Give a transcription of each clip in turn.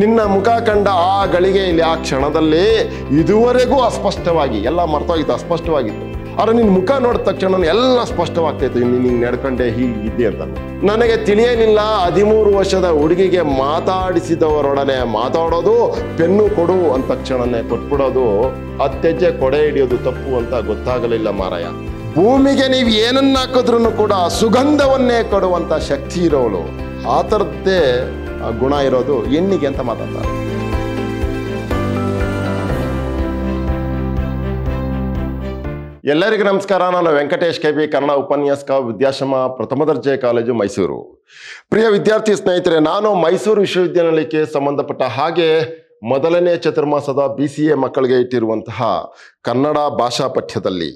ನಿನ್ನ ಮುಖ ಕಂಡ ಆ ಇಲ್ಲಿ ಆ ಕ್ಷಣದಲ್ಲಿ ಇದುವರೆಗೂ ಅಸ್ಪಷ್ಟವಾಗಿ ಎಲ್ಲ ಮರ್ತೋಗಿತ್ತು ಅಸ್ಪಷ್ಟವಾಗಿತ್ತು ಆದ್ರೆ ನಿನ್ನ ಮುಖ ನೋಡಿದ ತಕ್ಷಣ ಎಲ್ಲ ಸ್ಪಷ್ಟವಾಗ್ತಾಯಿತ್ತು ನೀನು ಹಿಂಗೆ ನಡ್ಕೊಂಡೆ ಹೀಗಿದ್ದೆ ಅಂತ ನನಗೆ ತಿಳಿಯಲಿಲ್ಲ ಹದಿಮೂರು ವರ್ಷದ ಹುಡುಗಿಗೆ ಮಾತಾಡಿಸಿದವರೊಡನೆ ಮಾತಾಡೋದು ಪೆನ್ನು ಕೊಡು ಅಂತ ತಕ್ಷಣನೇ ಕೊಟ್ಬಿಡೋದು ಅತ್ತೆಜ್ಜೆ ಕೊಡೆ ಹಿಡಿಯೋದು ತಪ್ಪು ಅಂತ ಗೊತ್ತಾಗಲಿಲ್ಲ ಮಾರಾಯ ಭೂಮಿಗೆ ನೀವು ಏನನ್ನಾಕಿದ್ರೂ ಕೂಡ ಸುಗಂಧವನ್ನೇ ಕೊಡುವಂತ ಶಕ್ತಿ ಇರೋಳು ಆ ಥರದ್ದೇ ಗುಣ ಇರೋದು ಹೆಣ್ಣಿಗೆ ಅಂತ ಮಾತಾಡ್ತಾರೆ ಎಲ್ಲರಿಗೂ ನಮಸ್ಕಾರ ನಾನು ವೆಂಕಟೇಶ್ ಕೆ ಬಿ ಕನ್ನಡ ಉಪನ್ಯಾಸಕ ವಿದ್ಯಾಶ್ರಮ ಪ್ರಥಮ ದರ್ಜೆ ಕಾಲೇಜು ಮೈಸೂರು ಪ್ರಿಯ ವಿದ್ಯಾರ್ಥಿ ಸ್ನೇಹಿತರೆ ನಾನು ಮೈಸೂರು ವಿಶ್ವವಿದ್ಯಾನಿಲಯಕ್ಕೆ ಸಂಬಂಧಪಟ್ಟ ಹಾಗೆ ಮೊದಲನೇ ಚತುರ್ಮಾಸದ ಬಿ ಸಿ ಎ ಮಕ್ಕಳಿಗೆ ಇಟ್ಟಿರುವಂತಹ ಕನ್ನಡ ಭಾಷಾ ಪಠ್ಯದಲ್ಲಿ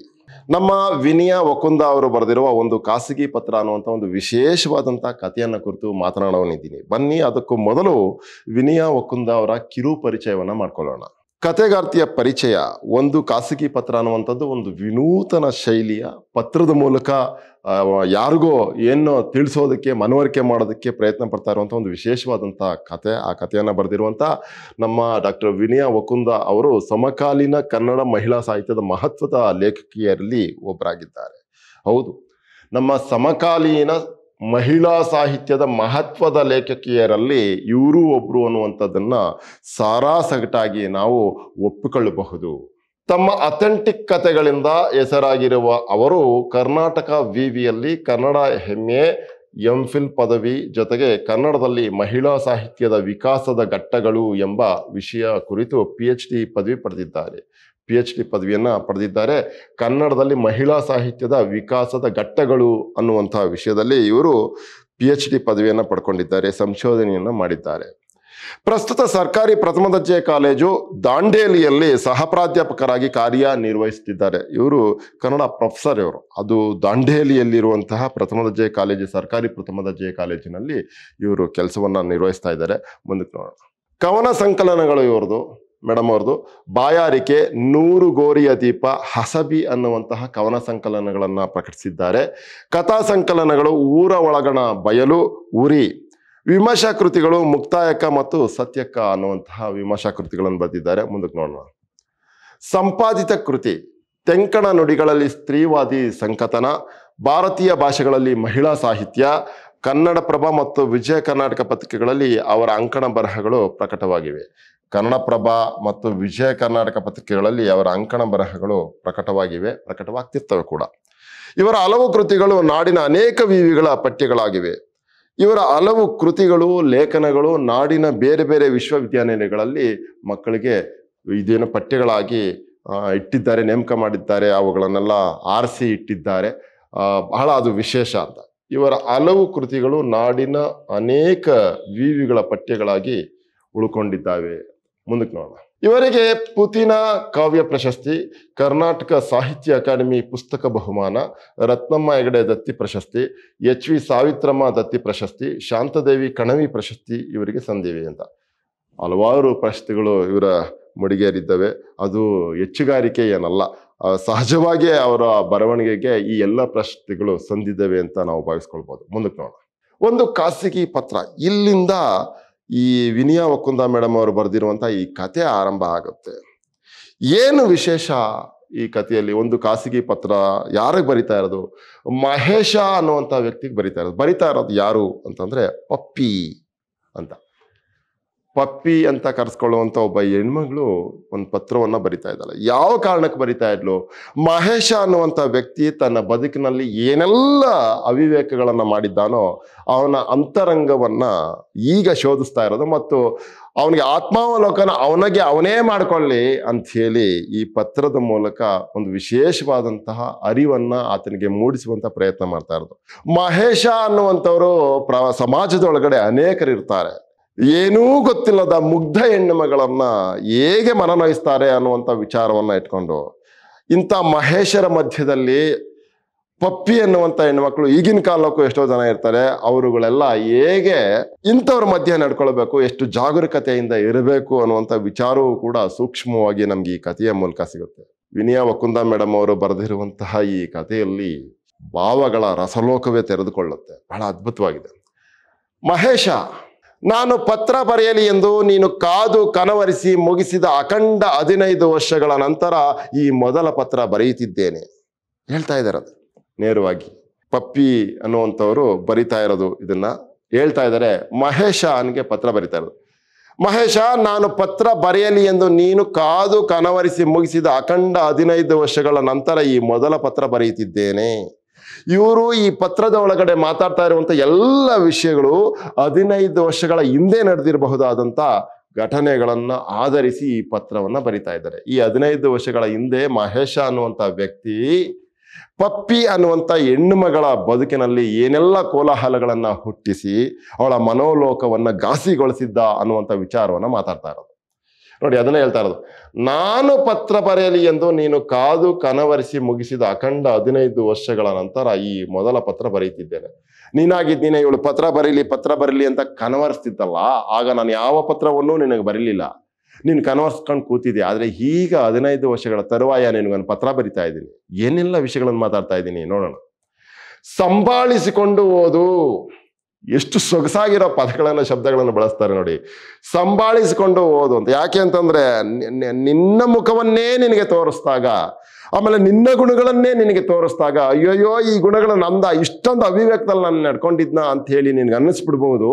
ನಮ್ಮ ವಿನಯ ಒಕುಂದ ಅವರು ಬರೆದಿರುವ ಒಂದು ಖಾಸಗಿ ಪತ್ರ ಅನ್ನುವಂಥ ಒಂದು ವಿಶೇಷವಾದಂಥ ಕಥೆಯನ್ನು ಕುರಿತು ಮಾತನಾಡೋನಿದ್ದೀನಿ ಬನ್ನಿ ಅದಕ್ಕೂ ಮೊದಲು ವಿನಯ ಒಕುಂದ ಅವರ ಕಿರು ಪರಿಚಯವನ್ನು ಮಾಡ್ಕೊಳ್ಳೋಣ ಕತೆಗಾರ್ತಿಯ ಪರಿಚಯ ಒಂದು ಖಾಸಗಿ ಪತ್ರ ಅನ್ನುವಂಥದ್ದು ಒಂದು ವಿನೂತನ ಶೈಲಿಯ ಪತ್ರದ ಮೂಲಕ ಯಾರಿಗೋ ಏನೋ ತಿಳಿಸೋದಕ್ಕೆ ಮನವರಿಕೆ ಮಾಡೋದಕ್ಕೆ ಪ್ರಯತ್ನ ಪಡ್ತಾ ಇರುವಂಥ ಒಂದು ವಿಶೇಷವಾದಂಥ ಕತೆ ಆ ಕಥೆಯನ್ನು ಬರೆದಿರುವಂಥ ನಮ್ಮ ಡಾಕ್ಟರ್ ವಿನಯ ವಕುಂದ ಅವರು ಸಮಕಾಲೀನ ಕನ್ನಡ ಮಹಿಳಾ ಸಾಹಿತ್ಯದ ಮಹತ್ವದ ಲೇಖಕಿಯರಲ್ಲಿ ಒಬ್ಬರಾಗಿದ್ದಾರೆ ಹೌದು ನಮ್ಮ ಸಮಕಾಲೀನ ಮಹಿಳಾ ಸಾಹಿತ್ಯದ ಮಹತ್ವದ ಲೇಖಕಿಯರಲ್ಲಿ ಇವರು ಒಬ್ಬರು ಅನ್ನುವಂಥದ್ದನ್ನು ಸಾರಾ ಸಗಟಾಗಿ ನಾವು ಒಪ್ಪಿಕೊಳ್ಳಬಹುದು ತಮ್ಮ ಅಥೆಂಟಿಕ್ ಕತೆಗಳಿಂದ ಹೆಸರಾಗಿರುವ ಅವರು ಕರ್ನಾಟಕ ವಿವಿಯಲ್ಲಿ ಕನ್ನಡ ಹೆಮ್ಮೆ ಎಂ ಫಿಲ್ ಪದವಿ ಜೊತೆಗೆ ಕನ್ನಡದಲ್ಲಿ ಮಹಿಳಾ ಸಾಹಿತ್ಯದ ವಿಕಾಸದ ಘಟ್ಟಗಳು ಎಂಬ ವಿಷಯ ಕುರಿತು ಪಿ ಎಚ್ ಡಿ ಪದವಿ ಪಡೆದಿದ್ದಾರೆ ಪಿ ಎಚ್ ಡಿ ಪದವಿಯನ್ನು ಪಡೆದಿದ್ದಾರೆ ಕನ್ನಡದಲ್ಲಿ ಮಹಿಳಾ ಸಾಹಿತ್ಯದ ವಿಕಾಸದ ಘಟ್ಟಗಳು ಅನ್ನುವಂಥ ವಿಷಯದಲ್ಲಿ ಇವರು ಪಿ ಎಚ್ ಡಿ ಪದವಿಯನ್ನು ಪಡ್ಕೊಂಡಿದ್ದಾರೆ ಸಂಶೋಧನೆಯನ್ನು ಮಾಡಿದ್ದಾರೆ ಪ್ರಸ್ತುತ ಸರ್ಕಾರಿ ಪ್ರಥಮ ದರ್ಜೆ ಕಾಲೇಜು ದಾಂಡೇಲಿಯಲ್ಲಿ ಸಹ ಪ್ರಾಧ್ಯಾಪಕರಾಗಿ ಕಾರ್ಯನಿರ್ವಹಿಸುತ್ತಿದ್ದಾರೆ ಇವರು ಕನ್ನಡ ಪ್ರೊಫೆಸರ್ ಇವರು ಅದು ದಾಂಡೇಲಿಯಲ್ಲಿರುವಂತಹ ಪ್ರಥಮ ದರ್ಜೆ ಕಾಲೇಜು ಸರ್ಕಾರಿ ಪ್ರಥಮ ದರ್ಜೆ ಕಾಲೇಜಿನಲ್ಲಿ ಇವರು ಕೆಲಸವನ್ನು ನಿರ್ವಹಿಸ್ತಾ ಇದ್ದಾರೆ ಮುಂದಕ್ಕೆ ನೋಡೋಣ ಕವನ ಸಂಕಲನಗಳು ಇವ್ರದ್ದು ಮೇಡಮ್ ಅವ್ರದ್ದು ಬಾಯಾರಿಕೆ ನೂರು ಗೋರಿಯ ದೀಪ ಹಸಬಿ ಅನ್ನುವಂತಹ ಕವನ ಸಂಕಲನಗಳನ್ನು ಪ್ರಕಟಿಸಿದ್ದಾರೆ ಕಥಾ ಸಂಕಲನಗಳು ಊರ ಒಳಗಣ ಬಯಲು ಉರಿ ವಿಮರ್ಶಾ ಕೃತಿಗಳು ಮುಕ್ತಾಯಕ ಮತ್ತು ಸತ್ಯಕ ಅನ್ನುವಂತಹ ವಿಮರ್ಶಾ ಕೃತಿಗಳನ್ನು ಬರೆದಿದ್ದಾರೆ ಮುಂದಕ್ಕೆ ನೋಡೋಣ ಸಂಪಾದಿತ ಕೃತಿ ತೆಂಕಣ ನುಡಿಗಳಲ್ಲಿ ಸ್ತ್ರೀವಾದಿ ಸಂಕಥನ ಭಾರತೀಯ ಭಾಷೆಗಳಲ್ಲಿ ಮಹಿಳಾ ಸಾಹಿತ್ಯ ಕನ್ನಡಪ್ರಭ ಮತ್ತು ವಿಜಯ ಕರ್ನಾಟಕ ಪತ್ರಿಕೆಗಳಲ್ಲಿ ಅವರ ಅಂಕಣ ಬರಹಗಳು ಪ್ರಕಟವಾಗಿವೆ ಕನ್ನಡಪ್ರಭ ಮತ್ತು ವಿಜಯ ಕರ್ನಾಟಕ ಪತ್ರಿಕೆಗಳಲ್ಲಿ ಅವರ ಅಂಕಣ ಬರಹಗಳು ಪ್ರಕಟವಾಗಿವೆ ಪ್ರಕಟವಾಗ್ತಿರ್ತವೆ ಕೂಡ ಇವರ ಹಲವು ಕೃತಿಗಳು ನಾಡಿನ ಅನೇಕ ವಿವಿಗಳ ಪಠ್ಯಗಳಾಗಿವೆ ಇವರ ಹಲವು ಕೃತಿಗಳು ಲೇಖನಗಳು ನಾಡಿನ ಬೇರೆ ಬೇರೆ ವಿಶ್ವವಿದ್ಯಾನಿಲಯಗಳಲ್ಲಿ ಮಕ್ಕಳಿಗೆ ಇದೇನು ಪಠ್ಯಗಳಾಗಿ ಇಟ್ಟಿದ್ದಾರೆ ನೇಮಕ ಮಾಡಿದ್ದಾರೆ ಅವುಗಳನ್ನೆಲ್ಲ ಆರಿಸಿ ಇಟ್ಟಿದ್ದಾರೆ ಬಹಳ ಅದು ವಿಶೇಷ ಅಂತ ಇವರ ಹಲವು ಕೃತಿಗಳು ನಾಡಿನ ಅನೇಕ ವಿವಿಗಳ ಪಠ್ಯಗಳಾಗಿ ಉಳ್ಕೊಂಡಿದ್ದಾವೆ ಮುಂದಕ್ಕೆ ನೋಡೋಣ ಇವರಿಗೆ ಪುತಿನ ಕಾವ್ಯ ಪ್ರಶಸ್ತಿ ಕರ್ನಾಟಕ ಸಾಹಿತ್ಯ ಅಕಾಡೆಮಿ ಪುಸ್ತಕ ಬಹುಮಾನ ರತ್ನಮ್ಮ ಹೆಗಡೆ ದತ್ತಿ ಪ್ರಶಸ್ತಿ ಎಚ್ ವಿ ಸಾವಿತ್ರಮ್ಮ ದತ್ತಿ ಪ್ರಶಸ್ತಿ ಶಾಂತದೇವಿ ಕಣವಿ ಪ್ರಶಸ್ತಿ ಇವರಿಗೆ ಸಂದಿವೆ ಅಂತ ಹಲವಾರು ಪ್ರಶಸ್ತಿಗಳು ಇವರ ಮುಡಿಗೇರಿದ್ದಾವೆ ಅದು ಹೆಚ್ಚುಗಾರಿಕೆ ಏನಲ್ಲ ಸಹಜವಾಗಿ ಅವರ ಬರವಣಿಗೆಗೆ ಈ ಎಲ್ಲ ಪ್ರಶಸ್ತಿಗಳು ಸಂದಿದ್ದಾವೆ ಅಂತ ನಾವು ಭಾವಿಸ್ಕೊಳ್ಬೋದು ಮುಂದಕ್ಕೆ ನೋಡೋಣ ಒಂದು ಖಾಸಗಿ ಪತ್ರ ಇಲ್ಲಿಂದ ಈ ವಿನಿಯಾ ಒಕ್ಕುಂದ ಮೇಡಮ್ ಅವರು ಬರೆದಿರುವಂಥ ಈ ಕತೆ ಆರಂಭ ಆಗುತ್ತೆ ಏನು ವಿಶೇಷ ಈ ಕಥೆಯಲ್ಲಿ ಒಂದು ಖಾಸಗಿ ಪತ್ರ ಯಾರಿಗೆ ಬರಿತಾ ಇರೋದು ಮಹೇಶ ಅನ್ನುವಂಥ ವ್ಯಕ್ತಿಗೆ ಬರಿತಾ ಇರೋದು ಬರಿತಾ ಇರೋದು ಯಾರು ಅಂತಂದರೆ ಪಪ್ಪಿ ಅಂತ ಪಪ್ಪಿ ಅಂತ ಕರೆಸ್ಕೊಳ್ಳುವಂಥ ಒಬ್ಬ ಹೆಣ್ಮಗಳು ಒಂದು ಪತ್ರವನ್ನು ಬರಿತಾ ಇದ್ದಾಳೆ ಯಾವ ಕಾರಣಕ್ಕೆ ಬರಿತಾ ಇದ್ಲು ಮಹೇಶ ಅನ್ನುವಂಥ ವ್ಯಕ್ತಿ ತನ್ನ ಬದುಕಿನಲ್ಲಿ ಏನೆಲ್ಲ ಅವಿವೇಕಗಳನ್ನು ಮಾಡಿದ್ದಾನೋ ಅವನ ಅಂತರಂಗವನ್ನು ಈಗ ಶೋಧಿಸ್ತಾ ಇರೋದು ಮತ್ತು ಅವನಿಗೆ ಆತ್ಮಾವಲೋಕನ ಅವನಿಗೆ ಅವನೇ ಮಾಡಿಕೊಳ್ಳಿ ಅಂಥೇಳಿ ಈ ಪತ್ರದ ಮೂಲಕ ಒಂದು ವಿಶೇಷವಾದಂತಹ ಅರಿವನ್ನು ಆತನಿಗೆ ಮೂಡಿಸುವಂಥ ಪ್ರಯತ್ನ ಮಾಡ್ತಾ ಇರೋದು ಮಹೇಶ ಅನ್ನುವಂಥವರು ಪ್ರ ಸಮಾಜದೊಳಗಡೆ ಅನೇಕರು ಇರ್ತಾರೆ ಏನೂ ಗೊತ್ತಿಲ್ಲದ ಮುಗ್ಧ ಹೆಣ್ಣು ಮಗಳನ್ನ ಹೇಗೆ ಮನನೊಯಿಸ್ತಾರೆ ಅನ್ನುವಂಥ ವಿಚಾರವನ್ನ ಇಟ್ಕೊಂಡು ಇಂಥ ಮಹೇಶರ ಮಧ್ಯದಲ್ಲಿ ಪಪ್ಪಿ ಎನ್ನುವಂಥ ಹೆಣ್ಣುಮಕ್ಕಳು ಈಗಿನ ಕಾಲಕ್ಕೂ ಎಷ್ಟೋ ಜನ ಇರ್ತಾರೆ ಅವರುಗಳೆಲ್ಲ ಹೇಗೆ ಇಂಥವ್ರ ಮಧ್ಯೆ ನಡ್ಕೊಳ್ಬೇಕು ಎಷ್ಟು ಜಾಗರೂಕತೆಯಿಂದ ಇರಬೇಕು ಅನ್ನುವಂಥ ವಿಚಾರವೂ ಕೂಡ ಸೂಕ್ಷ್ಮವಾಗಿ ನಮ್ಗೆ ಈ ಕಥೆಯ ಮೂಲಕ ಸಿಗುತ್ತೆ ವಿನಯ ವಕುಂದ ಮೇಡಮ್ ಅವರು ಬರೆದಿರುವಂತಹ ಈ ಕಥೆಯಲ್ಲಿ ಭಾವಗಳ ರಸಲೋಕವೇ ತೆರೆದುಕೊಳ್ಳುತ್ತೆ ಬಹಳ ಅದ್ಭುತವಾಗಿದೆ ಮಹೇಶ ನಾನು ಪತ್ರ ಬರೆಯಲಿ ಎಂದು ನೀನು ಕಾದು ಕನವರಿಸಿ ಮುಗಿಸಿದ ಅಖಂಡ ಹದಿನೈದು ವರ್ಷಗಳ ನಂತರ ಈ ಮೊದಲ ಪತ್ರ ಬರೆಯುತ್ತಿದ್ದೇನೆ ಹೇಳ್ತಾ ಇದ್ದಾರೆ ಅದು ನೇರವಾಗಿ ಪಪ್ಪಿ ಅನ್ನುವಂಥವರು ಬರಿತಾ ಇರೋದು ಇದನ್ನ ಹೇಳ್ತಾ ಇದ್ದಾರೆ ಮಹೇಶ ಅನ್ಗೆ ಪತ್ರ ಬರಿತಾ ಇರೋದು ಮಹೇಶ ನಾನು ಪತ್ರ ಬರೆಯಲಿ ಎಂದು ನೀನು ಕಾದು ಕನವರಿಸಿ ಮುಗಿಸಿದ ಅಖಂಡ ಹದಿನೈದು ವರ್ಷಗಳ ನಂತರ ಈ ಮೊದಲ ಪತ್ರ ಬರೆಯುತ್ತಿದ್ದೇನೆ ಇವರು ಈ ಪತ್ರದ ಒಳಗಡೆ ಮಾತಾಡ್ತಾ ಇರುವಂಥ ಎಲ್ಲ ವಿಷಯಗಳು ಹದಿನೈದು ವರ್ಷಗಳ ಹಿಂದೆ ನಡೆದಿರಬಹುದಾದಂತ ಘಟನೆಗಳನ್ನ ಆಧರಿಸಿ ಈ ಪತ್ರವನ್ನ ಬರಿತಾ ಇದ್ದಾರೆ ಈ ಹದಿನೈದು ವರ್ಷಗಳ ಹಿಂದೆ ಮಹೇಶ ಅನ್ನುವಂತ ವ್ಯಕ್ತಿ ಪಪ್ಪಿ ಅನ್ನುವಂಥ ಹೆಣ್ಣುಮಗಳ ಬದುಕಿನಲ್ಲಿ ಏನೆಲ್ಲ ಕೋಲಾಹಲಗಳನ್ನ ಹುಟ್ಟಿಸಿ ಅವಳ ಮನೋಲೋಕವನ್ನ ಘಾಸಿಗೊಳಿಸಿದ್ದ ಅನ್ನುವಂಥ ವಿಚಾರವನ್ನು ಮಾತಾಡ್ತಾ ಇರೋದು ನೋಡಿ ಅದನ್ನ ಹೇಳ್ತಾ ಇರೋದು ನಾನು ಪತ್ರ ಬರೆಯಲಿ ಎಂದು ನೀನು ಕಾದು ಕನವರಿಸಿ ಮುಗಿಸಿದ ಅಖಂಡ ಹದಿನೈದು ವರ್ಷಗಳ ನಂತರ ಈ ಮೊದಲ ಪತ್ರ ಬರೀತಿದ್ದೇನೆ ನೀನಾಗಿದ್ದೀನಿ ಇವಳು ಪತ್ರ ಬರೀಲಿ ಪತ್ರ ಬರೀಲಿ ಅಂತ ಕನವರಿಸ್ತಿದ್ದಲ್ಲ ಆಗ ನಾನು ಯಾವ ಪತ್ರವನ್ನು ನಿನಗೆ ಬರೀಲಿಲ್ಲ ನೀನು ಕನವರ್ಸ್ಕೊಂಡು ಕೂತಿದ್ದೆ ಆದರೆ ಈಗ ಹದಿನೈದು ವರ್ಷಗಳ ತರುವಾಯ ನಿನಗೊಂದು ಪತ್ರ ಬರಿತಾ ಇದ್ದೀನಿ ಏನೆಲ್ಲ ವಿಷಯಗಳನ್ನು ಮಾತಾಡ್ತಾ ಇದ್ದೀನಿ ನೋಡೋಣ ಸಂಭಾಳಿಸಿಕೊಂಡು ಓದು ಎಷ್ಟು ಸೊಗಸಾಗಿರೋ ಪದಗಳನ್ನು ಶಬ್ದಗಳನ್ನು ಬಳಸ್ತಾರೆ ನೋಡಿ ಸಂಭಾಳಿಸಿಕೊಂಡು ಓದು ಅಂತ ಯಾಕೆ ಅಂತಂದರೆ ನಿನ್ನ ಮುಖವನ್ನೇ ನಿನಗೆ ತೋರಿಸ್ದಾಗ ಆಮೇಲೆ ನಿನ್ನ ಗುಣಗಳನ್ನೇ ನಿನಗೆ ತೋರಿಸ್ದಾಗ ಅಯ್ಯಯ್ಯೋ ಈ ಗುಣಗಳ ನಂದ ಇಷ್ಟೊಂದು ಅಭಿವ್ಯಕ್ತದಲ್ಲಿ ನಾನು ನಡ್ಕೊಂಡಿದ್ನ ಅಂತ ಹೇಳಿ ನಿನಗೆ ಅನ್ನಿಸ್ಬಿಡ್ಬೋದು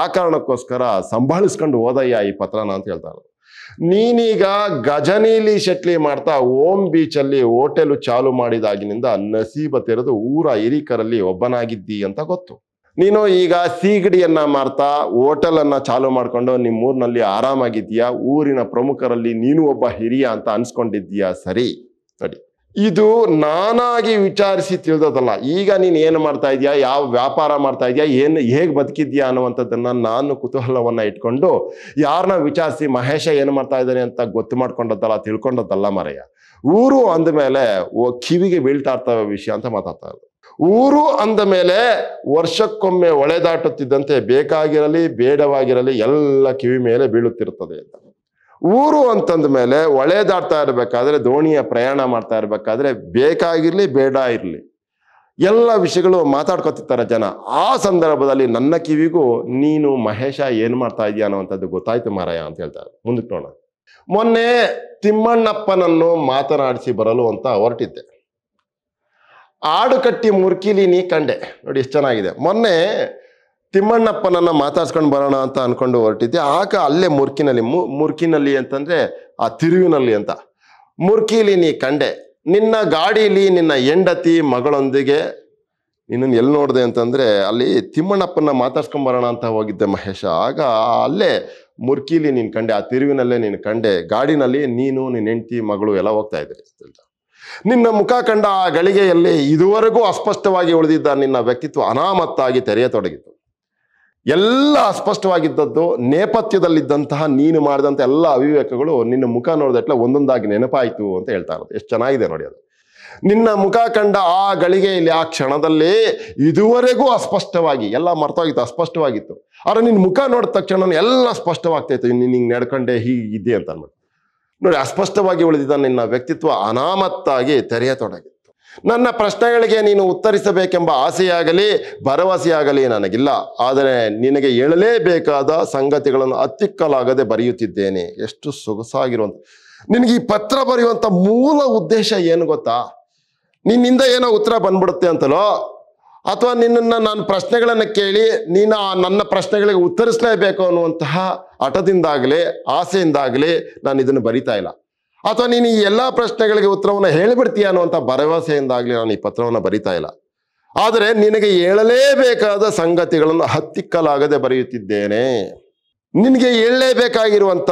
ಆ ಕಾರಣಕ್ಕೋಸ್ಕರ ಸಂಭಾಳಿಸ್ಕೊಂಡು ಓದಯ್ಯ ಈ ಪತ್ರನ ಅಂತ ಹೇಳ್ತಾರೆ ನೀನೀಗ ಗಜನೀಲಿ ಶೆಟ್ಲಿ ಮಾಡ್ತಾ ಓಂ ಬೀಚಲ್ಲಿ ಹೋಟೆಲು ಚಾಲು ಮಾಡಿದಾಗಿನಿಂದ ನಸೀಬ ತೆರೆದು ಊರ ಹಿರಿಕರಲ್ಲಿ ಒಬ್ಬನಾಗಿದ್ದಿ ಅಂತ ಗೊತ್ತು ನೀನು ಈಗ ಸೀಗಡಿಯನ್ನ ಮಾರ್ತಾ ಹೋಟೆಲ್ ಅನ್ನ ಚಾಲೂ ಮಾಡ್ಕೊಂಡು ನಿಮ್ಮ ಊರಿನಲ್ಲಿ ಆರಾಮಾಗಿದ್ದೀಯಾ ಊರಿನ ಪ್ರಮುಖರಲ್ಲಿ ನೀನು ಒಬ್ಬ ಹಿರಿಯ ಅಂತ ಅನ್ಸ್ಕೊಂಡಿದ್ದೀಯಾ ಸರಿ ನೋಡಿ ಇದು ನಾನಾಗಿ ವಿಚಾರಿಸಿ ತಿಳಿದೋದಲ್ಲ ಈಗ ನೀನು ಏನು ಮಾಡ್ತಾ ಇದೆಯಾ ಯಾವ ವ್ಯಾಪಾರ ಮಾಡ್ತಾ ಇದೆಯಾ ಏನು ಹೇಗೆ ಬದುಕಿದ್ಯಾ ಅನ್ನುವಂಥದ್ದನ್ನು ನಾನು ಕುತೂಹಲವನ್ನು ಇಟ್ಕೊಂಡು ಯಾರನ್ನ ವಿಚಾರಿಸಿ ಮಹೇಶ ಏನು ಮಾಡ್ತಾ ಇದ್ದಾನೆ ಅಂತ ಗೊತ್ತು ಮಾಡ್ಕೊಂಡದ್ದಲ್ಲ ತಿಳ್ಕೊಂಡದ್ದಲ್ಲ ಮರೆಯ ಊರು ಅಂದಮೇಲೆ ಕಿವಿಗೆ ಬೀಳ್ತಾ ಇರ್ತವೆ ವಿಷಯ ಅಂತ ಮಾತಾಡ್ತಾ ಇರೋದು ಊರು ಅಂದ ಮೇಲೆ ವರ್ಷಕ್ಕೊಮ್ಮೆ ಒಳೆದಾಟುತ್ತಿದ್ದಂತೆ ಬೇಕಾಗಿರಲಿ ಬೇಡವಾಗಿರಲಿ ಎಲ್ಲ ಕಿವಿ ಮೇಲೆ ಬೀಳುತ್ತಿರುತ್ತದೆ ಅಂತ ಊರು ಅಂತಂದ ಮೇಲೆ ಒಳೆದಾಡ್ತಾ ಇರಬೇಕಾದ್ರೆ ದೋಣಿಯ ಪ್ರಯಾಣ ಮಾಡ್ತಾ ಇರಬೇಕಾದ್ರೆ ಬೇಕಾಗಿರಲಿ ಬೇಡ ಇರಲಿ ಎಲ್ಲ ವಿಷಯಗಳು ಮಾತಾಡ್ಕೊತಿರ್ತಾರೆ ಜನ ಆ ಸಂದರ್ಭದಲ್ಲಿ ನನ್ನ ಕಿವಿಗೂ ನೀನು ಮಹೇಶ ಏನು ಮಾಡ್ತಾ ಇದೀಯ ಅನ್ನೋವಂಥದ್ದು ಗೊತ್ತಾಯ್ತು ಮಾರಾಯ ಅಂತ ಹೇಳ್ತಾರೆ ಮುಂದಕ್ಕೆ ಮೊನ್ನೆ ತಿಮ್ಮಣ್ಣಪ್ಪನನ್ನು ಮಾತನಾಡಿಸಿ ಬರಲು ಅಂತ ಹೊರಟಿದ್ದೆ ಆಡು ಕಟ್ಟಿ ಮುರ್ಕಿಲಿ ನೀ ಕಂಡೆ ನೋಡಿ ಎಷ್ಟು ಚೆನ್ನಾಗಿದೆ ಮೊನ್ನೆ ತಿಮ್ಮಣ್ಣಪ್ಪನನ್ನು ಮಾತಾಡ್ಸ್ಕೊಂಡು ಬರೋಣ ಅಂತ ಅನ್ಕೊಂಡು ಹೊರಟಿದ್ದೆ ಆಗ ಅಲ್ಲೇ ಮುರ್ಕಿನಲ್ಲಿ ಮುರ್ಕಿನಲ್ಲಿ ಅಂತಂದರೆ ಆ ತಿರುವಿನಲ್ಲಿ ಅಂತ ಮುರ್ಕಿಲಿ ನೀ ಕಂಡೆ ನಿನ್ನ ಗಾಡೀಲಿ ನಿನ್ನ ಹೆಂಡತಿ ಮಗಳೊಂದಿಗೆ ನಿನ್ನನ್ನು ಎಲ್ಲಿ ನೋಡಿದೆ ಅಂತಂದರೆ ಅಲ್ಲಿ ತಿಮ್ಮಣ್ಣಪ್ಪನ ಬರೋಣ ಅಂತ ಹೋಗಿದ್ದೆ ಮಹೇಶ ಆಗ ಅಲ್ಲೇ ಮುರ್ಕೀಲಿ ನೀನು ಕಂಡೆ ಆ ತಿರುವಿನಲ್ಲೇ ನೀನು ಕಂಡೆ ಗಾಡಿನಲ್ಲಿ ನೀನು ನಿನ್ನ ಹೆಂಡತಿ ಮಗಳು ಎಲ್ಲ ಹೋಗ್ತಾ ಇದ್ದೀರಿ ನಿನ್ನ ಮುಖ ಕಂಡ ಆ ಗಳಿಗೆಯಲ್ಲಿ ಇದುವರೆಗೂ ಅಸ್ಪಷ್ಟವಾಗಿ ಉಳಿದಿದ್ದ ನಿನ್ನ ವ್ಯಕ್ತಿತ್ವ ಅನಾಮತ್ತಾಗಿ ತೆರೆಯತೊಡಗಿತು ಎಲ್ಲ ಅಸ್ಪಷ್ಟವಾಗಿದ್ದದ್ದು ನೇಪಥ್ಯದಲ್ಲಿದ್ದಂತಹ ನೀನು ಮಾಡಿದಂಥ ಎಲ್ಲ ಅವಿವೇಕಗಳು ನಿನ್ನ ಮುಖ ನೋಡಿದಟ್ಲೆ ಒಂದೊಂದಾಗಿ ನೆನಪಾಯಿತು ಅಂತ ಹೇಳ್ತಾ ಇರೋದು ಎಷ್ಟು ಚೆನ್ನಾಗಿದೆ ನೋಡಿ ಅದು ನಿನ್ನ ಮುಖ ಕಂಡ ಆ ಗಳಿಗೆಯಲ್ಲಿ ಆ ಕ್ಷಣದಲ್ಲಿ ಇದುವರೆಗೂ ಅಸ್ಪಷ್ಟವಾಗಿ ಎಲ್ಲ ಮರ್ತವಾಗಿತ್ತು ಅಸ್ಪಷ್ಟವಾಗಿತ್ತು ಆದರೆ ನಿನ್ನ ಮುಖ ನೋಡಿದ ತಕ್ಷಣ ಎಲ್ಲ ಸ್ಪಷ್ಟವಾಗ್ತಾ ಇತ್ತು ನೀನು ಹಿಂಗೆ ನಡ್ಕೊಂಡೆ ಹೀಗಿದ್ದೆ ಅಂತ ಅನ್ಬಿಟ್ಟು ನೋಡಿ ಅಸ್ಪಷ್ಟವಾಗಿ ಉಳಿದಿದ್ದ ನಿನ್ನ ವ್ಯಕ್ತಿತ್ವ ಅನಾಮತ್ತಾಗಿ ತೆರೆಯತೊಡಗಿತ್ತು ನನ್ನ ಪ್ರಶ್ನೆಗಳಿಗೆ ನೀನು ಉತ್ತರಿಸಬೇಕೆಂಬ ಆಸೆಯಾಗಲಿ ಭರವಸೆಯಾಗಲಿ ನನಗಿಲ್ಲ ಆದರೆ ನಿನಗೆ ಹೇಳಲೇಬೇಕಾದ ಸಂಗತಿಗಳನ್ನು ಅತ್ತಿಕ್ಕಲಾಗದೆ ಬರೆಯುತ್ತಿದ್ದೇನೆ ಎಷ್ಟು ಸೊಗಸಾಗಿರುವಂಥ ನಿನಗೆ ಈ ಪತ್ರ ಬರೆಯುವಂಥ ಮೂಲ ಉದ್ದೇಶ ಏನು ಗೊತ್ತಾ ನಿನ್ನಿಂದ ಏನೋ ಉತ್ತರ ಬಂದ್ಬಿಡುತ್ತೆ ಅಂತಲೋ ಅಥವಾ ನಿನ್ನನ್ನು ನಾನು ಪ್ರಶ್ನೆಗಳನ್ನು ಕೇಳಿ ನೀನು ಆ ನನ್ನ ಪ್ರಶ್ನೆಗಳಿಗೆ ಉತ್ತರಿಸಲೇಬೇಕು ಅನ್ನುವಂತಹ ಹಠದಿಂದಾಗಲಿ ಆಸೆಯಿಂದಾಗಲಿ ನಾನು ಇದನ್ನು ಬರಿತಾ ಇಲ್ಲ ಅಥವಾ ನೀನು ಈ ಎಲ್ಲ ಪ್ರಶ್ನೆಗಳಿಗೆ ಉತ್ತರವನ್ನು ಹೇಳಿಬಿಡ್ತೀಯ ಅನ್ನುವಂಥ ಭರವಸೆಯಿಂದಾಗಲಿ ನಾನು ಈ ಪತ್ರವನ್ನು ಬರಿತಾ ಇಲ್ಲ ಆದರೆ ನಿನಗೆ ಹೇಳಲೇಬೇಕಾದ ಸಂಗತಿಗಳನ್ನು ಹತ್ತಿಕ್ಕಲಾಗದೆ ಬರೆಯುತ್ತಿದ್ದೇನೆ ನಿನಗೆ ಹೇಳಲೇಬೇಕಾಗಿರುವಂಥ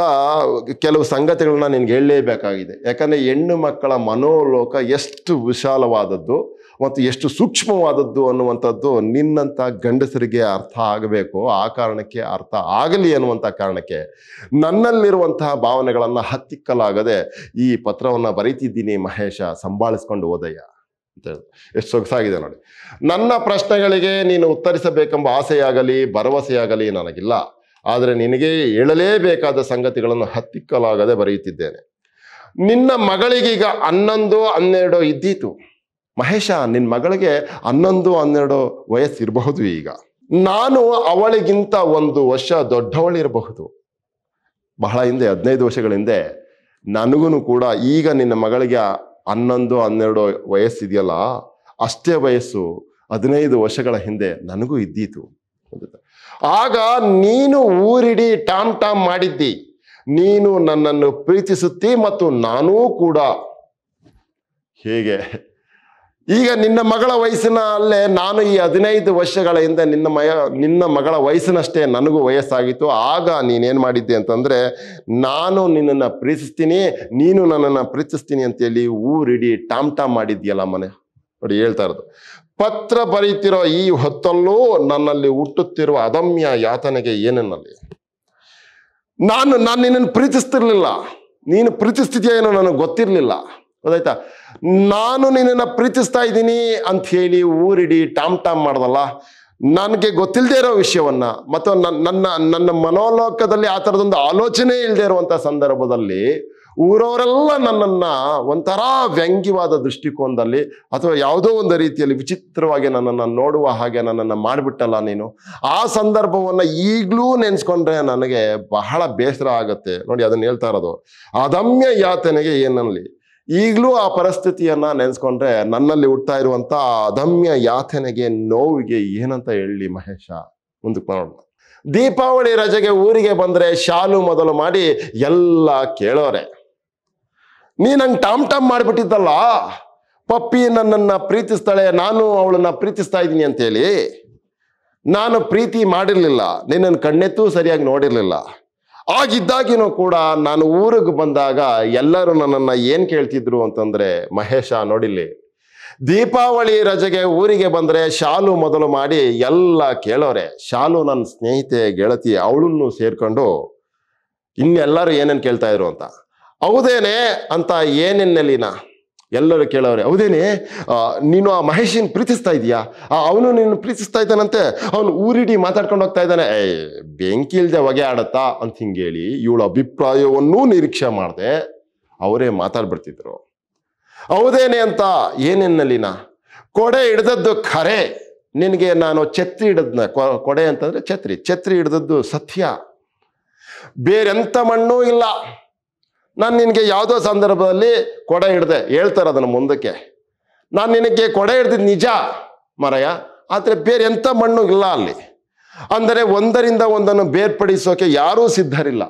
ಕೆಲವು ಸಂಗತಿಗಳನ್ನ ನಿನಗೆ ಹೇಳಲೇಬೇಕಾಗಿದೆ ಯಾಕಂದರೆ ಹೆಣ್ಣು ಮಕ್ಕಳ ಮನೋಲೋಕ ಎಷ್ಟು ವಿಶಾಲವಾದದ್ದು ಮತ್ತು ಎಷ್ಟು ಸೂಕ್ಷ್ಮವಾದದ್ದು ಅನ್ನುವಂಥದ್ದು ನಿನ್ನಂಥ ಗಂಡಸರಿಗೆ ಅರ್ಥ ಆಗಬೇಕು ಆ ಕಾರಣಕ್ಕೆ ಅರ್ಥ ಆಗಲಿ ಅನ್ನುವಂಥ ಕಾರಣಕ್ಕೆ ನನ್ನಲ್ಲಿರುವಂತಹ ಭಾವನೆಗಳನ್ನು ಹತ್ತಿಕ್ಕಲಾಗದೆ ಈ ಪತ್ರವನ್ನು ಬರೀತಿದ್ದೀನಿ ಮಹೇಶ ಸಂಭಾಳಿಸ್ಕೊಂಡು ಓದಯ್ಯ ಅಂತ ಹೇಳಿದ್ರು ಎಷ್ಟು ಸೊಗಸಾಗಿದೆ ನೋಡಿ ನನ್ನ ಪ್ರಶ್ನೆಗಳಿಗೆ ನೀನು ಉತ್ತರಿಸಬೇಕೆಂಬ ಆಸೆಯಾಗಲಿ ಭರವಸೆಯಾಗಲಿ ನನಗಿಲ್ಲ ಆದರೆ ನಿನಗೆ ಹೇಳಲೇಬೇಕಾದ ಸಂಗತಿಗಳನ್ನು ಹತ್ತಿಕ್ಕಲಾಗದೆ ಬರೆಯುತ್ತಿದ್ದೇನೆ ನಿನ್ನ ಮಗಳಿಗೀಗ ಹನ್ನೊಂದು ಹನ್ನೆರಡು ಇದ್ದೀತು ಮಹೇಶ ನಿನ್ನ ಮಗಳಿಗೆ ಹನ್ನೊಂದು ಹನ್ನೆರಡು ವಯಸ್ಸಿರಬಹುದು ಈಗ ನಾನು ಅವಳಿಗಿಂತ ಒಂದು ವರ್ಷ ದೊಡ್ಡವಳಿರಬಹುದು ಬಹಳ ಹಿಂದೆ ಹದಿನೈದು ವರ್ಷಗಳ ಹಿಂದೆ ನನಗೂ ಕೂಡ ಈಗ ನಿನ್ನ ಮಗಳಿಗೆ ಹನ್ನೊಂದು ಹನ್ನೆರಡು ವಯಸ್ಸಿದೆಯಲ್ಲ ಅಷ್ಟೇ ವಯಸ್ಸು ಹದಿನೈದು ವರ್ಷಗಳ ಹಿಂದೆ ನನಗೂ ಇದ್ದೀತು ಆಗ ನೀನು ಊರಿಡಿ ಟಾಮ್ ಟಾಮ್ ಮಾಡಿದ್ದಿ ನೀನು ನನ್ನನ್ನು ಪ್ರೀತಿಸುತ್ತಿ ಮತ್ತು ನಾನೂ ಕೂಡ ಹೇಗೆ ಈಗ ನಿನ್ನ ಮಗಳ ವಯಸ್ಸಿನ ಅಲ್ಲೇ ನಾನು ಈ ಹದಿನೈದು ವರ್ಷಗಳ ಹಿಂದೆ ನಿನ್ನ ಮಯ ನಿನ್ನ ಮಗಳ ವಯಸ್ಸಿನಷ್ಟೇ ನನಗೂ ವಯಸ್ಸಾಗಿತ್ತು ಆಗ ನೀನೇನು ಮಾಡಿದ್ದೆ ಅಂತಂದರೆ ನಾನು ನಿನ್ನನ್ನು ಪ್ರೀತಿಸ್ತೀನಿ ನೀನು ನನ್ನನ್ನು ಪ್ರೀತಿಸ್ತೀನಿ ಅಂತೇಳಿ ಊರಿಡಿ ಟಾಮ್ ಟಾಮ್ ಮಾಡಿದ್ಯಲ್ಲ ಮನೆ ನೋಡಿ ಹೇಳ್ತಾ ಇರೋದು ಪತ್ರ ಬರೀತಿರೋ ಈ ಹೊತ್ತಲ್ಲೂ ನನ್ನಲ್ಲಿ ಹುಟ್ಟುತ್ತಿರುವ ಅದಮ್ಯ ಯಾತನೆಗೆ ಏನನ್ನಲ್ಲಿ ನಾನು ನಾನು ನಿನ್ನನ್ನು ಪ್ರೀತಿಸ್ತಿರ್ಲಿಲ್ಲ ನೀನು ಪ್ರೀತಿಸ್ತಿದ್ಯಾ ಏನೋ ನನಗೆ ಗೊತ್ತಿರಲಿಲ್ಲ ಗೊತ್ತಾಯ್ತಾ ನಾನು ನಿನ್ನನ್ನು ಪ್ರೀತಿಸ್ತಾ ಇದ್ದೀನಿ ಅಂತ ಹೇಳಿ ಊರಿಡಿ ಟಾಮ್ ಟಾಮ್ ಮಾಡ್ದಲ್ಲ ನನಗೆ ಗೊತ್ತಿಲ್ಲದೆ ಇರೋ ವಿಷಯವನ್ನು ಮತ್ತು ನನ್ನ ನನ್ನ ಮನೋಲೋಕದಲ್ಲಿ ಆ ಥರದೊಂದು ಆಲೋಚನೆ ಇಲ್ಲದೆ ಇರುವಂಥ ಸಂದರ್ಭದಲ್ಲಿ ಊರವರೆಲ್ಲ ನನ್ನನ್ನು ಒಂಥರ ವ್ಯಂಗ್ಯವಾದ ದೃಷ್ಟಿಕೋನದಲ್ಲಿ ಅಥವಾ ಯಾವುದೋ ಒಂದು ರೀತಿಯಲ್ಲಿ ವಿಚಿತ್ರವಾಗಿ ನನ್ನನ್ನು ನೋಡುವ ಹಾಗೆ ನನ್ನನ್ನು ಮಾಡಿಬಿಟ್ಟಲ್ಲ ನೀನು ಆ ಸಂದರ್ಭವನ್ನು ಈಗಲೂ ನೆನೆಸ್ಕೊಂಡ್ರೆ ನನಗೆ ಬಹಳ ಬೇಸರ ಆಗುತ್ತೆ ನೋಡಿ ಅದನ್ನ ಹೇಳ್ತಾ ಇರೋದು ಅದಮ್ಯ ಯಾತನೆಗೆ ಏನಲ್ಲಿ ಈಗಲೂ ಆ ಪರಿಸ್ಥಿತಿಯನ್ನ ನೆನೆಸ್ಕೊಂಡ್ರೆ ನನ್ನಲ್ಲಿ ಹುಡ್ತಾ ಇರುವಂತ ಅದಮ್ಯ ಯಾತನೆಗೆ ನೋವಿಗೆ ಏನಂತ ಹೇಳಿ ಮಹೇಶ ಮುಂದಕ್ಕೆ ನೋಡೋಣ ದೀಪಾವಳಿ ರಜೆಗೆ ಊರಿಗೆ ಬಂದ್ರೆ ಶಾಲು ಮೊದಲು ಮಾಡಿ ಎಲ್ಲ ಕೇಳೋರೆ ನೀ ನಂಗೆ ಟಾಮ್ ಟಾಮ್ ಮಾಡಿಬಿಟ್ಟಿದ್ದಲ್ಲ ಪಪ್ಪಿ ನನ್ನನ್ನು ಪ್ರೀತಿಸ್ತಾಳೆ ನಾನು ಅವಳನ್ನ ಪ್ರೀತಿಸ್ತಾ ಇದ್ದೀನಿ ಅಂತೇಳಿ ನಾನು ಪ್ರೀತಿ ಮಾಡಿರಲಿಲ್ಲ ನಿನ್ನನ್ನು ಕಣ್ಣೆತ್ತೂ ಸರಿಯಾಗಿ ನೋಡಿರಲಿಲ್ಲ ಆಗಿದ್ದಾಗಿನೂ ಕೂಡ ನಾನು ಊರಿಗೆ ಬಂದಾಗ ಎಲ್ಲರೂ ನನ್ನನ್ನು ಏನು ಕೇಳ್ತಿದ್ರು ಅಂತಂದರೆ ಮಹೇಶ ನೋಡಿಲಿ ದೀಪಾವಳಿ ರಜೆಗೆ ಊರಿಗೆ ಬಂದರೆ ಶಾಲು ಮೊದಲು ಮಾಡಿ ಎಲ್ಲ ಕೇಳೋರೆ ಶಾಲು ನನ್ನ ಸ್ನೇಹಿತೆ ಗೆಳತಿ ಅವಳನ್ನು ಸೇರಿಕೊಂಡು ಇನ್ನೆಲ್ಲರೂ ಏನೇನು ಕೇಳ್ತಾ ಇದ್ರು ಅಂತ ಹೌದೇನೆ ಅಂತ ಏನೇನಲ್ಲಿ ಎಲ್ಲರೂ ಕೇಳೋರೆ ಹೌದೇನೆ ನೀನು ಆ ಮಹೇಶಿನ ಪ್ರೀತಿಸ್ತಾ ಇದೀಯಾ ಅವನು ನೀನು ಪ್ರೀತಿಸ್ತಾ ಇದ್ದಾನಂತೆ ಅವನು ಊರಿಡಿ ಮಾತಾಡ್ಕೊಂಡು ಹೋಗ್ತಾ ಇದ್ದಾನೆ ಏ ಬೆಂಕಿ ಇಲ್ದೆ ಹೊಗೆ ಆಡತ್ತಾ ಅಂತ ಹಿಂಗೇಳಿ ಇವಳ ಅಭಿಪ್ರಾಯವನ್ನೂ ನಿರೀಕ್ಷೆ ಮಾಡಿದೆ ಅವರೇ ಮಾತಾಡ್ಬಿಡ್ತಿದ್ರು ಹೌದೇನೆ ಅಂತ ಏನೇನಲ್ಲಿನ ಕೊಡೆ ಹಿಡ್ದದ್ದು ಖರೆ ನಿನಗೆ ನಾನು ಛತ್ರಿ ಹಿಡದ್ನ ಕೊಡೆ ಅಂತಂದ್ರೆ ಛತ್ರಿ ಛತ್ರಿ ಹಿಡ್ದದ್ದು ಸತ್ಯ ಬೇರೆಂಥ ಮಣ್ಣೂ ಇಲ್ಲ ನಾನು ನಿನಗೆ ಯಾವುದೋ ಸಂದರ್ಭದಲ್ಲಿ ಕೊಡ ಹಿಡ್ದೆ ಹೇಳ್ತಾರೆ ಅದನ್ನು ಮುಂದಕ್ಕೆ ನಾನು ನಿನಗೆ ಕೊಡ ಹಿಡ್ದಿದ್ದು ನಿಜ ಮರಯ ಆದರೆ ಬೇರೆ ಎಂಥ ಮಣ್ಣು ಇಲ್ಲ ಅಲ್ಲಿ ಅಂದರೆ ಒಂದರಿಂದ ಒಂದನ್ನು ಬೇರ್ಪಡಿಸೋಕೆ ಯಾರೂ ಸಿದ್ಧರಿಲ್ಲ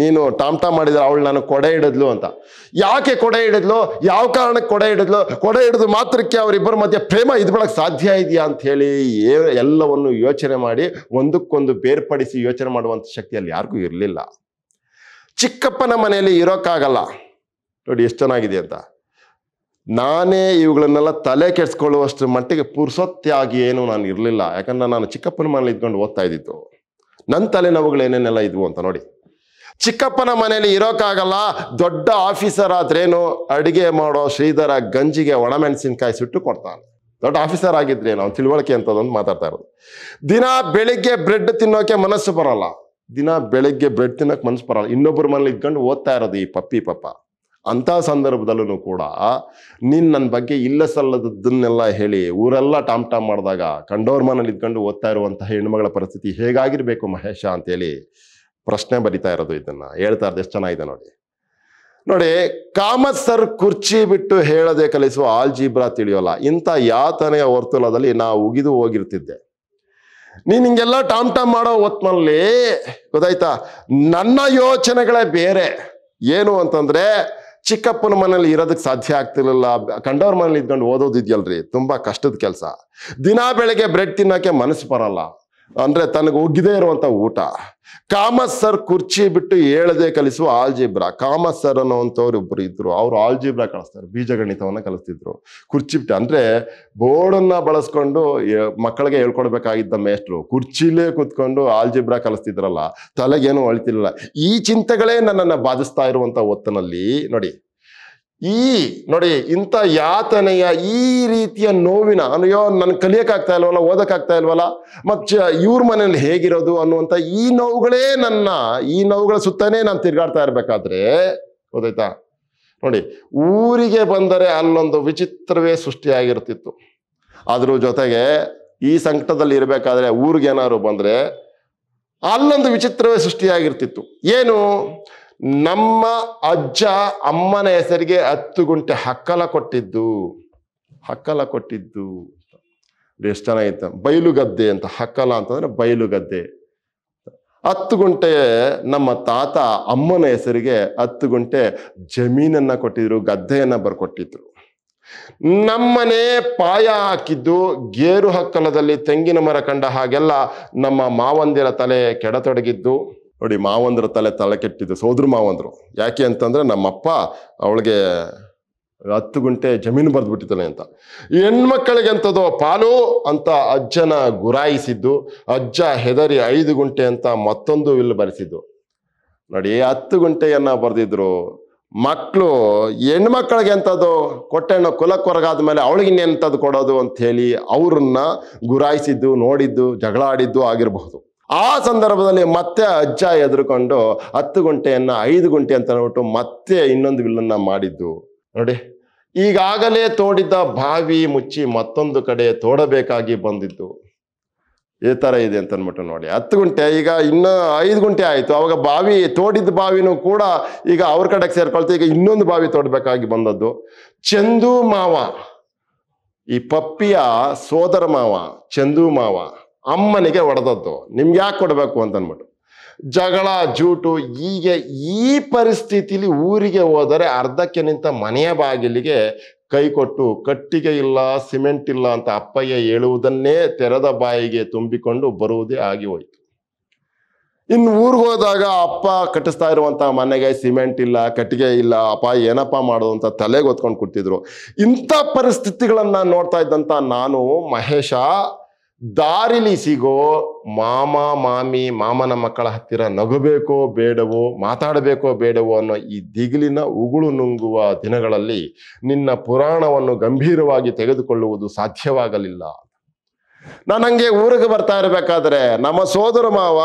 ನೀನು ಟಾಮ್ ಟಾಮ್ ಮಾಡಿದ್ರೆ ಅವಳು ನಾನು ಕೊಡೆ ಹಿಡಿದ್ಲು ಅಂತ ಯಾಕೆ ಕೊಡೆ ಹಿಡಿದ್ಲು ಯಾವ ಕಾರಣಕ್ಕೆ ಕೊಡ ಹಿಡಿದ್ಲು ಕೊಡೆ ಹಿಡಿದು ಮಾತ್ರಕ್ಕೆ ಅವರಿಬ್ಬರ ಮಧ್ಯೆ ಪ್ರೇಮ ಇದ್ಬಳಕ್ಕೆ ಸಾಧ್ಯ ಇದೆಯಾ ಅಂತ ಹೇಳಿ ಎಲ್ಲವನ್ನು ಯೋಚನೆ ಮಾಡಿ ಒಂದಕ್ಕೊಂದು ಬೇರ್ಪಡಿಸಿ ಯೋಚನೆ ಮಾಡುವಂಥ ಶಕ್ತಿಯಲ್ಲಿ ಯಾರಿಗೂ ಇರಲಿಲ್ಲ ಚಿಕ್ಕಪ್ಪನ ಮನೆಯಲ್ಲಿ ಇರೋಕ್ಕಾಗಲ್ಲ ನೋಡಿ ಎಷ್ಟು ಚೆನ್ನಾಗಿದೆ ಅಂತ ನಾನೇ ಇವುಗಳನ್ನೆಲ್ಲ ತಲೆ ಕೆಡಿಸ್ಕೊಳ್ಳುವಷ್ಟು ಮಟ್ಟಿಗೆ ಪುರುಸೊತ್ತಾಗಿ ಏನು ನಾನು ಇರಲಿಲ್ಲ ಯಾಕಂದ್ರೆ ನಾನು ಚಿಕ್ಕಪ್ಪನ ಮನೇಲಿ ಇದ್ಕೊಂಡು ಓದ್ತಾ ಇದ್ದಿತ್ತು ನನ್ನ ತಲೆನೋವುಗಳು ಏನೇನೆಲ್ಲ ಇದ್ವು ಅಂತ ನೋಡಿ ಚಿಕ್ಕಪ್ಪನ ಮನೇಲಿ ಇರೋಕ್ಕಾಗಲ್ಲ ದೊಡ್ಡ ಆಫೀಸರ್ ಆದ್ರೇನು ಅಡುಗೆ ಮಾಡೋ ಶ್ರೀಧರ ಗಂಜಿಗೆ ಒಣಮೆಣಸಿನಕಾಯಿ ಸುಟ್ಟು ಕೊಡ್ತಾನೆ ದೊಡ್ಡ ಆಫೀಸರ್ ಆಗಿದ್ರೇನು ಅವ್ನು ತಿಳುವಳಿಕೆ ಅಂತದೊಂದು ಮಾತಾಡ್ತಾ ಇರೋದು ದಿನ ಬೆಳಿಗ್ಗೆ ಬ್ರೆಡ್ ತಿನ್ನೋಕೆ ಮನಸ್ಸು ಬರಲ್ಲ ದಿನ ಬೆಳಗ್ಗೆ ಬ್ರೆಡ್ ತಿನ್ನಕ್ಕೆ ಮನಸ್ಸು ಬರಲ್ಲ ಇನ್ನೊಬ್ಬರ ಮನೇಲಿ ಇದ್ಕೊಂಡು ಓದ್ತಾ ಇರೋದು ಈ ಪಪ್ಪಿ ಪಪ್ಪ ಅಂಥ ಸಂದರ್ಭದಲ್ಲೂ ಕೂಡ ನೀನು ನನ್ನ ಬಗ್ಗೆ ಇಲ್ಲ ಸಲ್ಲದನ್ನೆಲ್ಲ ಹೇಳಿ ಊರೆಲ್ಲ ಟಾಮ್ ಟಾಮ್ ಮಾಡಿದಾಗ ಕಂಡೋರ್ ಮನೇಲಿ ಇದ್ಕೊಂಡು ಓದ್ತಾ ಇರುವಂತಹ ಹೆಣ್ಮಗಳ ಪರಿಸ್ಥಿತಿ ಹೇಗಾಗಿರಬೇಕು ಮಹೇಶ ಅಂತೇಳಿ ಪ್ರಶ್ನೆ ಬರಿತಾ ಇರೋದು ಇದನ್ನು ಹೇಳ್ತಾ ಇರೋದು ಎಷ್ಟು ಚೆನ್ನಾಗಿದೆ ನೋಡಿ ನೋಡಿ ಕಾಮತ್ ಸರ್ ಕುರ್ಚಿ ಬಿಟ್ಟು ಹೇಳದೆ ಕಲಿಸುವ ಆಲ್ಜಿಬ್ರಾ ತಿಳಿಯೋಲ್ಲ ಇಂಥ ಯಾತನೆಯ ವರ್ತುಲದಲ್ಲಿ ನಾ ಉಗಿದು ಹೋಗಿರ್ತಿದ್ದೆ ನೀನ್ ಹಿಂಗೆಲ್ಲ ಟಾಮ್ ಟಾಮ್ ಮಾಡೋ ಹೊತ್ನಲ್ಲಿ ಗೊತ್ತಾಯ್ತಾ ನನ್ನ ಯೋಚನೆಗಳೇ ಬೇರೆ ಏನು ಅಂತಂದ್ರೆ ಚಿಕ್ಕಪ್ಪನ ಮನೇಲಿ ಇರೋದಕ್ಕೆ ಸಾಧ್ಯ ಆಗ್ತಿರ್ಲಿಲ್ಲ ಕಂಡವ್ರ ಮನೇಲಿ ಇದ್ಕೊಂಡು ಓದೋದಿದ್ಯಲ್ರಿ ತುಂಬಾ ಕಷ್ಟದ ಕೆಲಸ ದಿನಾ ಬೆಳಗ್ಗೆ ಬ್ರೆಡ್ ತಿನ್ನೋಕೆ ಮನಸ್ಸು ಬರಲ್ಲ ಅಂದ್ರೆ ತನಗೆ ಒಗ್ಗಿದೆ ಇರುವಂತ ಊಟ ಕಾಮತ್ ಸರ್ ಕುರ್ಚಿ ಬಿಟ್ಟು ಹೇಳದೆ ಕಲಿಸುವ ಆಲ್ಜಿಬ್ರಾ ಕಾಮತ್ ಸರ್ ಅನ್ನೋವಂಥವ್ರು ಇಬ್ರು ಇದ್ರು ಅವರು ಆಲ್ಜಿಬ್ರಾ ಕಲಿಸ್ತಾರೆ ಬೀಜಗಣಿತವನ್ನು ಕಲಿಸ್ತಿದ್ರು ಕುರ್ಚಿ ಬಿಟ್ಟು ಅಂದ್ರೆ ಬೋರ್ಡನ್ನ ಬಳಸ್ಕೊಂಡು ಮಕ್ಕಳಿಗೆ ಹೇಳ್ಕೊಡ್ಬೇಕಾಗಿದ್ದ ಮೇಷ್ಟ್ರು ಕುರ್ಚಿಲೇ ಕುತ್ಕೊಂಡು ಆಲ್ಜಿಬ್ರಾ ಕಲಿಸ್ತಿದ್ರಲ್ಲ ತಲೆಗೇನು ಅಳ್ತಿರಲಿಲ್ಲ ಈ ಚಿಂತೆಗಳೇ ನನ್ನನ್ನು ಬಾಧಿಸ್ತಾ ಇರುವಂಥ ಹೊತ್ತಿನಲ್ಲಿ ನೋಡಿ ಈ ನೋಡಿ ಇಂಥ ಯಾತನೆಯ ಈ ರೀತಿಯ ನೋವಿನ ಅಯ್ಯೋ ನನ್ನ ಕಲಿಯಕಾಗ್ತಾ ಇಲ್ವಲ್ಲ ಓದಕ್ಕಾಗ್ತಾ ಇಲ್ವಲ್ಲ ಮತ್ತು ಇವ್ರ ಮನೇಲಿ ಹೇಗಿರೋದು ಅನ್ನುವಂಥ ಈ ನೋವುಗಳೇ ನನ್ನ ಈ ನೋವುಗಳ ಸುತ್ತನೇ ನಾನು ತಿರುಗಾಡ್ತಾ ಇರಬೇಕಾದ್ರೆ ಗೊತ್ತಾಯ್ತಾ ನೋಡಿ ಊರಿಗೆ ಬಂದರೆ ಅಲ್ಲೊಂದು ವಿಚಿತ್ರವೇ ಸೃಷ್ಟಿಯಾಗಿರ್ತಿತ್ತು ಅದ್ರ ಜೊತೆಗೆ ಈ ಸಂಕಟದಲ್ಲಿ ಇರಬೇಕಾದ್ರೆ ಏನಾದ್ರು ಬಂದರೆ ಅಲ್ಲೊಂದು ವಿಚಿತ್ರವೇ ಸೃಷ್ಟಿಯಾಗಿರ್ತಿತ್ತು ಏನು ನಮ್ಮ ಅಜ್ಜ ಅಮ್ಮನ ಹೆಸರಿಗೆ ಹತ್ತು ಗುಂಟೆ ಹಕ್ಕಲ ಕೊಟ್ಟಿದ್ದು ಹಕ್ಕಲ ಕೊಟ್ಟಿದ್ದು ಎಷ್ಟು ಚೆನ್ನಾಗಿತ್ತು ಬಯಲುಗದ್ದೆ ಅಂತ ಹಕ್ಕಲ ಅಂತಂದ್ರೆ ಬಯಲುಗದ್ದೆ ಹತ್ತು ಗುಂಟೆ ನಮ್ಮ ತಾತ ಅಮ್ಮನ ಹೆಸರಿಗೆ ಹತ್ತು ಗುಂಟೆ ಜಮೀನನ್ನ ಕೊಟ್ಟಿದ್ರು ಗದ್ದೆಯನ್ನ ಬರ್ಕೊಟ್ಟಿದ್ರು ನಮ್ಮನೆ ಪಾಯ ಹಾಕಿದ್ದು ಗೇರು ಹಕ್ಕಲದಲ್ಲಿ ತೆಂಗಿನ ಮರ ಕಂಡ ಹಾಗೆಲ್ಲ ನಮ್ಮ ಮಾವಂದಿರ ತಲೆ ಕೆಡತೊಡಗಿದ್ದು ನೋಡಿ ಮಾವಂದ್ರ ತಲೆ ತಲೆ ಕೆಟ್ಟಿದ್ದು ಸೋದ್ರ ಮಾವಂದ್ರು ಯಾಕೆ ಅಂತಂದ್ರೆ ನಮ್ಮಪ್ಪ ಅವಳಿಗೆ ಹತ್ತು ಗುಂಟೆ ಜಮೀನು ಬರೆದ್ಬಿಟ್ಟಿದ್ದಾನೆ ಅಂತ ಹೆಣ್ಮಕ್ಕಳಿಗೆ ಎಂಥದೋ ಪಾಲು ಅಂತ ಅಜ್ಜನ ಗುರಾಯಿಸಿದ್ದು ಅಜ್ಜ ಹೆದರಿ ಐದು ಗುಂಟೆ ಅಂತ ಮತ್ತೊಂದು ವಿಲ್ ಬರೆಸಿದ್ದು ನೋಡಿ ಹತ್ತು ಗುಂಟೆಯನ್ನ ಬರೆದಿದ್ರು ಮಕ್ಕಳು ಹೆಣ್ಮಕ್ಕಳಿಗೆ ಎಂಥದ್ದು ಕೊಟ್ಟೆಣ್ಣು ಕುಲಕ್ಕೊರಗಾದ ಮೇಲೆ ಅವಳಿಗೆ ಇನ್ನೆಂಥದ್ದು ಕೊಡೋದು ಹೇಳಿ ಅವ್ರನ್ನ ಗುರಾಯಿಸಿದ್ದು ನೋಡಿದ್ದು ಜಗಳ ಆಡಿದ್ದು ಆಗಿರಬಹುದು ಆ ಸಂದರ್ಭದಲ್ಲಿ ಮತ್ತೆ ಅಜ್ಜ ಎದುರುಕೊಂಡು ಹತ್ತು ಗುಂಟೆಯನ್ನು ಐದು ಗುಂಟೆ ಅಂತ ನೋಟು ಮತ್ತೆ ಇನ್ನೊಂದು ವಿಲ್ಲನ್ನ ಮಾಡಿದ್ದು ನೋಡಿ ಈಗಾಗಲೇ ತೋಡಿದ್ದ ಬಾವಿ ಮುಚ್ಚಿ ಮತ್ತೊಂದು ಕಡೆ ತೋಡಬೇಕಾಗಿ ಬಂದಿದ್ದು ಈ ಥರ ಇದೆ ಅಂತ ಅಂದ್ಬಿಟ್ಟು ನೋಡಿ ಹತ್ತು ಗುಂಟೆ ಈಗ ಇನ್ನು ಐದು ಗುಂಟೆ ಆಯಿತು ಅವಾಗ ಬಾವಿ ತೋಡಿದ ಬಾವಿನೂ ಕೂಡ ಈಗ ಅವ್ರ ಕಡೆಗೆ ಸೇರ್ಕೊಳ್ತು ಈಗ ಇನ್ನೊಂದು ಬಾವಿ ತೋಡಬೇಕಾಗಿ ಬಂದದ್ದು ಚಂದು ಮಾವ ಈ ಪಪ್ಪಿಯ ಸೋದರ ಮಾವ ಚಂದು ಮಾವ ಅಮ್ಮನಿಗೆ ಒಡೆದದ್ದು ನಿಮ್ಗೆ ಯಾಕೆ ಕೊಡಬೇಕು ಅಂತನ್ಬಿಟ್ಟು ಜಗಳ ಜೂಟು ಹೀಗೆ ಈ ಪರಿಸ್ಥಿತಿಲಿ ಊರಿಗೆ ಹೋದರೆ ಅರ್ಧಕ್ಕೆ ನಿಂತ ಮನೆಯ ಬಾಗಿಲಿಗೆ ಕೈ ಕೊಟ್ಟು ಕಟ್ಟಿಗೆ ಇಲ್ಲ ಸಿಮೆಂಟ್ ಇಲ್ಲ ಅಂತ ಅಪ್ಪಯ್ಯ ಹೇಳುವುದನ್ನೇ ತೆರೆದ ಬಾಯಿಗೆ ತುಂಬಿಕೊಂಡು ಬರುವುದೇ ಆಗಿ ಹೋಯ್ತು ಇನ್ನು ಊರಿಗೆ ಹೋದಾಗ ಅಪ್ಪ ಕಟ್ಟಿಸ್ತಾ ಇರುವಂತ ಮನೆಗೆ ಸಿಮೆಂಟ್ ಇಲ್ಲ ಕಟ್ಟಿಗೆ ಇಲ್ಲ ಅಪ್ಪ ಏನಪ್ಪ ಮಾಡೋದು ಅಂತ ತಲೆಗೆ ಹೊತ್ಕೊಂಡು ಕೂತಿದ್ರು ಇಂಥ ಪರಿಸ್ಥಿತಿಗಳನ್ನು ನೋಡ್ತಾ ಇದ್ದಂತ ನಾನು ಮಹೇಶ ದಾರಿಲಿ ಸಿಗೋ ಮಾಮ ಮಾಮಿ ಮಾಮನ ಮಕ್ಕಳ ಹತ್ತಿರ ನಗಬೇಕೋ ಬೇಡವೋ ಮಾತಾಡಬೇಕೋ ಬೇಡವೋ ಅನ್ನೋ ಈ ದಿಗಿಲಿನ ಉಗುಳು ನುಂಗುವ ದಿನಗಳಲ್ಲಿ ನಿನ್ನ ಪುರಾಣವನ್ನು ಗಂಭೀರವಾಗಿ ತೆಗೆದುಕೊಳ್ಳುವುದು ಸಾಧ್ಯವಾಗಲಿಲ್ಲ ನಾನು ಹಂಗೆ ಊರಿಗೆ ಬರ್ತಾ ಇರಬೇಕಾದ್ರೆ ನಮ್ಮ ಸೋದರ ಮಾವ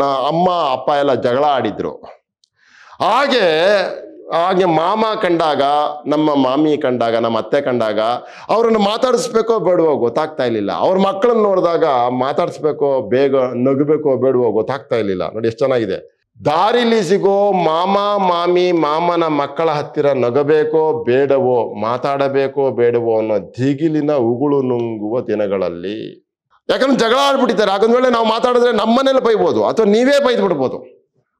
ನ ಅಮ್ಮ ಅಪ್ಪ ಎಲ್ಲ ಜಗಳ ಆಡಿದ್ರು ಹಾಗೆ ಹಾಗೆ ಮಾಮ ಕಂಡಾಗ ನಮ್ಮ ಮಾಮಿ ಕಂಡಾಗ ನಮ್ಮ ಅತ್ತೆ ಕಂಡಾಗ ಅವ್ರನ್ನ ಮಾತಾಡಿಸ್ಬೇಕೋ ಬೇಡವೋ ಗೊತ್ತಾಗ್ತಾ ಇರಲಿಲ್ಲ ಅವ್ರ ಮಕ್ಕಳನ್ನ ನೋಡಿದಾಗ ಮಾತಾಡಿಸ್ಬೇಕೋ ಬೇಗ ನಗಬೇಕೋ ಬೇಡವೋ ಗೊತ್ತಾಗ್ತಾ ಇರಲಿಲ್ಲ ನೋಡಿ ಎಷ್ಟು ಚೆನ್ನಾಗಿದೆ ದಾರಿಲಿ ಸಿಗೋ ಮಾಮ ಮಾಮಿ ಮಾಮನ ಮಕ್ಕಳ ಹತ್ತಿರ ನಗಬೇಕೋ ಬೇಡವೋ ಮಾತಾಡಬೇಕೋ ಬೇಡವೋ ಅನ್ನೋ ದಿಗಿಲಿನ ಉಗುಳು ನುಂಗುವ ದಿನಗಳಲ್ಲಿ ಯಾಕಂದ್ರೆ ಜಗಳ ಆಡ್ಬಿಟ್ಟಿದ್ದಾರೆ ಹಾಗೊಂದ್ ವೇಳೆ ನಾವು ಮಾತಾಡಿದ್ರೆ ನಮ್ಮನೆಲ್ಲ ಬೈಬೋದು ಅಥವಾ ನೀವೇ ಬೈದ್ಬಿಡ್ಬೋದು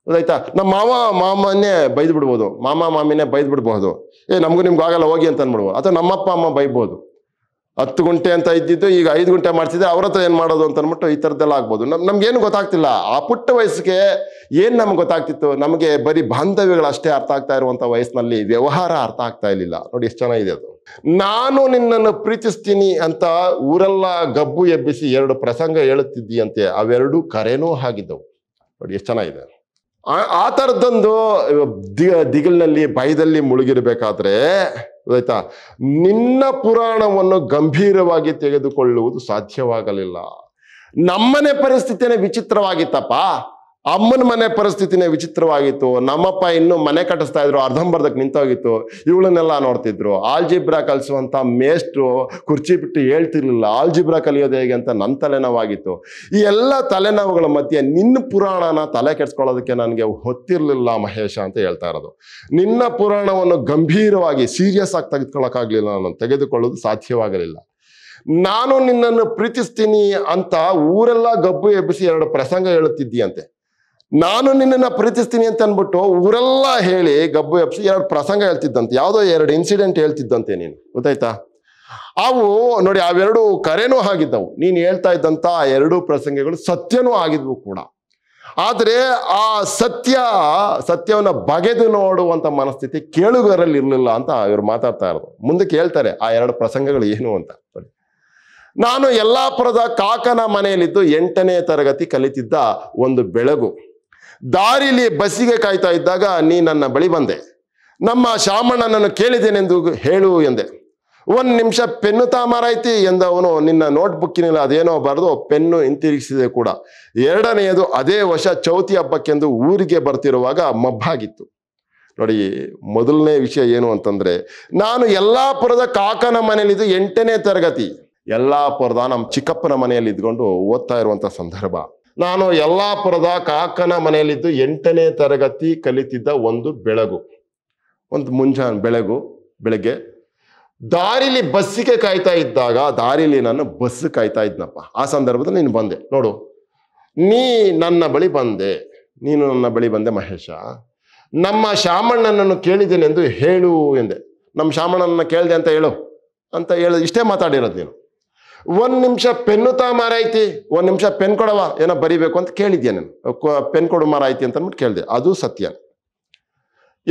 ಅದಾಯ್ತಾ ನಮ್ಮ ಮಾವ ಮಾಮನ್ನೇ ಬೈದು ಬಿಡ್ಬೋದು ಮಾಮ ಮಾಮಿನೇ ಬೈದು ಬಿಡ್ಬಹುದು ಏ ನಮಗೂ ನಿಮ್ಗೆ ಆಗಲ್ಲ ಹೋಗಿ ಅಂತ ಅನ್ಬಿಡ್ಬೋದು ಅಥವಾ ನಮ್ಮಪ್ಪ ಅಮ್ಮ ಬೈಬೋದು ಹತ್ತು ಗುಂಟೆ ಅಂತ ಇದ್ದಿದ್ದು ಈಗ ಐದು ಗುಂಟೆ ಮಾಡ್ತಿದ್ದೆ ಅವ್ರ ಹತ್ರ ಏನು ಮಾಡೋದು ಅಂತ ಅಂದ್ಬಿಟ್ಟು ಈ ಥರದ್ದೆಲ್ಲ ಆಗ್ಬೋದು ನಮ್ ನಮ್ಗೇನು ಗೊತ್ತಾಗ್ತಿಲ್ಲ ಆ ಪುಟ್ಟ ವಯಸ್ಸಿಗೆ ಏನು ನಮ್ಗೆ ಗೊತ್ತಾಗ್ತಿತ್ತು ನಮಗೆ ಬರೀ ಅಷ್ಟೇ ಅರ್ಥ ಆಗ್ತಾ ಇರುವಂಥ ವಯಸ್ಸಿನಲ್ಲಿ ವ್ಯವಹಾರ ಅರ್ಥ ಆಗ್ತಾ ಇರಲಿಲ್ಲ ನೋಡಿ ಎಷ್ಟು ಚೆನ್ನಾಗಿದೆ ಅದು ನಾನು ನಿನ್ನನ್ನು ಪ್ರೀತಿಸ್ತೀನಿ ಅಂತ ಊರೆಲ್ಲ ಗಬ್ಬು ಎಬ್ಬಿಸಿ ಎರಡು ಪ್ರಸಂಗ ಹೇಳುತ್ತಿದ್ದೀಯಂತೆ ಅವೆರಡೂ ಕರೆನೂ ಆಗಿದ್ದವು ನೋಡಿ ಎಷ್ಟು ಚೆನ್ನಾಗಿದೆ ಆ ಥರದ್ದೊಂದು ದಿ ದಿಗಿಲ್ನಲ್ಲಿ ಭಯದಲ್ಲಿ ಮುಳುಗಿರಬೇಕಾದ್ರೆ ಆಯ್ತಾ ನಿನ್ನ ಪುರಾಣವನ್ನು ಗಂಭೀರವಾಗಿ ತೆಗೆದುಕೊಳ್ಳುವುದು ಸಾಧ್ಯವಾಗಲಿಲ್ಲ ನಮ್ಮನೆ ಪರಿಸ್ಥಿತಿನೇ ವಿಚಿತ್ರವಾಗಿತ್ತಪ್ಪ ಅಮ್ಮನ ಮನೆ ಪರಿಸ್ಥಿತಿನೇ ವಿಚಿತ್ರವಾಗಿತ್ತು ನಮ್ಮಪ್ಪ ಇನ್ನು ಮನೆ ಕಟ್ಟಿಸ್ತಾ ಇದ್ರು ಅರ್ಧಂಬರ್ಧಕ್ಕೆ ನಿಂತೋಗಿತ್ತು ಇವಳನ್ನೆಲ್ಲ ನೋಡ್ತಿದ್ರು ಆಲ್ಜಿಬ್ರಾ ಕಲಿಸುವಂಥ ಮೇಸ್ಟ್ರು ಕುರ್ಚಿ ಬಿಟ್ಟು ಹೇಳ್ತಿರ್ಲಿಲ್ಲ ಆಲ್ಜಿಬ್ರಾ ಕಲಿಯೋದು ಹೇಗೆ ಅಂತ ನನ್ನ ತಲೆನೋವಾಗಿತ್ತು ಈ ಎಲ್ಲ ತಲೆನೋವುಗಳ ಮಧ್ಯೆ ನಿನ್ನ ಪುರಾಣನ ತಲೆ ಕೆಡ್ಸ್ಕೊಳ್ಳೋದಕ್ಕೆ ನನಗೆ ಹೊತ್ತಿರಲಿಲ್ಲ ಮಹೇಶ ಅಂತ ಹೇಳ್ತಾ ಇರೋದು ನಿನ್ನ ಪುರಾಣವನ್ನು ಗಂಭೀರವಾಗಿ ಸೀರಿಯಸ್ ಆಗಿ ತೆಗೆದುಕೊಳ್ಳೋಕ್ಕಾಗಲಿಲ್ಲ ನಾನು ತೆಗೆದುಕೊಳ್ಳೋದು ಸಾಧ್ಯವಾಗಲಿಲ್ಲ ನಾನು ನಿನ್ನನ್ನು ಪ್ರೀತಿಸ್ತೀನಿ ಅಂತ ಊರೆಲ್ಲ ಗಬ್ಬು ಎಬ್ಬಿಸಿ ಎರಡು ಪ್ರಸಂಗ ಹೇಳುತ್ತಿದ್ದೀಯಂತೆ ನಾನು ನಿನ್ನನ್ನು ಪ್ರೀತಿಸ್ತೀನಿ ಅಂತ ಅಂದ್ಬಿಟ್ಟು ಊರೆಲ್ಲ ಹೇಳಿ ಗಬ್ಬು ಎಬ್ಸಿ ಎರಡು ಪ್ರಸಂಗ ಹೇಳ್ತಿದ್ದಂತೆ ಯಾವುದೋ ಎರಡು ಇನ್ಸಿಡೆಂಟ್ ಹೇಳ್ತಿದ್ದಂತೆ ನೀನು ಗೊತ್ತಾಯ್ತಾ ಅವು ನೋಡಿ ಅವೆರಡು ಕರೆನೂ ಆಗಿದ್ದವು ನೀನು ಹೇಳ್ತಾ ಇದ್ದಂಥ ಆ ಎರಡು ಪ್ರಸಂಗಗಳು ಸತ್ಯನೂ ಆಗಿದ್ವು ಕೂಡ ಆದರೆ ಆ ಸತ್ಯ ಸತ್ಯವನ್ನು ಬಗೆದು ನೋಡುವಂಥ ಮನಸ್ಥಿತಿ ಕೇಳುಗರಲ್ಲಿ ಇರಲಿಲ್ಲ ಅಂತ ಇವರು ಮಾತಾಡ್ತಾ ಇರೋದು ಮುಂದಕ್ಕೆ ಹೇಳ್ತಾರೆ ಆ ಎರಡು ಪ್ರಸಂಗಗಳು ಏನು ಅಂತ ನಾನು ಯಲ್ಲಾಪುರದ ಕಾಕನ ಮನೆಯಲ್ಲಿದ್ದು ಎಂಟನೇ ತರಗತಿ ಕಲಿತಿದ್ದ ಒಂದು ಬೆಳಗು ದಾರಿಲಿ ಬಸ್ಸಿಗೆ ಕಾಯ್ತಾ ಇದ್ದಾಗ ನೀ ನನ್ನ ಬಳಿ ಬಂದೆ ನಮ್ಮ ಶಾಮಣ್ಣನನ್ನು ಕೇಳಿದ್ದೇನೆಂದು ಹೇಳು ಎಂದೆ ಒಂದು ನಿಮಿಷ ಪೆನ್ನು ತಾಮಾರಾಯ್ತಿ ಎಂದವನು ನಿನ್ನ ನೋಟ್ಬುಕ್ಕಿನಲ್ಲಿ ಅದೇನೋ ಬರೆದು ಪೆನ್ನು ಹಿಂತಿರುಗಿಸಿದೆ ಕೂಡ ಎರಡನೆಯದು ಅದೇ ವರ್ಷ ಚೌತಿ ಹಬ್ಬಕ್ಕೆಂದು ಊರಿಗೆ ಬರ್ತಿರುವಾಗ ಮಬ್ಬಾಗಿತ್ತು ನೋಡಿ ಮೊದಲನೇ ವಿಷಯ ಏನು ಅಂತಂದರೆ ನಾನು ಯಲ್ಲಾಪುರದ ಕಾಕನ ಮನೆಯಲ್ಲಿದ್ದು ಎಂಟನೇ ತರಗತಿ ಯಲ್ಲಾಪುರದ ನಮ್ಮ ಚಿಕ್ಕಪ್ಪನ ಮನೆಯಲ್ಲಿ ಇದ್ಕೊಂಡು ಓದ್ತಾ ಇರುವಂಥ ಸಂದರ್ಭ ನಾನು ಯಲ್ಲಾಪುರದ ಕಾಕನ ಮನೆಯಲ್ಲಿದ್ದು ಎಂಟನೇ ತರಗತಿ ಕಲಿತಿದ್ದ ಒಂದು ಬೆಳಗು ಒಂದು ಮುಂಜಾನೆ ಬೆಳಗು ಬೆಳಗ್ಗೆ ದಾರಿಲಿ ಬಸ್ಸಿಗೆ ಕಾಯ್ತಾ ಇದ್ದಾಗ ದಾರಿಲಿ ನಾನು ಬಸ್ ಕಾಯ್ತಾ ಇದ್ನಪ್ಪ ಆ ಸಂದರ್ಭದಲ್ಲಿ ನೀನು ಬಂದೆ ನೋಡು ನೀ ನನ್ನ ಬಳಿ ಬಂದೆ ನೀನು ನನ್ನ ಬಳಿ ಬಂದೆ ಮಹೇಶ ನಮ್ಮ ಶಾಮಣ್ಣನನ್ನು ಕೇಳಿದ್ದೇನೆಂದು ಹೇಳು ಎಂದೆ ನಮ್ಮ ಶಾಮಣ್ಣನ ಕೇಳಿದೆ ಅಂತ ಹೇಳು ಅಂತ ಹೇಳಿ ಇಷ್ಟೇ ಮಾತಾಡಿರೋದು ನೀನು ಒಂದು ನಿಮಿಷ ಪೆನ್ನು ತಾ ಮಾರಾಯ್ತಿ ಒಂದು ನಿಮಿಷ ಪೆನ್ ಕೊಡವ ಏನೋ ಬರಿಬೇಕು ಅಂತ ಕೇಳಿದ್ಯಾ ನಾನು ಪೆನ್ ಕೊಡು ಮಾರಾಯ್ತಿ ಅಂತ ಕೇಳಿದೆ ಅದು ಸತ್ಯ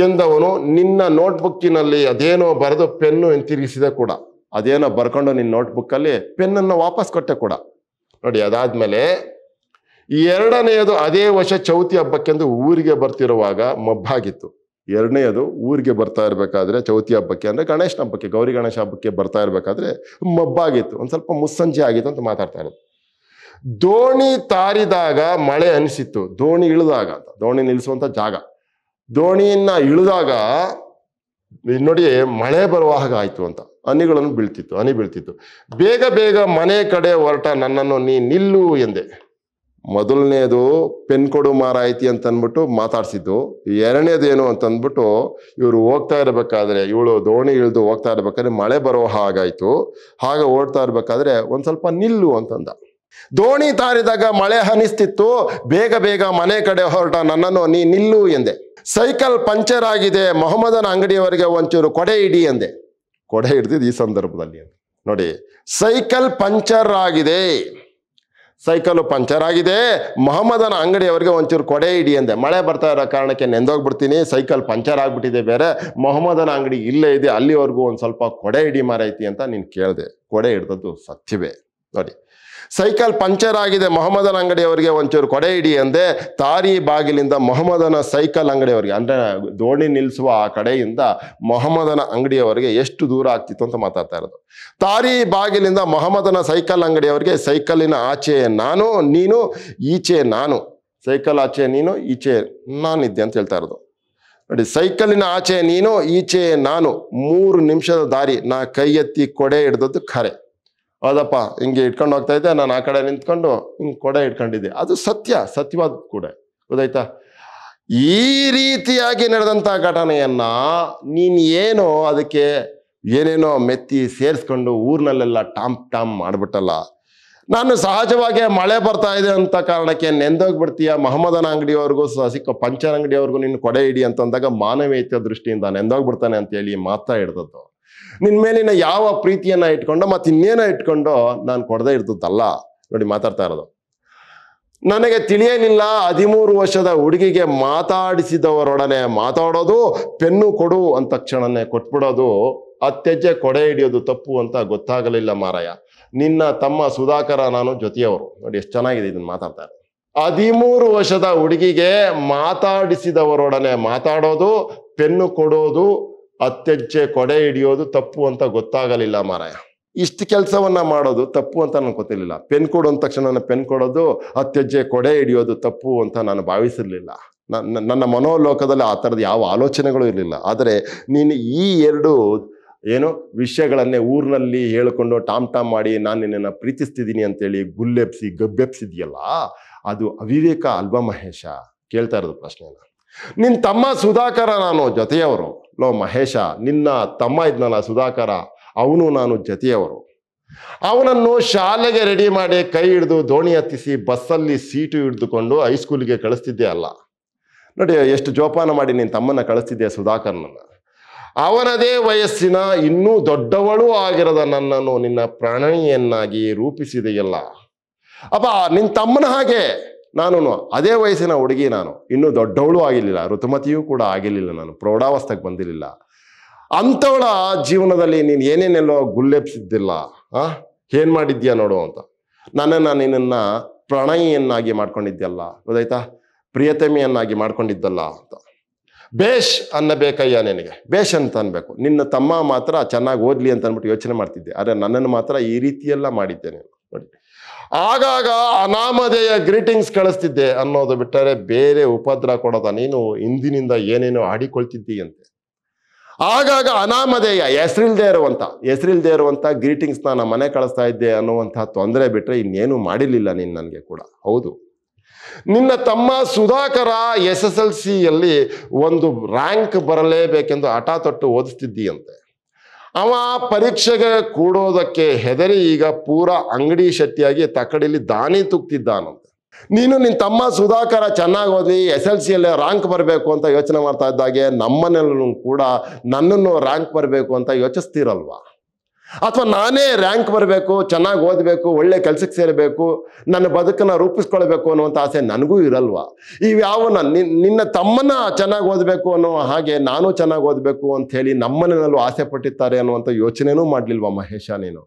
ಎಂದವನು ನಿನ್ನ ನೋಟ್ಬುಕ್ಕಿನಲ್ಲಿ ಅದೇನೋ ಬರೆದು ಪೆನ್ನು ಹಿಂತಿರುಗಿಸಿದೆ ಕೂಡ ಅದೇನೋ ಬರ್ಕೊಂಡು ನಿನ್ನ ನೋಟ್ಬುಕ್ಕಲ್ಲಿ ಪೆನ್ನನ್ನು ವಾಪಸ್ ಕೊಟ್ಟೆ ಕೂಡ ನೋಡಿ ಅದಾದ್ಮೇಲೆ ಎರಡನೆಯದು ಅದೇ ವರ್ಷ ಚೌತಿ ಹಬ್ಬಕ್ಕೆಂದು ಊರಿಗೆ ಬರ್ತಿರುವಾಗ ಮಬ್ಬಾಗಿತ್ತು ಎರಡನೇದು ಊರಿಗೆ ಬರ್ತಾ ಇರಬೇಕಾದ್ರೆ ಚೌತಿ ಹಬ್ಬಕ್ಕೆ ಅಂದರೆ ಗಣೇಶನ ಹಬ್ಬಕ್ಕೆ ಗೌರಿ ಗಣೇಶ ಹಬ್ಬಕ್ಕೆ ಬರ್ತಾ ಇರಬೇಕಾದ್ರೆ ಮಬ್ಬಾಗಿತ್ತು ಒಂದು ಸ್ವಲ್ಪ ಮುಸ್ಸಂಜೆ ಆಗಿತ್ತು ಅಂತ ಮಾತಾಡ್ತಾ ಇರೋದು ದೋಣಿ ತಾರಿದಾಗ ಮಳೆ ಅನಿಸಿತ್ತು ದೋಣಿ ಇಳಿದಾಗ ಅಂತ ದೋಣಿ ನಿಲ್ಲಿಸುವಂಥ ಜಾಗ ದೋಣಿಯನ್ನ ಇಳಿದಾಗ ನೋಡಿ ಮಳೆ ಬರುವ ಹಾಗೆ ಆಯಿತು ಅಂತ ಹನಿಗಳನ್ನು ಬೀಳ್ತಿತ್ತು ಹನಿ ಬೀಳ್ತಿತ್ತು ಬೇಗ ಬೇಗ ಮನೆ ಕಡೆ ಹೊರಟ ನನ್ನನ್ನು ನೀ ನಿಲ್ಲು ಎಂದೆ ಮೊದಲನೇದು ಪೆನ್ ಕೊಡು ಮಾರಾಯಿತಿ ಅಂತ ಅಂದ್ಬಿಟ್ಟು ಮಾತಾಡ್ಸಿದ್ದು ಎರಡನೇದು ಅಂತ ಅಂದ್ಬಿಟ್ಟು ಇವರು ಹೋಗ್ತಾ ಇರಬೇಕಾದ್ರೆ ಇವಳು ದೋಣಿ ಇಳಿದು ಹೋಗ್ತಾ ಇರ್ಬೇಕಾದ್ರೆ ಮಳೆ ಬರೋ ಹಾಗಾಯ್ತು ಹಾಗೆ ಓಡ್ತಾ ಇರ್ಬೇಕಾದ್ರೆ ಒಂದು ಸ್ವಲ್ಪ ನಿಲ್ಲು ಅಂತಂದ ದೋಣಿ ತಾರಿದಾಗ ಮಳೆ ಹನಿಸ್ತಿತ್ತು ಬೇಗ ಬೇಗ ಮನೆ ಕಡೆ ಹೊರಟ ನನ್ನನ್ನು ನೀ ನಿಲ್ಲು ಎಂದೆ ಸೈಕಲ್ ಪಂಚರ್ ಆಗಿದೆ ಮೊಹಮ್ಮದನ ಅಂಗಡಿಯವರಿಗೆ ಒಂಚೂರು ಕೊಡೆ ಇಡಿ ಎಂದೆ ಕೊಡೆ ಹಿಡ್ದಿದ್ದು ಈ ಸಂದರ್ಭದಲ್ಲಿ ನೋಡಿ ಸೈಕಲ್ ಪಂಚರ್ ಆಗಿದೆ ಸೈಕಲ್ಲು ಪಂಚರ್ ಆಗಿದೆ ಮೊಹಮ್ಮದನ ಅಂಗಡಿಯವರಿಗೆ ಒಂಚೂರು ಕೊಡೆ ಇಡಿ ಅಂದೆ ಮಳೆ ಬರ್ತಾ ಇರೋ ಕಾರಣಕ್ಕೆ ನೆಂದೋಗ್ಬಿಡ್ತೀನಿ ಸೈಕಲ್ ಪಂಚರ್ ಆಗಿಬಿಟ್ಟಿದೆ ಬೇರೆ ಮೊಹಮ್ಮದನ ಅಂಗಡಿ ಇಲ್ಲೇ ಇದೆ ಅಲ್ಲಿವರೆಗೂ ಒಂದು ಸ್ವಲ್ಪ ಕೊಡೆ ಇಡಿ ಮಾರೈತಿ ಅಂತ ನೀನು ಕೇಳಿದೆ ಕೊಡೆ ಹಿಡ್ದದ್ದು ಸತ್ಯವೇ ನೋಡಿ ಸೈಕಲ್ ಪಂಚರ್ ಆಗಿದೆ ಮೊಹಮ್ಮದನ ಅಂಗಡಿಯವರಿಗೆ ಒಂಚೂರು ಕೊಡೆ ಇಡಿ ಅಂದೆ ತಾರಿ ಬಾಗಿಲಿಂದ ಮೊಹಮ್ಮದನ ಸೈಕಲ್ ಅಂಗಡಿಯವರಿಗೆ ಅಂದರೆ ದೋಣಿ ನಿಲ್ಲಿಸುವ ಆ ಕಡೆಯಿಂದ ಮೊಹಮ್ಮದನ ಅಂಗಡಿಯವರಿಗೆ ಎಷ್ಟು ದೂರ ಆಗ್ತಿತ್ತು ಅಂತ ಮಾತಾಡ್ತಾ ಇರೋದು ತಾರಿ ಬಾಗಿಲಿಂದ ಮೊಹಮ್ಮದನ ಸೈಕಲ್ ಅಂಗಡಿಯವರಿಗೆ ಸೈಕಲಿನ ಆಚೆ ನಾನು ನೀನು ಈಚೆ ನಾನು ಸೈಕಲ್ ಆಚೆ ನೀನು ಈಚೆ ನಾನಿದ್ದೆ ಅಂತ ಹೇಳ್ತಾ ಇರೋದು ನೋಡಿ ಸೈಕಲಿನ ಆಚೆ ನೀನು ಈಚೆ ನಾನು ಮೂರು ನಿಮಿಷದ ದಾರಿ ನಾ ಕೈ ಎತ್ತಿ ಕೊಡೆ ಹಿಡ್ದದ್ದು ಖರೆ ಹೌದಪ್ಪ ಹಿಂಗೆ ಇಟ್ಕೊಂಡು ಹೋಗ್ತಾ ಇದ್ದೆ ನಾನು ಆ ಕಡೆ ನಿಂತ್ಕೊಂಡು ಹಿಂಗೆ ಕೊಡೆ ಇಟ್ಕೊಂಡಿದ್ದೆ ಅದು ಸತ್ಯ ಸತ್ಯವಾದ ಕೂಡ ಗೊತ್ತಾಯ್ತಾ ಈ ರೀತಿಯಾಗಿ ನಡೆದಂಥ ಘಟನೆಯನ್ನ ನೀನು ಏನೋ ಅದಕ್ಕೆ ಏನೇನೋ ಮೆತ್ತಿ ಸೇರಿಸ್ಕೊಂಡು ಊರಿನಲ್ಲೆಲ್ಲ ಟಾಮ್ ಟಾಮ್ ಮಾಡ್ಬಿಟ್ಟಲ್ಲ ನಾನು ಸಹಜವಾಗಿ ಮಳೆ ಬರ್ತಾ ಇದೆ ಅಂತ ಕಾರಣಕ್ಕೆ ನೆಂದೋಗ್ಬಿಡ್ತೀಯ ಮಹಮ್ಮದನ ಅಂಗಡಿಯವ್ರಿಗೂ ಸಿಕ್ಕ ಪಂಚನ ಅಂಗಡಿಯವ್ರಿಗೂ ನಿನ್ನ ಕೊಡೆ ಇಡಿ ಅಂತಂದಾಗ ಮಾನವೀಯತೆ ದೃಷ್ಟಿಯಿಂದ ನೆಂದೋಗ್ಬಿಡ್ತಾನೆ ಅಂತೇಳಿ ಮಾತಾ ಹಿಡ್ದದ್ದು ನಿನ್ನ ಮೇಲಿನ ಯಾವ ಪ್ರೀತಿಯನ್ನ ಇಟ್ಕೊಂಡು ಮತ್ತೆ ಇನ್ನೇನ ಇಟ್ಕೊಂಡು ನಾನು ಕೊಡದೇ ಇರ್ತದಲ್ಲ ನೋಡಿ ಮಾತಾಡ್ತಾ ಇರೋದು ನನಗೆ ತಿಳಿಯೇನಿಲ್ಲ ಹದಿಮೂರು ವರ್ಷದ ಹುಡುಗಿಗೆ ಮಾತಾಡಿಸಿದವರೊಡನೆ ಮಾತಾಡೋದು ಪೆನ್ನು ಕೊಡು ಅಂತ ತಕ್ಷಣನೇ ಕೊಟ್ಬಿಡೋದು ಅತ್ತೆಜ್ಜೆ ಕೊಡೆ ಹಿಡಿಯೋದು ತಪ್ಪು ಅಂತ ಗೊತ್ತಾಗಲಿಲ್ಲ ಮಾರಾಯ ನಿನ್ನ ತಮ್ಮ ಸುಧಾಕರ ನಾನು ಜೊತೆಯವರು ನೋಡಿ ಎಷ್ಟು ಚೆನ್ನಾಗಿದೆ ಇದನ್ನ ಮಾತಾಡ್ತಾರೆ ಹದಿಮೂರು ವರ್ಷದ ಹುಡುಗಿಗೆ ಮಾತಾಡಿಸಿದವರೊಡನೆ ಮಾತಾಡೋದು ಪೆನ್ನು ಕೊಡೋದು ಅತ್ಯಜ್ಜೆ ಕೊಡೆ ಹಿಡಿಯೋದು ತಪ್ಪು ಅಂತ ಗೊತ್ತಾಗಲಿಲ್ಲ ಮಾರಾಯ ಇಷ್ಟು ಕೆಲಸವನ್ನ ಮಾಡೋದು ತಪ್ಪು ಅಂತ ನನಗೆ ಗೊತ್ತಿರಲಿಲ್ಲ ಪೆನ್ ಕೊಡು ಅಂದ ತಕ್ಷಣ ನಾನು ಪೆನ್ ಕೊಡೋದು ಅತ್ಯಜ್ಜೆ ಕೊಡೆ ಹಿಡಿಯೋದು ತಪ್ಪು ಅಂತ ನಾನು ಭಾವಿಸಿರಲಿಲ್ಲ ನನ್ನ ಮನೋಲೋಕದಲ್ಲಿ ಆ ಥರದ ಯಾವ ಆಲೋಚನೆಗಳು ಇರಲಿಲ್ಲ ಆದರೆ ನೀನು ಈ ಎರಡು ಏನು ವಿಷಯಗಳನ್ನೇ ಊರಿನಲ್ಲಿ ಹೇಳಿಕೊಂಡು ಟಾಮ್ ಟಾಮ್ ಮಾಡಿ ನಾನು ನಿನ್ನನ್ನು ಪ್ರೀತಿಸ್ತಿದ್ದೀನಿ ಅಂತೇಳಿ ಗುಲ್ಲೆಪ್ಸಿ ಗಬ್ಬೆಪ್ಸಿದ್ಯಲ್ಲ ಅದು ಅವಿವೇಕ ಅಲ್ವಾ ಮಹೇಶ ಕೇಳ್ತಾ ಇರೋದು ಪ್ರಶ್ನೆನ ನಿನ್ನ ತಮ್ಮ ಸುಧಾಕರ ನಾನು ಜೊತೆಯವರು ಲೋ ಮಹೇಶ ನಿನ್ನ ತಮ್ಮ ಇದ್ನಲ್ಲ ಸುಧಾಕರ ಅವನು ನಾನು ಜತೆಯವರು ಅವನನ್ನು ಶಾಲೆಗೆ ರೆಡಿ ಮಾಡಿ ಕೈ ಹಿಡಿದು ದೋಣಿ ಹತ್ತಿಸಿ ಬಸ್ಸಲ್ಲಿ ಸೀಟು ಹಿಡಿದುಕೊಂಡು ಹೈಸ್ಕೂಲಿಗೆ ಕಳಿಸ್ತಿದ್ದೆ ಅಲ್ಲ ನೋಡಿ ಎಷ್ಟು ಜೋಪಾನ ಮಾಡಿ ನಿನ್ನ ತಮ್ಮನ ಕಳಿಸ್ತಿದ್ದೆ ಸುಧಾಕರ್ನನ್ನ ಅವನದೇ ವಯಸ್ಸಿನ ಇನ್ನೂ ದೊಡ್ಡವಳು ಆಗಿರದ ನನ್ನನ್ನು ನಿನ್ನ ಪ್ರಾಣನಿಯನ್ನಾಗಿ ರೂಪಿಸಿದೆಯಲ್ಲ ಅಪ್ಪ ನಿನ್ನ ತಮ್ಮನ ಹಾಗೆ ನಾನು ಅದೇ ವಯಸ್ಸಿನ ಹುಡುಗಿ ನಾನು ಇನ್ನೂ ದೊಡ್ಡವಳು ಆಗಿರಲಿಲ್ಲ ಋತುಮತಿಯೂ ಕೂಡ ಆಗಿರಲಿಲ್ಲ ನಾನು ಪ್ರೌಢಾವಸ್ಥೆಗೆ ಬಂದಿರಲಿಲ್ಲ ಅಂಥವಳ ಜೀವನದಲ್ಲಿ ನೀನು ಏನೇನೆಲ್ಲೋ ಗುಲ್ಲೆಪ್ಸಿದ್ದಿಲ್ಲ ಆ ಏನು ಮಾಡಿದ್ಯಾ ನೋಡು ಅಂತ ನನ್ನನ್ನು ನಿನ್ನನ್ನು ಪ್ರಣಯಿಯನ್ನಾಗಿ ಮಾಡ್ಕೊಂಡಿದ್ದೆಲ್ಲ ಗೊತ್ತಾಯ್ತಾ ಪ್ರಿಯತಮಿಯನ್ನಾಗಿ ಮಾಡ್ಕೊಂಡಿದ್ದಲ್ಲ ಅಂತ ಬೇಷ್ ಅನ್ನಬೇಕಯ್ಯ ನಿನಗೆ ಬೇಷ್ ಅಂತ ಅನ್ಬೇಕು ನಿನ್ನ ತಮ್ಮ ಮಾತ್ರ ಚೆನ್ನಾಗಿ ಓದಲಿ ಅಂತ ಅಂದ್ಬಿಟ್ಟು ಯೋಚನೆ ಮಾಡ್ತಿದ್ದೆ ಆದರೆ ನನ್ನನ್ನು ಮಾತ್ರ ಈ ರೀತಿಯೆಲ್ಲ ಮಾಡಿದ್ದೆ ನೀನು ನೋಡಿ ಆಗಾಗ ಅನಾಮಧೇಯ ಗ್ರೀಟಿಂಗ್ಸ್ ಕಳಿಸ್ತಿದ್ದೆ ಅನ್ನೋದು ಬಿಟ್ಟರೆ ಬೇರೆ ಉಪದ್ರ ಕೊಡದ ನೀನು ಹಿಂದಿನಿಂದ ಏನೇನೋ ಆಡಿಕೊಳ್ತಿದ್ದೀಯಂತೆ ಆಗಾಗ ಅನಾಮಧೇಯ ಹೆಸರಿಲ್ದೇ ಇರುವಂಥ ಹೆಸರಿಲ್ದೇ ಇರುವಂಥ ಗ್ರೀಟಿಂಗ್ಸ್ ನಮ್ಮ ಮನೆ ಕಳಿಸ್ತಾ ಇದ್ದೆ ಅನ್ನುವಂಥ ತೊಂದರೆ ಬಿಟ್ಟರೆ ಇನ್ನೇನು ಮಾಡಿರಲಿಲ್ಲ ನೀನು ನನಗೆ ಕೂಡ ಹೌದು ನಿನ್ನ ತಮ್ಮ ಸುಧಾಕರ ಎಸ್ ಎಸ್ ಎಲ್ ಸಿಯಲ್ಲಿ ಒಂದು ರ್ಯಾಂಕ್ ಬರಲೇಬೇಕೆಂದು ಹಠ ತೊಟ್ಟು ಓದಿಸ್ತಿದ್ದೀಯಂತೆ ಅವ ಪರೀಕ್ಷೆಗೆ ಕೂಡೋದಕ್ಕೆ ಹೆದರಿ ಈಗ ಪೂರ ಅಂಗಡಿ ಶಕ್ತಿಯಾಗಿ ತಕ್ಕಡಿಲಿ ದಾನಿ ತುಕ್ತಿದ್ದಾನಂತೆ ನೀನು ನಿನ್ನ ತಮ್ಮ ಸುಧಾಕರ ಚೆನ್ನಾಗಿ ಓದಿ ಎಸ್ ಎಲ್ ಸಿಯಲ್ಲಿ ರ್ಯಾಂಕ್ ಬರಬೇಕು ಅಂತ ಯೋಚನೆ ಮಾಡ್ತಾ ಇದ್ದಾಗೆ ನಮ್ಮನೆಲ್ಲೂ ಕೂಡ ನನ್ನನ್ನು ರ್ಯಾಂಕ್ ಬರಬೇಕು ಅಂತ ಯೋಚಿಸ್ತೀರಲ್ವಾ ಅಥವಾ ನಾನೇ ರ್ಯಾಂಕ್ ಬರಬೇಕು ಚೆನ್ನಾಗಿ ಓದಬೇಕು ಒಳ್ಳೆ ಕೆಲಸಕ್ಕೆ ಸೇರಬೇಕು ನನ್ನ ಬದುಕನ್ನು ರೂಪಿಸ್ಕೊಳ್ಬೇಕು ಅನ್ನುವಂಥ ಆಸೆ ನನಗೂ ಇರಲ್ವಾ ಇವ್ಯಾವ ನಿನ್ನ ತಮ್ಮನ ಚೆನ್ನಾಗಿ ಓದಬೇಕು ಅನ್ನೋ ಹಾಗೆ ನಾನು ಚೆನ್ನಾಗಿ ಓದಬೇಕು ಅಂಥೇಳಿ ನಮ್ಮನೆಯಲ್ಲೂ ಆಸೆ ಪಟ್ಟಿರ್ತಾರೆ ಅನ್ನುವಂಥ ಯೋಚನೆನೂ ಮಾಡ್ಲಿಲ್ವಾ ಮಹೇಶ ನೀನು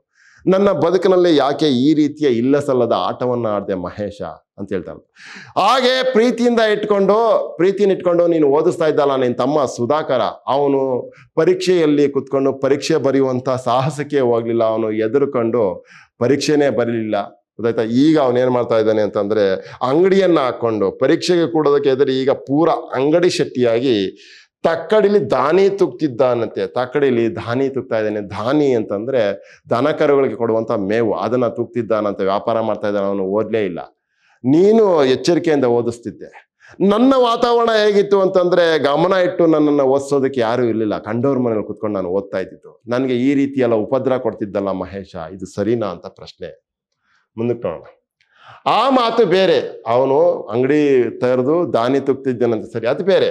ನನ್ನ ಬದುಕಿನಲ್ಲಿ ಯಾಕೆ ಈ ರೀತಿಯ ಇಲ್ಲಸಲ್ಲದ ಸಲ್ಲದ ಆಟವನ್ನು ಆಡಿದೆ ಮಹೇಶ ಅಂತ ಹೇಳ್ತಾರೆ ಹಾಗೆ ಪ್ರೀತಿಯಿಂದ ಇಟ್ಕೊಂಡು ಪ್ರೀತಿನ ಇಟ್ಕೊಂಡು ನೀನು ಓದಿಸ್ತಾ ಇದ್ದಲ್ಲ ನಿನ್ನ ತಮ್ಮ ಸುಧಾಕರ ಅವನು ಪರೀಕ್ಷೆಯಲ್ಲಿ ಕುತ್ಕೊಂಡು ಪರೀಕ್ಷೆ ಬರೆಯುವಂಥ ಸಾಹಸಕ್ಕೆ ಹೋಗ್ಲಿಲ್ಲ ಅವನು ಎದುರುಕೊಂಡು ಪರೀಕ್ಷೆನೇ ಬರಲಿಲ್ಲ ಗೊತ್ತಾಯ್ತಾ ಈಗ ಅವನೇನು ಮಾಡ್ತಾ ಇದ್ದಾನೆ ಅಂತಂದರೆ ಅಂಗಡಿಯನ್ನು ಹಾಕ್ಕೊಂಡು ಪರೀಕ್ಷೆಗೆ ಕೂಡೋದಕ್ಕೆ ಎದುರು ಈಗ ಪೂರ ಅಂಗಡಿ ಶೆಟ್ಟಿಯಾಗಿ ತಕ್ಕಡಿಲಿ ದಾನಿ ತುಕ್ತಿದ್ದಾನಂತೆ ತಕ್ಕಡಿಲಿ ದಾನಿ ತುಕ್ತಾ ಇದ್ದಾನೆ ದಾನಿ ಅಂತಂದ್ರೆ ದನ ಕರುಗಳಿಗೆ ಕೊಡುವಂತ ಮೇವು ಅದನ್ನ ತುಕ್ತಿದ್ದಾನಂತೆ ವ್ಯಾಪಾರ ಮಾಡ್ತಾ ಇದ್ದಾನೆ ಅವನು ಓದ್ಲೇ ಇಲ್ಲ ನೀನು ಎಚ್ಚರಿಕೆಯಿಂದ ಓದಿಸ್ತಿದ್ದೆ ನನ್ನ ವಾತಾವರಣ ಹೇಗಿತ್ತು ಅಂತಂದ್ರೆ ಗಮನ ಇಟ್ಟು ನನ್ನನ್ನು ಓದಿಸೋದಕ್ಕೆ ಯಾರೂ ಇರಲಿಲ್ಲ ಕಂಡವ್ರ ಮನೇಲಿ ಕುತ್ಕೊಂಡು ನಾನು ಓದ್ತಾ ಇದ್ದಿದ್ದು ನನಗೆ ಈ ರೀತಿಯೆಲ್ಲ ಉಪದ್ರ ಕೊಡ್ತಿದ್ದಲ್ಲ ಮಹೇಶ ಇದು ಸರಿನಾ ಅಂತ ಪ್ರಶ್ನೆ ಮುಂದಕ್ಕೆ ನೋಡೋಣ ಆ ಮಾತು ಬೇರೆ ಅವನು ಅಂಗಡಿ ತೆರೆದು ದಾನಿ ತುಕ್ತಿದ್ದಾನಂತ ಸರಿ ಅದು ಬೇರೆ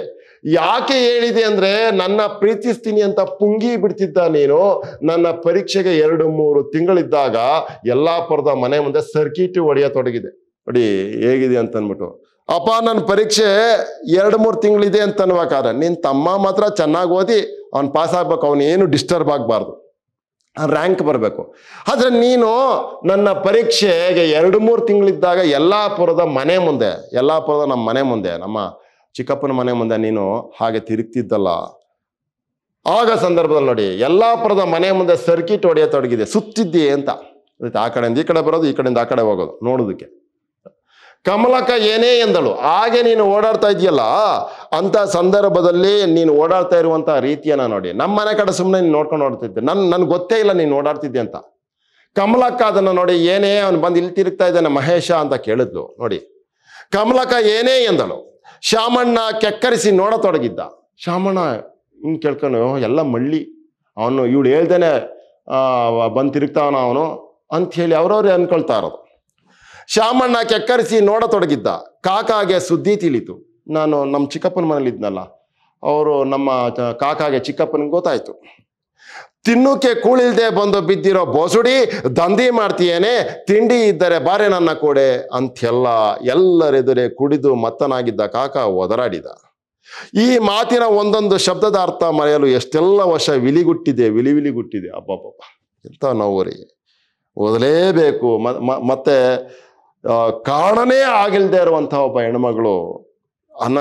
ಯಾಕೆ ಹೇಳಿದೆ ಅಂದ್ರೆ ನನ್ನ ಪ್ರೀತಿಸ್ತೀನಿ ಅಂತ ಪುಂಗಿ ಬಿಡ್ತಿದ್ದ ನೀನು ನನ್ನ ಪರೀಕ್ಷೆಗೆ ಎರಡು ಮೂರು ತಿಂಗಳಿದ್ದಾಗ ಪರದ ಮನೆ ಮುಂದೆ ಸರ್ಕಿಟ್ ಹೊಡೆಯತೊಡಗಿದೆ ನೋಡಿ ಹೇಗಿದೆ ಅಂತ ಅಂದ್ಬಿಟ್ಟು ಅಪ್ಪ ನನ್ನ ಪರೀಕ್ಷೆ ಎರಡು ಮೂರು ತಿಂಗಳಿದೆ ಅಂತ ಅನ್ನುವಾಗ ನಿನ್ನ ತಮ್ಮ ಮಾತ್ರ ಚೆನ್ನಾಗಿ ಓದಿ ಅವ್ನು ಪಾಸ್ ಆಗ್ಬೇಕು ಅವನು ಏನು ಡಿಸ್ಟರ್ಬ್ ಆಗ್ಬಾರ್ದು ರ್ಯಾಂಕ್ ಬರಬೇಕು ಆದರೆ ನೀನು ನನ್ನ ಪರೀಕ್ಷೆಗೆ ಎರಡು ಮೂರು ತಿಂಗಳಿದ್ದಾಗ ಯಲ್ಲಾಪುರದ ಮನೆ ಮುಂದೆ ಯಲ್ಲಾಪುರದ ನಮ್ಮ ಮನೆ ಮುಂದೆ ನಮ್ಮ ಚಿಕ್ಕಪ್ಪನ ಮನೆ ಮುಂದೆ ನೀನು ಹಾಗೆ ತಿರುಗ್ತಿದ್ದಲ್ಲ ಆಗ ಸಂದರ್ಭದಲ್ಲಿ ನೋಡಿ ಯಲ್ಲಾಪುರದ ಮನೆ ಮುಂದೆ ಸರ್ಕಿಟ್ ಹೊಡೆಯ ತೊಡಗಿದೆ ಸುತ್ತಿದ್ದೀಯ ಅಂತ ಆ ಕಡೆಯಿಂದ ಈ ಕಡೆ ಬರೋದು ಈ ಕಡೆಯಿಂದ ಆ ಕಡೆ ಹೋಗೋದು ನೋಡೋದಕ್ಕೆ ಕಮಲಕ ಏನೇ ಎಂದಳು ಹಾಗೆ ನೀನು ಓಡಾಡ್ತಾ ಇದೆಯಲ್ಲ ಅಂತ ಸಂದರ್ಭದಲ್ಲಿ ನೀನು ಓಡಾಡ್ತಾ ಇರುವಂತಹ ರೀತಿಯನ್ನ ನೋಡಿ ನಮ್ಮ ಮನೆ ಕಡೆ ಸುಮ್ಮನೆ ನೀನು ನೋಡ್ಕೊಂಡು ಓಡ್ತಿದ್ದೆ ನನ್ ನನ್ಗೆ ಗೊತ್ತೇ ಇಲ್ಲ ನೀನು ಓಡಾಡ್ತಿದ್ದೆ ಅಂತ ಕಮಲಕ್ಕ ಅದನ್ನು ನೋಡಿ ಏನೇ ಅವನು ಬಂದು ಇಲ್ಲಿ ತಿರುಗ್ತಾ ಇದ್ದಾನೆ ಮಹೇಶ ಅಂತ ಕೇಳಿದ್ಲು ನೋಡಿ ಕಮಲಕ ಏನೇ ಎಂದಳು ಶಾಮಣ್ಣ ಕೆಕ್ಕರಿಸಿ ನೋಡತೊಡಗಿದ್ದ ಶಾಮಣ್ಣ ಹಿಂಗೆ ಕೇಳ್ಕೊಂಡು ಎಲ್ಲ ಮಳ್ಳಿ ಅವನು ಇವಳು ಹೇಳ್ದೇನೆ ಬಂದು ತಿರುಗ್ತಾವನ ಅವನು ಅಂಥೇಳಿ ಅವ್ರವ್ರೇ ಅನ್ಕೊಳ್ತಾ ಇರೋದು ಶ್ಯಾಮಣ್ಣ ಕೆಕ್ಕರಿಸಿ ನೋಡತೊಡಗಿದ್ದ ಕಾಕಾಗೆ ಸುದ್ದಿ ತಿಳಿತು ನಾನು ನಮ್ಮ ಚಿಕ್ಕಪ್ಪನ ಮನೇಲಿ ಇದ್ನಲ್ಲ ಅವರು ನಮ್ಮ ಕಾಕಾಗೆ ಚಿಕ್ಕಪ್ಪನಿಗೆ ಗೊತ್ತಾಯ್ತು ತಿನ್ನುಕ್ಕೆ ಕೂಳಿಲ್ದೆ ಬಂದು ಬಿದ್ದಿರೋ ಬೋಸುಡಿ ದಂಧಿ ಮಾಡ್ತೀಯೇನೆ ತಿಂಡಿ ಇದ್ದರೆ ಬಾರೆ ನನ್ನ ಕೊಡೆ ಅಂತೆಲ್ಲ ಎಲ್ಲರೆದುರೇ ಕುಡಿದು ಮತ್ತನಾಗಿದ್ದ ಕಾಕ ಒದರಾಡಿದ ಈ ಮಾತಿನ ಒಂದೊಂದು ಶಬ್ದದ ಅರ್ಥ ಮರೆಯಲು ಎಷ್ಟೆಲ್ಲ ವರ್ಷ ವಿಲಿಗುಟ್ಟಿದೆ ವಿಲಿ ವಿಲಿಗುಟ್ಟಿದೆ ಅಬ್ಬಬ್ಬಬ್ಬ ಎಂಥ ನೋವು ಓದಲೇಬೇಕು ಮತ್ತೆ ಕಾರಣನೇ ಆಗಿಲ್ದೇ ಇರುವಂಥ ಒಬ್ಬ ಹೆಣ್ಮಗಳು ಅನ್ನ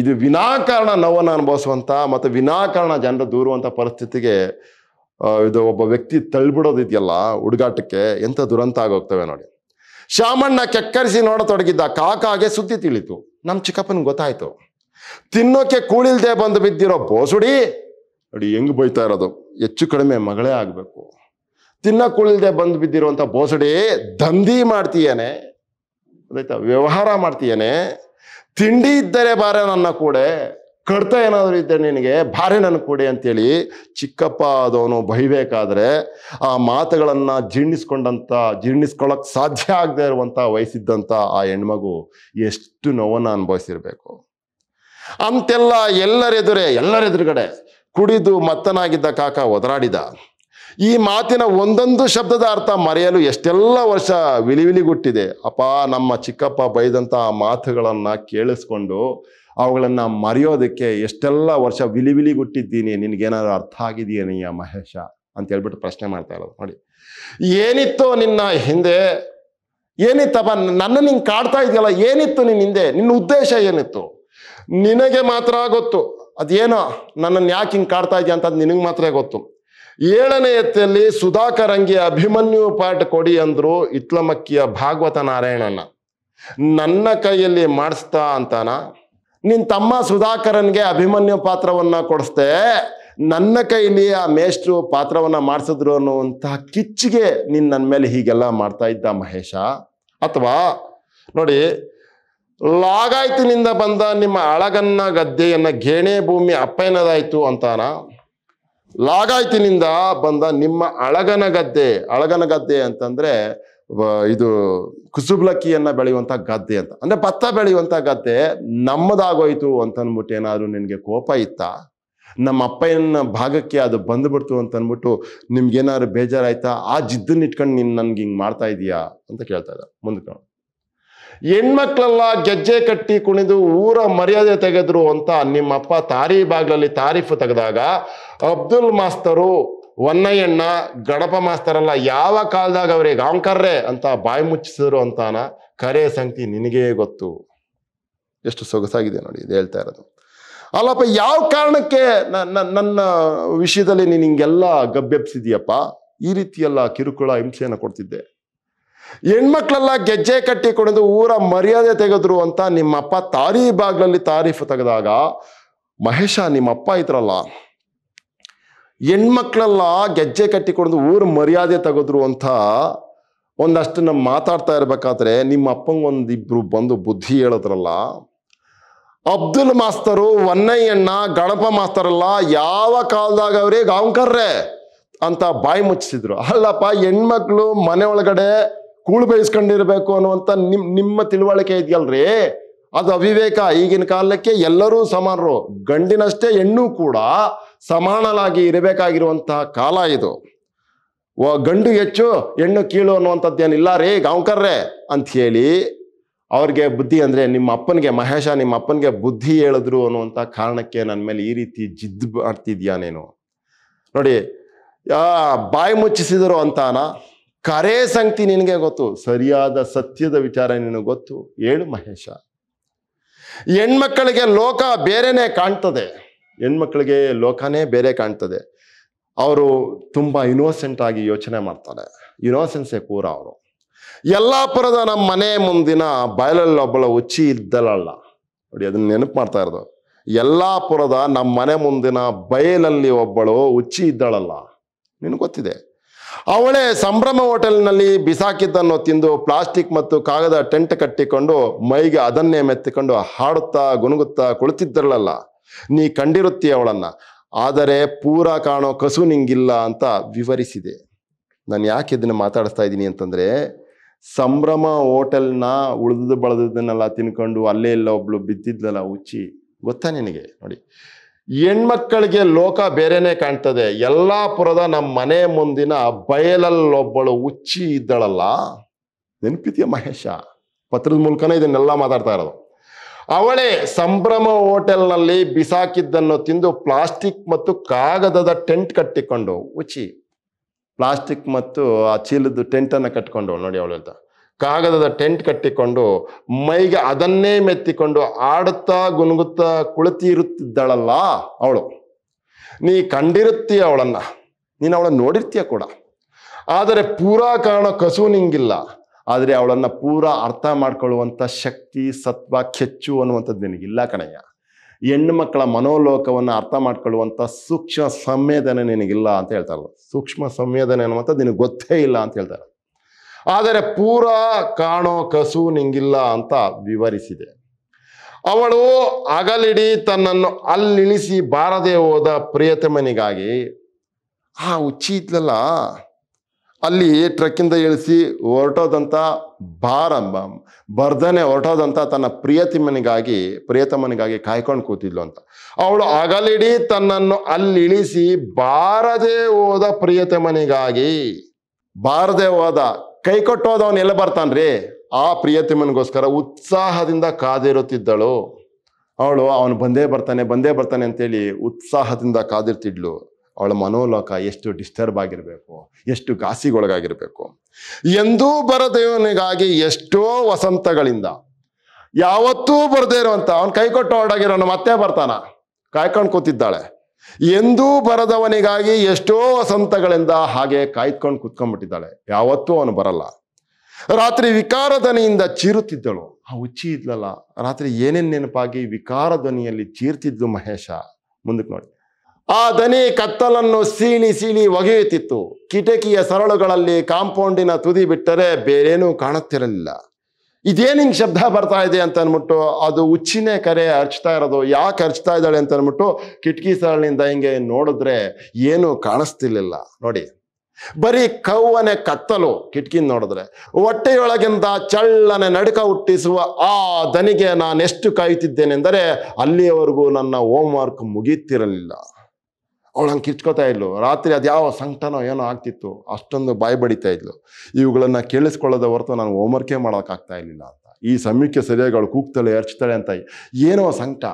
ಇದು ವಿನಾಕಾರಣ ನೋವನ್ನು ಅನುಭವಿಸುವಂಥ ಮತ್ತು ವಿನಾಕಾರಣ ಜನರು ದೂರುವಂಥ ಪರಿಸ್ಥಿತಿಗೆ ಇದು ಒಬ್ಬ ವ್ಯಕ್ತಿ ತಳ್ಬಿಡೋದಿದೆಯಲ್ಲ ಹುಡುಗಾಟಕ್ಕೆ ಎಂಥ ದುರಂತ ಆಗೋಗ್ತವೆ ನೋಡಿ ಶಾಮಣ್ಣ ಕೆಕ್ಕರಿಸಿ ನೋಡತೊಡಗಿದ್ದ ಕಾಕಾಗೆ ಸುದ್ದಿ ತಿಳಿತು ನಮ್ಮ ಚಿಕ್ಕಪ್ಪನಿಗೆ ಗೊತ್ತಾಯಿತು ತಿನ್ನೋಕೆ ಕೂಳಿಲ್ದೆ ಬಂದು ಬಿದ್ದಿರೋ ಬೋಸುಡಿ ನೋಡಿ ಹೆಂಗೆ ಬೈತಾ ಇರೋದು ಹೆಚ್ಚು ಕಡಿಮೆ ಮಗಳೇ ಆಗಬೇಕು ತಿನ್ನೋ ಕೂಳಿಲ್ದೆ ಬಂದು ಬಿದ್ದಿರುವಂಥ ಬೋಸುಡಿ ದಂಧಿ ಮಾಡ್ತೀಯೇನೆ ಅದಾಯ್ತಾ ವ್ಯವಹಾರ ಮಾಡ್ತೀಯೇನೆ ತಿಂಡಿ ಇದ್ದರೆ ಬಾರೆ ನನ್ನ ಕೂಡೆ ಕಡ್ತ ಏನಾದರೂ ಇದ್ದರೆ ನಿನಗೆ ಭಾರಿ ನನ್ನ ಕೊಡಿ ಅಂತೇಳಿ ಚಿಕ್ಕಪ್ಪ ಅದವನು ಬೈಬೇಕಾದ್ರೆ ಆ ಮಾತುಗಳನ್ನು ಜೀರ್ಣಿಸ್ಕೊಂಡಂಥ ಜೀರ್ಣಿಸ್ಕೊಳ್ಳೋಕೆ ಸಾಧ್ಯ ಆಗದೆ ಇರುವಂಥ ವಯಸ್ಸಿದ್ದಂಥ ಆ ಹೆಣ್ಮಗು ಎಷ್ಟು ನೋವನ್ನು ಅನುಭವಿಸಿರಬೇಕು ಅಂತೆಲ್ಲ ಎಲ್ಲರೆದುರೆ ಎಲ್ಲರೆದುರುಗಡೆ ಕುಡಿದು ಮತ್ತನಾಗಿದ್ದ ಕಾಕ ಒದರಾಡಿದ ಈ ಮಾತಿನ ಒಂದೊಂದು ಶಬ್ದದ ಅರ್ಥ ಮರೆಯಲು ಎಷ್ಟೆಲ್ಲ ವರ್ಷ ವಿಲಿವಿಲಿಗುಟ್ಟಿದೆ ಅಪ್ಪ ನಮ್ಮ ಚಿಕ್ಕಪ್ಪ ಬೈದಂತಹ ಮಾತುಗಳನ್ನು ಕೇಳಿಸ್ಕೊಂಡು ಅವುಗಳನ್ನು ಮರೆಯೋದಕ್ಕೆ ಎಷ್ಟೆಲ್ಲ ವರ್ಷ ವಿಲಿವಿಲಿಗುಟ್ಟಿದ್ದೀನಿ ನಿನಗೇನಾದ್ರು ಅರ್ಥ ಆಗಿದೆಯೇನಯ್ಯ ಮಹೇಶ ಅಂತ ಹೇಳ್ಬಿಟ್ಟು ಪ್ರಶ್ನೆ ಮಾಡ್ತಾ ಇರೋದು ನೋಡಿ ಏನಿತ್ತು ನಿನ್ನ ಹಿಂದೆ ಏನಿತ್ತಪ್ಪ ನನ್ನ ನಿಂಗೆ ಕಾಡ್ತಾ ಇದೆಯಲ್ಲ ಏನಿತ್ತು ನಿನ್ನ ಹಿಂದೆ ನಿನ್ನ ಉದ್ದೇಶ ಏನಿತ್ತು ನಿನಗೆ ಮಾತ್ರ ಗೊತ್ತು ಅದೇನೋ ನನ್ನನ್ನು ಯಾಕೆ ಹಿಂಗೆ ಕಾಡ್ತಾ ಇದೆಯಾ ಅಂತ ನಿನಗೆ ಮಾತ್ರ ಗೊತ್ತು ಏಳನೇ ಎತ್ತಲ್ಲಿ ಸುಧಾಕರಂಗಿ ಅಭಿಮನ್ಯು ಪಾಠ ಕೊಡಿ ಅಂದ್ರು ಇತ್ಲಮಕ್ಕಿಯ ಭಾಗವತ ನಾರಾಯಣನ ನನ್ನ ಕೈಯಲ್ಲಿ ಮಾಡಿಸ್ತಾ ಅಂತಾನ ನಿನ್ ತಮ್ಮ ಸುಧಾಕರನ್ಗೆ ಅಭಿಮನ್ಯು ಪಾತ್ರವನ್ನ ಕೊಡಿಸ್ದೆ ನನ್ನ ಕೈಲಿ ಆ ಮೇಷ್ಟ್ರು ಪಾತ್ರವನ್ನ ಮಾಡಿಸಿದ್ರು ಅನ್ನುವಂತಹ ಕಿಚ್ಚಿಗೆ ನೀನ್ ನನ್ನ ಮೇಲೆ ಹೀಗೆಲ್ಲ ಮಾಡ್ತಾ ಇದ್ದ ಮಹೇಶ ಅಥವಾ ನೋಡಿ ಲಾಗಾಯ್ತಿನಿಂದ ಬಂದ ನಿಮ್ಮ ಅಳಗನ್ನ ಗದ್ದೆಯನ್ನ ಗೇಣೆ ಭೂಮಿ ಅಪ್ಪಯ್ಯನದಾಯ್ತು ಅಂತಾನ ಲಾಗಾಯ್ತಿನಿಂದ ಬಂದ ನಿಮ್ಮ ಅಳಗನ ಗದ್ದೆ ಅಳಗನ ಗದ್ದೆ ಅಂತಂದ್ರೆ ಇದು ಕುಸುಬ್ಲಕ್ಕಿಯನ್ನ ಬೆಳೆಯುವಂತ ಗದ್ದೆ ಅಂತ ಅಂದ್ರೆ ಭತ್ತ ಬೆಳೆಯುವಂತ ಗದ್ದೆ ನಮ್ಮದಾಗೋಯ್ತು ಅಂತ ಏನಾದ್ರೂ ಏನಾದ್ರು ನಿನಗೆ ಕೋಪ ಇತ್ತಾ ನಮ್ಮ ಅಪ್ಪನ ಭಾಗಕ್ಕೆ ಅದು ಬಂದ್ಬಿಡ್ತು ಅಂತ ನಿಮ್ಗೆ ಏನಾದ್ರು ಬೇಜಾರಾಯ್ತಾ ಆ ಜಿದ್ದನ್ನ ಇಟ್ಕೊಂಡು ನೀನು ನನ್ಗೆ ಹಿಂಗ್ ಮಾಡ್ತಾ ಇದೀಯಾ ಅಂತ ಕೇಳ್ತಾ ಇದ್ದ ಮುಂದೆ ಹೆಣ್ಮಕ್ಳೆಲ್ಲ ಗೆಜ್ಜೆ ಕಟ್ಟಿ ಕುಣಿದು ಊರ ಮರ್ಯಾದೆ ತೆಗೆದ್ರು ಅಂತ ನಿಮ್ಮಪ್ಪ ತಾರಿ ಬಾಗ್ಲಲ್ಲಿ ತಾರೀಫು ತೆಗೆದಾಗ ಅಬ್ದುಲ್ ಮಾಸ್ತರು ಹೊನ್ನಯ್ಯಣ್ಣ ಗಣಪ ಮಾಸ್ತರಲ್ಲ ಯಾವ ಕಾಲದಾಗ ಅವ್ರಿಗೆ ಗಾಂಕರ್ರೆ ಅಂತ ಬಾಯಿ ಮುಚ್ಚಿಸಿದ್ರು ಅಂತಾನ ಕರೆ ಸಂಗತಿ ನಿನಗೇ ಗೊತ್ತು ಎಷ್ಟು ಸೊಗಸಾಗಿದೆ ನೋಡಿ ಇದು ಹೇಳ್ತಾ ಇರೋದು ಅಲ್ಲಪ್ಪ ಯಾವ ಕಾರಣಕ್ಕೆ ನನ್ನ ವಿಷಯದಲ್ಲಿ ನೀನು ಹಿಂಗೆಲ್ಲ ಗಬ್ಬೆಬ್ಸಿದೀಯಪ್ಪ ಈ ರೀತಿಯೆಲ್ಲ ಕಿರುಕುಳ ಹಿಂಸೆಯನ್ನು ಕೊಡ್ತಿದ್ದೆ ಹೆಣ್ಮಕ್ಳೆಲ್ಲ ಗೆಜ್ಜೆ ಕಟ್ಟಿ ಕುಣಿದು ಊರ ಮರ್ಯಾದೆ ತೆಗೆದ್ರು ಅಂತ ನಿಮ್ಮಪ್ಪ ತಾರಿ ಬಾಗ್ಲಲ್ಲಿ ತಾರೀಫು ತೆಗೆದಾಗ ಮಹೇಶ ನಿಮ್ಮಪ್ಪ ಇದ್ರಲ್ಲ ಹೆಣ್ಮಕ್ಳೆಲ್ಲ ಗೆಜ್ಜೆ ಕಟ್ಟಿ ಕುಣಿದು ಊರ ಮರ್ಯಾದೆ ತೆಗೆದ್ರು ಅಂತ ಒಂದಷ್ಟು ನಮ್ಮ ಮಾತಾಡ್ತಾ ಇರ್ಬೇಕಾದ್ರೆ ನಿಮ್ಮ ಒಂದಿಬ್ರು ಬಂದು ಬುದ್ಧಿ ಹೇಳಿದ್ರಲ್ಲ ಅಬ್ದುಲ್ ಮಾಸ್ತರು ಒನ್ನಯ್ಯಣ್ಣ ಗಣಪ ಮಾಸ್ತರಲ್ಲ ಯಾವ ಕಾಲದಾಗ ಅವ್ರಿಗೆ ಗಾಂಕರ್ರೆ ಅಂತ ಬಾಯಿ ಮುಚ್ಚಿಸಿದ್ರು ಅಲ್ಲಪ್ಪ ಹೆಣ್ಮಕ್ಳು ಮನೆ ಒಳಗಡೆ ಕೂಳು ಬೇಯಿಸ್ಕೊಂಡಿರ್ಬೇಕು ಅನ್ನುವಂಥ ನಿಮ್ ನಿಮ್ಮ ತಿಳುವಳಿಕೆ ಇದೆಯಲ್ರಿ ಅದು ಅವಿವೇಕ ಈಗಿನ ಕಾಲಕ್ಕೆ ಎಲ್ಲರೂ ಸಮಾನರು ಗಂಡಿನಷ್ಟೇ ಹೆಣ್ಣು ಕೂಡ ಸಮಾನಲಾಗಿ ಇರಬೇಕಾಗಿರುವಂತಹ ಕಾಲ ಇದು ಗಂಡು ಹೆಚ್ಚು ಹೆಣ್ಣು ಕೀಳು ಏನಿಲ್ಲ ರೀ ಗಾಂಕರ್ರೆ ಅಂತ ಹೇಳಿ ಅವ್ರಿಗೆ ಬುದ್ಧಿ ಅಂದರೆ ನಿಮ್ಮ ಅಪ್ಪನಿಗೆ ಮಹೇಶ ನಿಮ್ಮ ಅಪ್ಪನಿಗೆ ಬುದ್ಧಿ ಹೇಳಿದ್ರು ಅನ್ನುವಂಥ ಕಾರಣಕ್ಕೆ ನನ್ನ ಮೇಲೆ ಈ ರೀತಿ ಜಿದ್ದು ಮಾಡ್ತಿದ್ಯಾ ನೀನು ನೋಡಿ ಬಾಯಿ ಮುಚ್ಚಿಸಿದರು ಅಂತಾನ ಕರೆ ಸಂಗತಿ ನಿನಗೆ ಗೊತ್ತು ಸರಿಯಾದ ಸತ್ಯದ ವಿಚಾರ ನಿನಗೆ ಗೊತ್ತು ಹೇಳು ಮಹೇಶ ಹೆಣ್ಮಕ್ಕಳಿಗೆ ಲೋಕ ಬೇರೆನೇ ಕಾಣ್ತದೆ ಹೆಣ್ಮಕ್ಳಿಗೆ ಲೋಕನೇ ಬೇರೆ ಕಾಣ್ತದೆ ಅವರು ತುಂಬ ಇನೋಸೆಂಟ್ ಆಗಿ ಯೋಚನೆ ಮಾಡ್ತಾರೆ ಇನೋಸೆನ್ಸೇ ಪೂರ ಅವರು ಯಲ್ಲಾಪುರದ ನಮ್ಮ ಮನೆ ಮುಂದಿನ ಬಯಲಲ್ಲಿ ಒಬ್ಬಳ ಹುಚ್ಚಿ ಇದ್ದಲಲ್ಲ ನೋಡಿ ಅದನ್ನ ನೆನಪು ಮಾಡ್ತಾ ಇರೋದು ಯಲ್ಲಾಪುರದ ನಮ್ಮ ಮನೆ ಮುಂದಿನ ಬಯಲಲ್ಲಿ ಒಬ್ಬಳು ಹುಚ್ಚಿ ಇದ್ದಳಲ್ಲ ನಿನಗೆ ಗೊತ್ತಿದೆ ಅವಳೇ ಸಂಭ್ರಮ ಹೋಟೆಲ್ನಲ್ಲಿ ಬಿಸಾಕಿದ್ದನ್ನು ತಿಂದು ಪ್ಲಾಸ್ಟಿಕ್ ಮತ್ತು ಕಾಗದ ಟೆಂಟ್ ಕಟ್ಟಿಕೊಂಡು ಮೈಗೆ ಅದನ್ನೇ ಮೆತ್ತಿಕೊಂಡು ಹಾಡುತ್ತಾ ಗುಣಗುತ್ತಾ ಕುಳಿತಿದ್ದರಲ್ಲ ನೀ ಕಂಡಿರುತ್ತಿ ಅವಳನ್ನ ಆದರೆ ಪೂರ ಕಾಣೋ ಕಸು ನಿಂಗಿಲ್ಲ ಅಂತ ವಿವರಿಸಿದೆ ನಾನು ಯಾಕೆ ಇದನ್ನು ಮಾತಾಡಿಸ್ತಾ ಇದ್ದೀನಿ ಅಂತಂದರೆ ಸಂಭ್ರಮ ಹೋಟೆಲ್ನ ಉಳಿದು ಬಳದನ್ನೆಲ್ಲ ತಿನ್ಕೊಂಡು ಅಲ್ಲೇ ಇಲ್ಲ ಒಬ್ಳು ಬಿದ್ದಿದ್ಲಲ್ಲ ಉಚ್ಚಿ ಗೊತ್ತಾ ನಿನಗೆ ನೋಡಿ ಹೆಣ್ಮಕ್ಕಳಿಗೆ ಲೋಕ ಬೇರೆನೆ ಕಾಣ್ತದೆ ಯಲ್ಲಾಪುರದ ನಮ್ಮ ಮನೆ ಮುಂದಿನ ಬಯಲಲ್ಲೊಬ್ಬಳು ಉಚ್ಚಿ ಇದ್ದಳಲ್ಲ ನೆನಪಿದೆಯ ಮಹೇಶ ಪತ್ರದ ಮೂಲಕನೇ ಇದನ್ನೆಲ್ಲ ಮಾತಾಡ್ತಾ ಇರೋದು ಅವಳೇ ಸಂಭ್ರಮ ಹೋಟೆಲ್ನಲ್ಲಿ ಬಿಸಾಕಿದ್ದನ್ನು ತಿಂದು ಪ್ಲಾಸ್ಟಿಕ್ ಮತ್ತು ಕಾಗದದ ಟೆಂಟ್ ಕಟ್ಟಿಕೊಂಡು ಉಚ್ಚಿ ಪ್ಲಾಸ್ಟಿಕ್ ಮತ್ತು ಆ ಚೀಲದ ಟೆಂಟನ್ನು ಕಟ್ಕೊಂಡು ನೋಡಿ ಅವಳು ಹೇಳ್ತಾ ಕಾಗದದ ಟೆಂಟ್ ಕಟ್ಟಿಕೊಂಡು ಮೈಗೆ ಅದನ್ನೇ ಮೆತ್ತಿಕೊಂಡು ಆಡುತ್ತಾ ಗುನುಗುತ್ತಾ ಕುಳಿತಿರುತ್ತಿದ್ದಾಳಲ್ಲ ಅವಳು ನೀ ಕಂಡಿರುತ್ತೀಯ ಅವಳನ್ನ ನೀನು ಅವಳನ್ನು ನೋಡಿರ್ತೀಯ ಕೂಡ ಆದರೆ ಪೂರಾ ಕಾರಣ ಕಸು ನಿಂಗಿಲ್ಲ ಆದರೆ ಅವಳನ್ನು ಪೂರಾ ಅರ್ಥ ಮಾಡ್ಕೊಳ್ಳುವಂಥ ಶಕ್ತಿ ಸತ್ವ ಕೆಚ್ಚು ಅನ್ನುವಂಥದ್ದು ನಿನಗಿಲ್ಲ ಕಣಯ್ಯ ಹೆಣ್ಣು ಮಕ್ಕಳ ಮನೋಲೋಕವನ್ನು ಅರ್ಥ ಮಾಡ್ಕೊಳ್ಳುವಂಥ ಸೂಕ್ಷ್ಮ ಸಂವೇದನೆ ನಿನಗಿಲ್ಲ ಅಂತ ಹೇಳ್ತಾರಲ್ಲ ಸೂಕ್ಷ್ಮ ಸಂವೇದನೆ ಅನ್ನುವಂಥದ್ದು ನಿನಗೆ ಗೊತ್ತೇ ಇಲ್ಲ ಅಂತ ಹೇಳ್ತಾರೆ ಆದರೆ ಪೂರ ಕಾಣೋ ಕಸು ನಿಂಗಿಲ್ಲ ಅಂತ ವಿವರಿಸಿದೆ ಅವಳು ಅಗಲಿಡಿ ತನ್ನನ್ನು ಅಲ್ಲಿಳಿಸಿ ಬಾರದೆ ಹೋದ ಪ್ರಿಯತಮನಿಗಾಗಿ ಆ ಹುಚ್ಚಿ ಇದ್ಲಲ್ಲ ಅಲ್ಲಿ ಟ್ರಕ್ಕಿಂದ ಇಳಿಸಿ ಹೊರಟೋದಂತ ಬಾರ ಬರ್ಧನೆ ಹೊರಟೋದಂತ ತನ್ನ ಪ್ರಿಯತಮನಿಗಾಗಿ ಪ್ರಿಯತಮನಿಗಾಗಿ ಕಾಯ್ಕೊಂಡು ಕೂತಿದ್ಲು ಅಂತ ಅವಳು ಅಗಲಿಡಿ ತನ್ನನ್ನು ಅಲ್ಲಿ ಇಳಿಸಿ ಬಾರದೆ ಹೋದ ಪ್ರಿಯತಮನಿಗಾಗಿ ಬಾರದೆ ಹೋದ ಕೈ ಕೊಟ್ಟೋದವನು ಎಲ್ಲ ಬರ್ತಾನ್ರಿ ಆ ಪ್ರಿಯತಿಮನಿಗೋಸ್ಕರ ಉತ್ಸಾಹದಿಂದ ಕಾದಿರುತ್ತಿದ್ದಳು ಅವಳು ಅವನು ಬಂದೇ ಬರ್ತಾನೆ ಬಂದೇ ಬರ್ತಾನೆ ಅಂತೇಳಿ ಉತ್ಸಾಹದಿಂದ ಕಾದಿರ್ತಿದ್ಳು ಅವಳ ಮನೋಲೋಕ ಎಷ್ಟು ಡಿಸ್ಟರ್ಬ್ ಆಗಿರಬೇಕು ಎಷ್ಟು ಘಾಸಿಗೊಳಗಾಗಿರ್ಬೇಕು ಎಂದೂ ಬರದೇವನಿಗಾಗಿ ಎಷ್ಟೋ ವಸಂತಗಳಿಂದ ಯಾವತ್ತೂ ಬರದೇ ಇರುವಂತ ಅವನು ಕೈ ಕೊಟ್ಟು ಹೊರಡಾಗಿರೋನು ಮತ್ತೆ ಬರ್ತಾನ ಕಾಯ್ಕೊಂಡು ಕೂತಿದ್ದಾಳೆ ಎಂದೂ ಬರದವನಿಗಾಗಿ ಎಷ್ಟೋ ವಸಂತಗಳಿಂದ ಹಾಗೆ ಕಾಯ್ದುಕೊಂಡು ಕುತ್ಕೊಂಡ್ಬಿಟ್ಟಿದ್ದಾಳೆ ಯಾವತ್ತೂ ಅವನು ಬರಲ್ಲ ರಾತ್ರಿ ವಿಕಾರ ಧ್ವನಿಯಿಂದ ಚೀರುತ್ತಿದ್ದಳು ಆ ಹುಚ್ಚಿ ಇದ್ಲಲ್ಲ ರಾತ್ರಿ ಏನೇನ್ ನೆನಪಾಗಿ ವಿಕಾರ ಧ್ವನಿಯಲ್ಲಿ ಚೀರ್ತಿದ್ದು ಮಹೇಶ ಮುಂದಕ್ಕೆ ನೋಡಿ ಆ ದನಿ ಕತ್ತಲನ್ನು ಸೀಣಿ ಸೀಣಿ ಒಗೆಯುತ್ತಿತ್ತು ಕಿಟಕಿಯ ಸರಳುಗಳಲ್ಲಿ ಕಾಂಪೌಂಡಿನ ತುದಿ ಬಿಟ್ಟರೆ ಬೇರೇನೂ ಕಾಣುತ್ತಿರಲಿಲ್ಲ ಇದೇನು ಹಿಂಗೆ ಶಬ್ದ ಬರ್ತಾ ಇದೆ ಅಂತ ಅನ್ಬಿಟ್ಟು ಅದು ಉಚ್ಚಿನೇ ಕರೆ ಹರ್ಚ್ತಾ ಇರೋದು ಯಾಕೆ ಹರ್ಚ್ತಾ ಇದ್ದಾಳೆ ಅಂತ ಅನ್ಬಿಟ್ಟು ಕಿಟಕಿ ಸರಳಿನಿಂದ ಹಿಂಗೆ ನೋಡಿದ್ರೆ ಏನು ಕಾಣಿಸ್ತಿರ್ಲಿಲ್ಲ ನೋಡಿ ಬರೀ ಕವ್ವನೆ ಕತ್ತಲು ಕಿಟಕಿ ನೋಡಿದ್ರೆ ಹೊಟ್ಟೆಯೊಳಗಿಂದ ಚಳ್ಳನೆ ನಡುಕ ಹುಟ್ಟಿಸುವ ಆ ದನಿಗೆ ನಾನೆಷ್ಟು ಕಾಯುತ್ತಿದ್ದೇನೆಂದರೆ ಅಲ್ಲಿಯವರೆಗೂ ನನ್ನ ಹೋಮ್ ವರ್ಕ್ ಮುಗಿಯುತ್ತಿರಲಿಲ್ಲ ಅವಳು ಹಂಗೆ ಕಿಚ್ಕೋತಾ ಇದ್ಲು ರಾತ್ರಿ ಅದು ಯಾವ ಸಂಕಟನೋ ಏನೋ ಆಗ್ತಿತ್ತು ಅಷ್ಟೊಂದು ಬಾಯಿ ಬಡಿತಾ ಇದ್ಲು ಇವುಗಳನ್ನು ಕೇಳಿಸ್ಕೊಳ್ಳೋದ ಹೊರತು ನಾನು ಹೋಮ್ವರ್ಕೇ ಮಾಡೋಕ್ಕಾಗ್ತಾ ಇರಲಿಲ್ಲ ಅಂತ ಈ ಸಮಯಕ್ಕೆ ಸರಿಯಾಗಿ ಕೂಗ್ತಾಳೆ ಎರಚ್ತಾಳೆ ಅಂತ ಏನೋ ಸಂಕಟ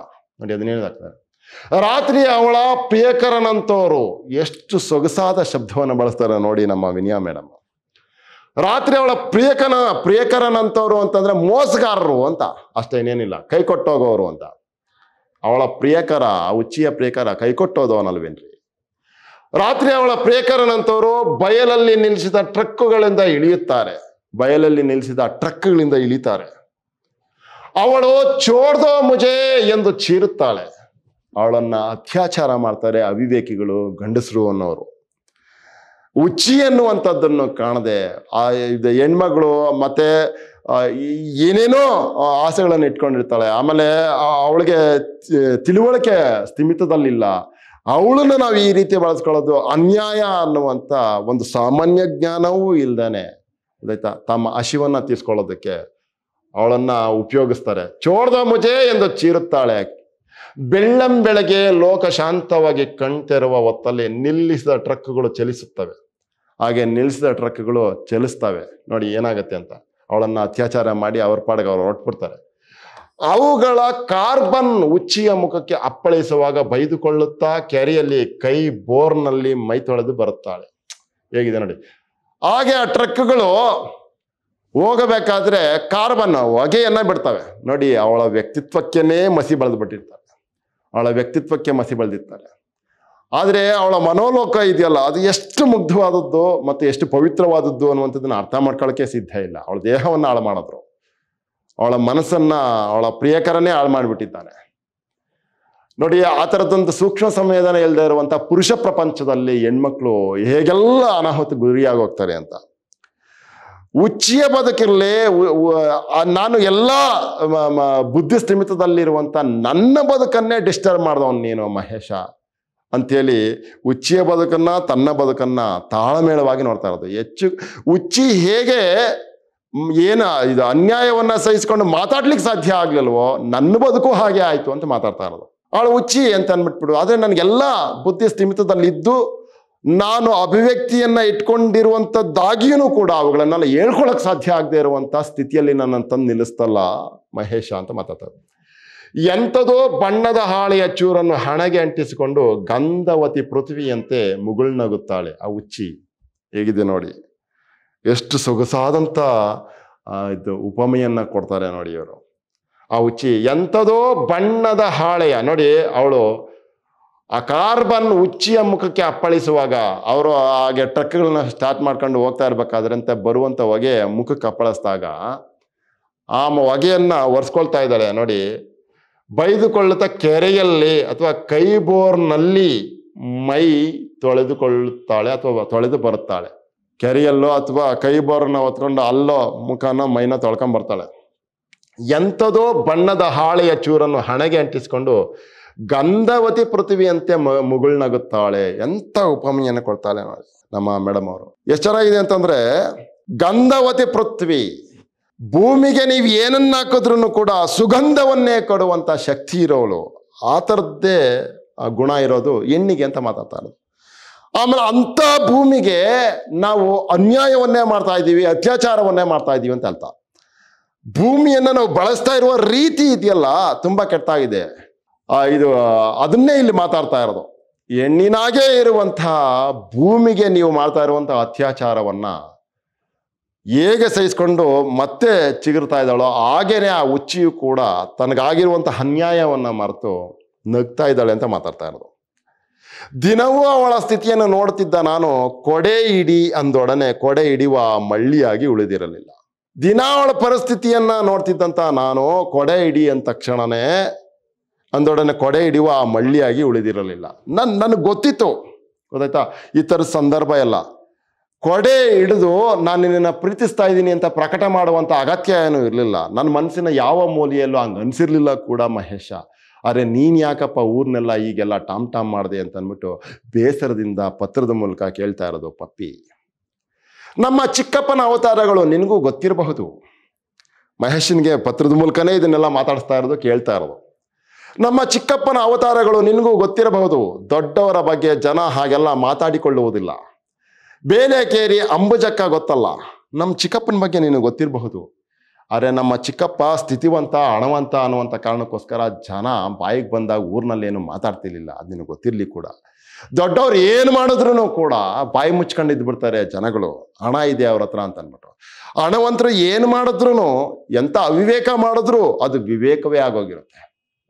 ನೋಡಿ ಅದನ್ನ ರಾತ್ರಿ ಅವಳ ಪ್ರಿಯಕರನಂತವರು ಎಷ್ಟು ಸೊಗಸಾದ ಶಬ್ದವನ್ನು ಬಳಸ್ತಾರೆ ನೋಡಿ ನಮ್ಮ ವಿನಿಯಾ ಮೇಡಮ್ ರಾತ್ರಿ ಅವಳ ಪ್ರಿಯಕನ ಪ್ರಿಯಕರನಂತವರು ಅಂತಂದ್ರೆ ಮೋಸಗಾರರು ಅಂತ ಅಷ್ಟೇನೇನಿಲ್ಲ ಇನ್ನೇನಿಲ್ಲ ಕೈ ಕೊಟ್ಟೋಗೋರು ಅಂತ ಅವಳ ಪ್ರಿಯಕರ ಉಚ್ಚಿಯ ಪ್ರಿಯಕರ ಕೈಕೊಟ್ಟೋದವನಲ್ವೇನ್ರಿ ರಾತ್ರಿ ಅವಳ ಪ್ರಿಯಕರನಂತವರು ಬಯಲಲ್ಲಿ ನಿಲ್ಲಿಸಿದ ಟ್ರಕ್ಕುಗಳಿಂದ ಇಳಿಯುತ್ತಾರೆ ಬಯಲಲ್ಲಿ ನಿಲ್ಲಿಸಿದ ಟ್ರಕ್ಗಳಿಂದ ಇಳಿತಾರೆ ಅವಳು ಚೋಡ್ದೋ ಮುಜೆ ಎಂದು ಚೀರುತ್ತಾಳೆ ಅವಳನ್ನ ಅತ್ಯಾಚಾರ ಮಾಡ್ತಾರೆ ಅವಿವೇಕಿಗಳು ಗಂಡಸರು ಅನ್ನೋರು ಉಚ್ಚಿ ಎನ್ನುವಂಥದ್ದನ್ನು ಕಾಣದೆ ಆ ಹೆಣ್ಮಗಳು ಮತ್ತೆ ಏನೇನೋ ಆಸೆಗಳನ್ನು ಇಟ್ಕೊಂಡಿರ್ತಾಳೆ ಆಮೇಲೆ ಅವಳಿಗೆ ತಿಳುವಳಿಕೆ ಸ್ಥಿಮಿತದಲ್ಲಿಲ್ಲ ಅವಳನ್ನ ನಾವು ಈ ರೀತಿ ಬಳಸ್ಕೊಳ್ಳೋದು ಅನ್ಯಾಯ ಅನ್ನುವಂಥ ಒಂದು ಸಾಮಾನ್ಯ ಜ್ಞಾನವೂ ಇಲ್ದಾನೆ ಆಯ್ತಾ ತಮ್ಮ ಹಸಿವನ್ನು ತೀರ್ಸ್ಕೊಳ್ಳೋದಕ್ಕೆ ಅವಳನ್ನ ಉಪಯೋಗಿಸ್ತಾರೆ ಚೋರ್ದ ಮುಜೆ ಎಂದು ಚೀರುತ್ತಾಳೆ ಬೆಳ್ಳಂ ಬೆಳಗ್ಗೆ ಲೋಕ ಶಾಂತವಾಗಿ ಕಣ್ತೆರುವ ಹೊತ್ತಲ್ಲಿ ನಿಲ್ಲಿಸಿದ ಟ್ರಕ್ಗಳು ಚಲಿಸುತ್ತವೆ ಹಾಗೆ ನಿಲ್ಲಿಸಿದ ಟ್ರಕ್ಗಳು ಚಲಿಸ್ತವೆ ನೋಡಿ ಏನಾಗತ್ತೆ ಅಂತ ಅವಳನ್ನು ಅತ್ಯಾಚಾರ ಮಾಡಿ ಅವ್ರ ಪಾಡಿಗೆ ಅವ್ರು ಹೊರಟ್ಬಿಡ್ತಾರೆ ಅವುಗಳ ಕಾರ್ಬನ್ ಉಚ್ಚಿಯ ಮುಖಕ್ಕೆ ಅಪ್ಪಳಿಸುವಾಗ ಬೈದುಕೊಳ್ಳುತ್ತಾ ಕೆರೆಯಲ್ಲಿ ಕೈ ಬೋರ್ನಲ್ಲಿ ಮೈ ತೊಳೆದು ಬರುತ್ತಾಳೆ ಹೇಗಿದೆ ನೋಡಿ ಹಾಗೆ ಆ ಟ್ರಕ್ಗಳು ಹೋಗಬೇಕಾದ್ರೆ ಕಾರ್ಬನ್ ಹೊಗೆಯನ್ನು ಬಿಡ್ತವೆ ನೋಡಿ ಅವಳ ವ್ಯಕ್ತಿತ್ವಕ್ಕೇನೆ ಮಸಿ ಬಳಿದು ಬಿಟ್ಟಿರ್ತಾರೆ ಅವಳ ವ್ಯಕ್ತಿತ್ವಕ್ಕೆ ಮಸಿ ಬಳಿದಿರ್ತಾರೆ ಆದರೆ ಅವಳ ಮನೋಲೋಕ ಇದೆಯಲ್ಲ ಅದು ಎಷ್ಟು ಮುಗ್ಧವಾದದ್ದು ಮತ್ತು ಎಷ್ಟು ಪವಿತ್ರವಾದದ್ದು ಅನ್ನುವಂಥದ್ದನ್ನು ಅರ್ಥ ಮಾಡ್ಕೊಳ್ಳೋಕ್ಕೆ ಸಿದ್ಧ ಇಲ್ಲ ಅವಳ ದೇಹವನ್ನು ಹಾಳು ಮಾಡಿದ್ರು ಅವಳ ಮನಸ್ಸನ್ನು ಅವಳ ಪ್ರಿಯಕರನ್ನೇ ಹಾಳು ಮಾಡಿಬಿಟ್ಟಿದ್ದಾನೆ ನೋಡಿ ಆ ಥರದ್ದೊಂದು ಸೂಕ್ಷ್ಮ ಸಂವೇದನೆ ಇಲ್ಲದೆ ಇರುವಂಥ ಪುರುಷ ಪ್ರಪಂಚದಲ್ಲಿ ಹೆಣ್ಮಕ್ಳು ಹೇಗೆಲ್ಲ ಅನಾಹುತ ಹೋಗ್ತಾರೆ ಅಂತ ಉಚ್ಚಿಯ ಬದುಕಿರಲಿ ನಾನು ಎಲ್ಲ ಬುದ್ಧಿ ಸ್ಥಿಮಿತದಲ್ಲಿರುವಂಥ ನನ್ನ ಬದುಕನ್ನೇ ಡಿಸ್ಟರ್ಬ್ ಮಾಡ್ದವನು ನೀನು ಮಹೇಶ ಅಂಥೇಳಿ ಉಚ್ಚಿಯ ಬದುಕನ್ನು ತನ್ನ ಬದುಕನ್ನು ತಾಳಮೇಳವಾಗಿ ನೋಡ್ತಾ ಇರೋದು ಹೆಚ್ಚು ಉಚ್ಚಿ ಹೇಗೆ ಏನ ಇದು ಅನ್ಯಾಯವನ್ನು ಸಹಿಸ್ಕೊಂಡು ಮಾತಾಡ್ಲಿಕ್ಕೆ ಸಾಧ್ಯ ಆಗ್ಲಿಲ್ವೋ ನನ್ನ ಬದುಕು ಹಾಗೆ ಆಯಿತು ಅಂತ ಮಾತಾಡ್ತಾ ಇರೋದು ಅವಳು ಉಚ್ಚಿ ಅಂತ ಅಂದ್ಬಿಟ್ಬಿಡು ಆದರೆ ನನಗೆಲ್ಲ ಬುದ್ಧಿ ಸ್ಥಿಮಿತದಲ್ಲಿದ್ದು ನಾನು ಅಭಿವ್ಯಕ್ತಿಯನ್ನು ಇಟ್ಕೊಂಡಿರುವಂಥದ್ದಾಗಿಯೂ ಕೂಡ ಅವುಗಳನ್ನೆಲ್ಲ ಹೇಳ್ಕೊಳಕ್ಕೆ ಸಾಧ್ಯ ಆಗದೆ ಇರುವಂಥ ಸ್ಥಿತಿಯಲ್ಲಿ ನನ್ನ ತಂದು ನಿಲ್ಲಿಸ್ತಲ್ಲ ಮಹೇಶ ಅಂತ ಮಾತಾಡ್ತಾರೆ ಎಂಥದೋ ಬಣ್ಣದ ಹಾಳೆಯ ಚೂರನ್ನು ಹಣಗೆ ಅಂಟಿಸಿಕೊಂಡು ಗಂಧವತಿ ಪೃಥ್ವಿಯಂತೆ ಮುಗುಳ್ನಗುತ್ತಾಳೆ ಆ ಉಚ್ಚಿ ಹೇಗಿದೆ ನೋಡಿ ಎಷ್ಟು ಸೊಗಸಾದಂಥ ಇದು ಉಪಮೆಯನ್ನು ಕೊಡ್ತಾರೆ ನೋಡಿ ಇವರು ಆ ಉಚ್ಚಿ ಎಂಥದೋ ಬಣ್ಣದ ಹಾಳೆಯ ನೋಡಿ ಅವಳು ಆ ಕಾರ್ಬನ್ ಉಚ್ಚಿಯ ಮುಖಕ್ಕೆ ಅಪ್ಪಳಿಸುವಾಗ ಅವರು ಹಾಗೆ ಟ್ರಕ್ಗಳನ್ನ ಸ್ಟಾರ್ಟ್ ಮಾಡ್ಕೊಂಡು ಹೋಗ್ತಾ ಇರ್ಬೇಕಾದ್ರಂತೆ ಬರುವಂಥ ಹೊಗೆ ಮುಖಕ್ಕೆ ಅಪ್ಪಳಿಸ್ದಾಗ ಆ ಹೊಗೆಯನ್ನು ಒರೆಸ್ಕೊಳ್ತಾ ಇದ್ದಾಳೆ ನೋಡಿ ಬೈದುಕೊಳ್ಳುತ್ತಾ ಕೆರೆಯಲ್ಲಿ ಅಥವಾ ಕೈಬೋರ್ನಲ್ಲಿ ಮೈ ತೊಳೆದುಕೊಳ್ಳುತ್ತಾಳೆ ಅಥವಾ ತೊಳೆದು ಬರುತ್ತಾಳೆ ಕೆರೆಯಲ್ಲೋ ಅಥವಾ ಕೈಬೋರ್ನ ಹೊತ್ಕೊಂಡು ಅಲ್ಲೋ ಮುಖನ ಮೈನ ತೊಳ್ಕೊಂಡ್ ಬರ್ತಾಳೆ ಎಂಥದೋ ಬಣ್ಣದ ಹಾಳೆಯ ಚೂರನ್ನು ಹಣೆಗೆ ಅಂಟಿಸ್ಕೊಂಡು ಗಂಧವತಿ ಪೃಥ್ವಿಯಂತೆ ಮುಗುಳ್ನಗುತ್ತಾಳೆ ಎಂಥ ಉಪಮೆಯನ್ನು ಕೊಡ್ತಾಳೆ ನಮ್ಮ ಮೇಡಮ್ ಅವರು ಎಷ್ಟು ಚೆನ್ನಾಗಿದೆ ಅಂತಂದ್ರೆ ಗಂಧವತಿ ಪೃಥ್ವಿ ಭೂಮಿಗೆ ನೀವು ಏನನ್ನ ಹಾಕಿದ್ರೂ ಕೂಡ ಸುಗಂಧವನ್ನೇ ಕೊಡುವಂಥ ಶಕ್ತಿ ಇರೋಳು ಆ ಥರದ್ದೇ ಗುಣ ಇರೋದು ಹೆಣ್ಣಿಗೆ ಅಂತ ಮಾತಾಡ್ತಾ ಇರೋದು ಆಮೇಲೆ ಅಂಥ ಭೂಮಿಗೆ ನಾವು ಅನ್ಯಾಯವನ್ನೇ ಮಾಡ್ತಾ ಇದ್ದೀವಿ ಅತ್ಯಾಚಾರವನ್ನೇ ಮಾಡ್ತಾ ಇದ್ದೀವಿ ಅಂತ ಹೇಳ್ತಾ ಭೂಮಿಯನ್ನು ನಾವು ಬಳಸ್ತಾ ಇರುವ ರೀತಿ ಇದೆಯಲ್ಲ ತುಂಬ ಕೆಟ್ಟಾಗಿದೆ ಇದು ಅದನ್ನೇ ಇಲ್ಲಿ ಮಾತಾಡ್ತಾ ಇರೋದು ಹೆಣ್ಣಿನಾಗೇ ಇರುವಂತಹ ಭೂಮಿಗೆ ನೀವು ಮಾಡ್ತಾ ಇರುವಂಥ ಅತ್ಯಾಚಾರವನ್ನು ಹೇಗೆ ಸಹಿಸ್ಕೊಂಡು ಮತ್ತೆ ಚಿಗುರ್ತಾ ಇದ್ದಾಳೋ ಹಾಗೇನೆ ಆ ಹುಚ್ಚಿಯು ಕೂಡ ತನಗಾಗಿರುವಂಥ ಅನ್ಯಾಯವನ್ನು ಮರೆತು ನಗ್ತಾ ಇದ್ದಾಳೆ ಅಂತ ಮಾತಾಡ್ತಾ ಇರೋದು ದಿನವೂ ಅವಳ ಸ್ಥಿತಿಯನ್ನು ನೋಡ್ತಿದ್ದ ನಾನು ಕೊಡೆ ಇಡಿ ಅಂದೊಡನೆ ಕೊಡೆ ಹಿಡಿಯುವ ಮಳ್ಳಿಯಾಗಿ ಉಳಿದಿರಲಿಲ್ಲ ದಿನ ಅವಳ ಪರಿಸ್ಥಿತಿಯನ್ನ ನೋಡ್ತಿದ್ದಂತ ನಾನು ಕೊಡೆ ಹಿಡಿ ಅಂದ ತಕ್ಷಣನೇ ಅಂದೊಡನೆ ಕೊಡೆ ಇಡಿಯುವ ಆ ಮಳ್ಳಿಯಾಗಿ ಉಳಿದಿರಲಿಲ್ಲ ನನ್ ನನಗೆ ಗೊತ್ತಿತ್ತು ಗೊತ್ತಾಯ್ತಾ ಈ ಥರದ ಸಂದರ್ಭ ಎಲ್ಲ ಕೊಡೆ ಹಿಡಿದು ನಾನು ನಿನ್ನನ್ನು ಪ್ರೀತಿಸ್ತಾ ಇದ್ದೀನಿ ಅಂತ ಪ್ರಕಟ ಮಾಡುವಂಥ ಅಗತ್ಯ ಏನೂ ಇರಲಿಲ್ಲ ನನ್ನ ಮನಸ್ಸಿನ ಯಾವ ಮೂಲೆಯಲ್ಲೂ ಹಂಗೆ ಅನಿಸಿರ್ಲಿಲ್ಲ ಕೂಡ ಮಹೇಶ ಅರೆ ನೀನು ಯಾಕಪ್ಪ ಊರ್ನೆಲ್ಲ ಈಗೆಲ್ಲ ಟಾಮ್ ಟಾಮ್ ಮಾಡಿದೆ ಅಂತ ಅಂದ್ಬಿಟ್ಟು ಬೇಸರದಿಂದ ಪತ್ರದ ಮೂಲಕ ಕೇಳ್ತಾ ಇರೋದು ಪಪ್ಪಿ ನಮ್ಮ ಚಿಕ್ಕಪ್ಪನ ಅವತಾರಗಳು ನಿನಗೂ ಗೊತ್ತಿರಬಹುದು ಮಹೇಶನಿಗೆ ಪತ್ರದ ಮೂಲಕನೇ ಇದನ್ನೆಲ್ಲ ಮಾತಾಡಿಸ್ತಾ ಇರೋದು ಕೇಳ್ತಾ ಇರೋದು ನಮ್ಮ ಚಿಕ್ಕಪ್ಪನ ಅವತಾರಗಳು ನಿನಗೂ ಗೊತ್ತಿರಬಹುದು ದೊಡ್ಡವರ ಬಗ್ಗೆ ಜನ ಹಾಗೆಲ್ಲ ಮಾತಾಡಿಕೊಳ್ಳುವುದಿಲ್ಲ ಕೇರಿ ಅಂಬುಜಕ್ಕ ಗೊತ್ತಲ್ಲ ನಮ್ಮ ಚಿಕ್ಕಪ್ಪನ ಬಗ್ಗೆ ನಿನಗೆ ಗೊತ್ತಿರಬಹುದು ಆದರೆ ನಮ್ಮ ಚಿಕ್ಕಪ್ಪ ಸ್ಥಿತಿವಂತ ಹಣವಂತ ಅನ್ನುವಂಥ ಕಾರಣಕ್ಕೋಸ್ಕರ ಜನ ಬಾಯಿಗೆ ಬಂದಾಗ ಊರಿನಲ್ಲಿ ಏನು ಮಾತಾಡ್ತಿರ್ಲಿಲ್ಲ ಅದು ನಿನಗೆ ಗೊತ್ತಿರಲಿ ಕೂಡ ದೊಡ್ಡವ್ರು ಏನು ಮಾಡಿದ್ರು ಕೂಡ ಬಾಯಿ ಮುಚ್ಕೊಂಡಿದ್ದು ಬಿಡ್ತಾರೆ ಜನಗಳು ಹಣ ಇದೆ ಅವ್ರ ಹತ್ರ ಅಂತ ಅಂದ್ಬಿಟ್ಟು ಹಣವಂತರು ಏನು ಮಾಡಿದ್ರು ಎಂಥ ಅವಿವೇಕ ಮಾಡಿದ್ರು ಅದು ವಿವೇಕವೇ ಆಗೋಗಿರುತ್ತೆ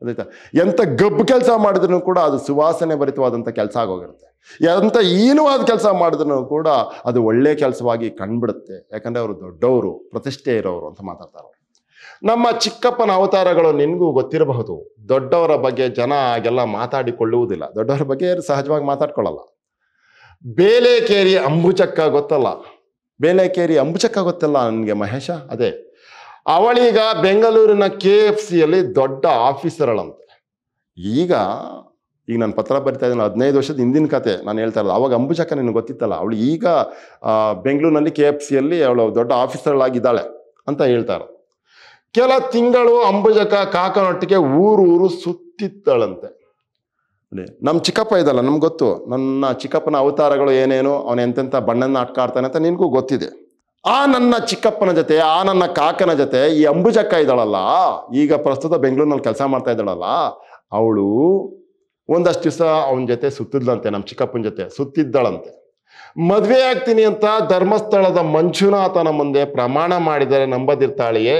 ಅದಾಯ್ತಾ ಎಂಥ ಗಬ್ಬು ಕೆಲಸ ಮಾಡಿದ್ರು ಕೂಡ ಅದು ಸುವಾಸನೆ ಭರಿತವಾದಂಥ ಕೆಲಸ ಆಗೋಗಿರುತ್ತೆ ಎಂಥ ಈನವಾದ ಕೆಲಸ ಮಾಡಿದ್ರು ಕೂಡ ಅದು ಒಳ್ಳೆಯ ಕೆಲಸವಾಗಿ ಕಂಡುಬಿಡುತ್ತೆ ಯಾಕಂದರೆ ಅವರು ದೊಡ್ಡವರು ಪ್ರತಿಷ್ಠೆ ಇರೋರು ಅಂತ ಮಾತಾಡ್ತಾರೆ ನಮ್ಮ ಚಿಕ್ಕಪ್ಪನ ಅವತಾರಗಳು ನಿನಗೂ ಗೊತ್ತಿರಬಹುದು ದೊಡ್ಡವರ ಬಗ್ಗೆ ಜನ ಹಾಗೆಲ್ಲ ಮಾತಾಡಿಕೊಳ್ಳುವುದಿಲ್ಲ ದೊಡ್ಡವರ ಬಗ್ಗೆ ಸಹಜವಾಗಿ ಮಾತಾಡ್ಕೊಳ್ಳಲ್ಲ ಬೇಲೇಕೇರಿ ಅಂಬುಚಕ್ಕ ಗೊತ್ತಲ್ಲ ಬೇಲೆಕೇರಿ ಅಂಬುಚಕ್ಕ ಗೊತ್ತಲ್ಲ ನನಗೆ ಮಹೇಶ ಅದೇ ಅವಳೀಗ ಬೆಂಗಳೂರಿನ ಕೆ ಎಫ್ ಸಿಯಲ್ಲಿ ದೊಡ್ಡ ಆಫೀಸರ್ಳಂತೆ ಈಗ ಈಗ ನಾನು ಪತ್ರ ಬರಿತಾ ಇದ್ದೀನಿ ಹದಿನೈದು ವರ್ಷದ ಹಿಂದಿನ ಕತೆ ನಾನು ಹೇಳ್ತಾ ಇರೋದು ಅವಾಗ ಅಂಬುಜಕ ನಿನಗೆ ಗೊತ್ತಿತ್ತಲ್ಲ ಅವಳು ಈಗ ಬೆಂಗಳೂರಿನಲ್ಲಿ ಕೆ ಎಫ್ ಸಿಯಲ್ಲಿ ಅವಳು ದೊಡ್ಡ ಆಫೀಸರ್ಳಾಗಿದ್ದಾಳೆ ಅಂತ ಹೇಳ್ತಾರೆ ಕೆಲ ತಿಂಗಳು ಅಂಬುಜಕ ಕಾಕನೊಟ್ಟಿಗೆ ಊರು ಊರು ಸುತ್ತಿತ್ತಳಂತೆ ನಮ್ಮ ಚಿಕ್ಕಪ್ಪ ಇದಲ್ಲ ನಮ್ಗೆ ಗೊತ್ತು ನನ್ನ ಚಿಕ್ಕಪ್ಪನ ಅವತಾರಗಳು ಏನೇನು ಅವನು ಎಂತೆಂಥ ಬಣ್ಣನ ಆಡ್ಕಾಡ್ತಾನೆ ಅಂತ ನಿನಗೂ ಗೊತ್ತಿದೆ ಆ ನನ್ನ ಚಿಕ್ಕಪ್ಪನ ಜೊತೆ ಆ ನನ್ನ ಕಾಕನ ಜೊತೆ ಈ ಅಂಬುಜಕ್ಕ ಇದ್ದಾಳಲ್ಲ ಈಗ ಪ್ರಸ್ತುತ ಬೆಂಗಳೂರಿನಲ್ಲಿ ಕೆಲಸ ಮಾಡ್ತಾ ಇದ್ದಾಳಲ್ಲ ಅವಳು ಒಂದಷ್ಟು ದಿವಸ ಅವನ ಜೊತೆ ಸುತ್ತಿದ್ಲಂತೆ ನಮ್ಮ ಚಿಕ್ಕಪ್ಪನ ಜೊತೆ ಸುತ್ತಿದ್ದಾಳಂತೆ ಮದುವೆ ಆಗ್ತೀನಿ ಅಂತ ಧರ್ಮಸ್ಥಳದ ಮಂಜುನಾಥನ ಮುಂದೆ ಪ್ರಮಾಣ ಮಾಡಿದರೆ ನಂಬದಿರ್ತಾಳೆಯೇ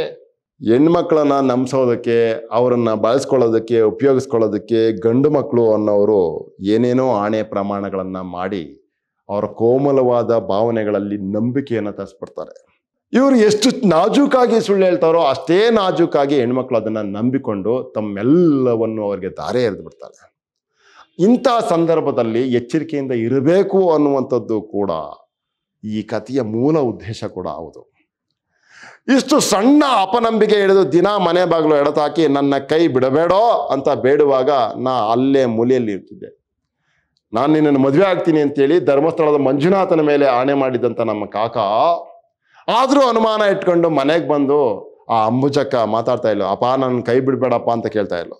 ಹೆಣ್ಮಕ್ಳನ್ನ ನಂಬಿಸೋದಕ್ಕೆ ಅವರನ್ನು ಬಳಸ್ಕೊಳ್ಳೋದಕ್ಕೆ ಉಪಯೋಗಿಸ್ಕೊಳ್ಳೋದಕ್ಕೆ ಗಂಡು ಮಕ್ಕಳು ಅನ್ನೋರು ಏನೇನೋ ಆಣೆ ಪ್ರಮಾಣಗಳನ್ನು ಮಾಡಿ ಅವರ ಕೋಮಲವಾದ ಭಾವನೆಗಳಲ್ಲಿ ನಂಬಿಕೆಯನ್ನು ತರಿಸ್ಬಿಡ್ತಾರೆ ಇವರು ಎಷ್ಟು ನಾಜೂಕಾಗಿ ಸುಳ್ಳು ಹೇಳ್ತಾರೋ ಅಷ್ಟೇ ನಾಜೂಕಾಗಿ ಹೆಣ್ಮಕ್ಳು ಅದನ್ನು ನಂಬಿಕೊಂಡು ತಮ್ಮೆಲ್ಲವನ್ನು ಅವರಿಗೆ ದಾರೆ ಎರೆದು ಬಿಡ್ತಾರೆ ಇಂಥ ಸಂದರ್ಭದಲ್ಲಿ ಎಚ್ಚರಿಕೆಯಿಂದ ಇರಬೇಕು ಅನ್ನುವಂಥದ್ದು ಕೂಡ ಈ ಕಥೆಯ ಮೂಲ ಉದ್ದೇಶ ಕೂಡ ಹೌದು ಇಷ್ಟು ಸಣ್ಣ ಅಪನಂಬಿಕೆ ಹಿಡಿದು ದಿನ ಮನೆ ಬಾಗಿಲು ಎಡತಾಕಿ ನನ್ನ ಕೈ ಬಿಡಬೇಡೋ ಅಂತ ಬೇಡುವಾಗ ನಾ ಅಲ್ಲೇ ಮೂಲೆಯಲ್ಲಿ ಇರ್ತಿದ್ದೆ ನಾನು ನಿನ್ನನ್ನು ಮದುವೆ ಆಗ್ತೀನಿ ಅಂತೇಳಿ ಧರ್ಮಸ್ಥಳದ ಮಂಜುನಾಥನ ಮೇಲೆ ಆಣೆ ಮಾಡಿದಂಥ ನಮ್ಮ ಕಾಕ ಆದರೂ ಅನುಮಾನ ಇಟ್ಕೊಂಡು ಮನೆಗೆ ಬಂದು ಆ ಅಂಬುಜಕ್ಕ ಮಾತಾಡ್ತಾ ಇಲ್ಲೋ ಅಪ್ಪ ನನ್ನ ಕೈ ಬಿಡಬೇಡಪ್ಪ ಅಂತ ಕೇಳ್ತಾ ಇಲ್ಲೋ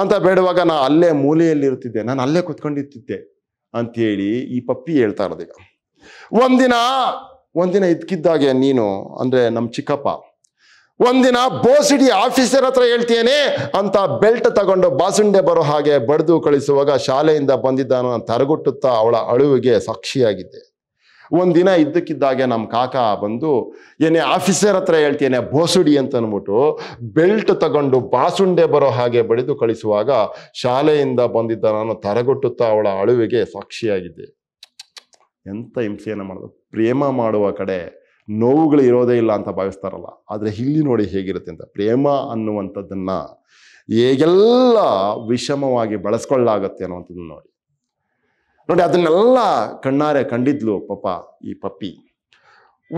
ಅಂತ ಬೇಡುವಾಗ ನಾ ಅಲ್ಲೇ ಮೂಲೆಯಲ್ಲಿ ಇರ್ತಿದ್ದೆ ನಾನು ಅಲ್ಲೇ ಕುತ್ಕೊಂಡಿರ್ತಿದ್ದೆ ಅಂತೇಳಿ ಈ ಪಪ್ಪಿ ಹೇಳ್ತಾ ಇರೋದೀಗ ಒಂದಿನ ಒಂದಿನ ಇದ್ಕಿದ್ದಾಗೆ ನೀನು ಅಂದರೆ ನಮ್ಮ ಚಿಕ್ಕಪ್ಪ ಒಂದಿನ ಬೋಸಿಡಿ ಆಫೀಸರ್ ಹತ್ರ ಹೇಳ್ತೇನೆ ಅಂತ ಬೆಲ್ಟ್ ತಗೊಂಡು ಬಾಸುಂಡೆ ಬರೋ ಹಾಗೆ ಬಡಿದು ಕಳಿಸುವಾಗ ಶಾಲೆಯಿಂದ ಬಂದಿದ್ದಾನ ತರಗುಟ್ಟುತ್ತಾ ಅವಳ ಅಳುವಿಗೆ ಸಾಕ್ಷಿಯಾಗಿದ್ದೆ ಒಂದಿನ ಇದ್ದಕ್ಕಿದ್ದಾಗೆ ನಮ್ಮ ಕಾಕ ಬಂದು ಏನೇ ಆಫೀಸರ್ ಹತ್ರ ಹೇಳ್ತೇನೆ ಬೋಸುಡಿ ಅಂತ ಅಂದ್ಬಿಟ್ಟು ಬೆಲ್ಟ್ ತಗೊಂಡು ಬಾಸುಂಡೆ ಬರೋ ಹಾಗೆ ಬಡಿದು ಕಳಿಸುವಾಗ ಶಾಲೆಯಿಂದ ಬಂದಿದ್ದ ನಾನು ತರಗುಟ್ಟುತ್ತಾ ಅವಳ ಅಳುವಿಗೆ ಸಾಕ್ಷಿಯಾಗಿದ್ದೆ ಎಂಥ ಹಿಂಸೆಯನ್ನು ಮಾಡೋದು ಪ್ರೇಮ ಮಾಡುವ ಕಡೆ ನೋವುಗಳು ಇರೋದೇ ಇಲ್ಲ ಅಂತ ಭಾವಿಸ್ತಾರಲ್ಲ ಆದರೆ ಇಲ್ಲಿ ನೋಡಿ ಹೇಗಿರುತ್ತೆ ಅಂತ ಪ್ರೇಮ ಅನ್ನುವಂಥದ್ದನ್ನು ಹೇಗೆಲ್ಲ ವಿಷಮವಾಗಿ ಬಳಸ್ಕೊಳ್ಳಾಗತ್ತೆ ಅನ್ನುವಂಥದ್ದನ್ನು ನೋಡಿ ನೋಡಿ ಅದನ್ನೆಲ್ಲ ಕಣ್ಣಾರೆ ಕಂಡಿದ್ಲು ಪಾಪ ಈ ಪಪ್ಪಿ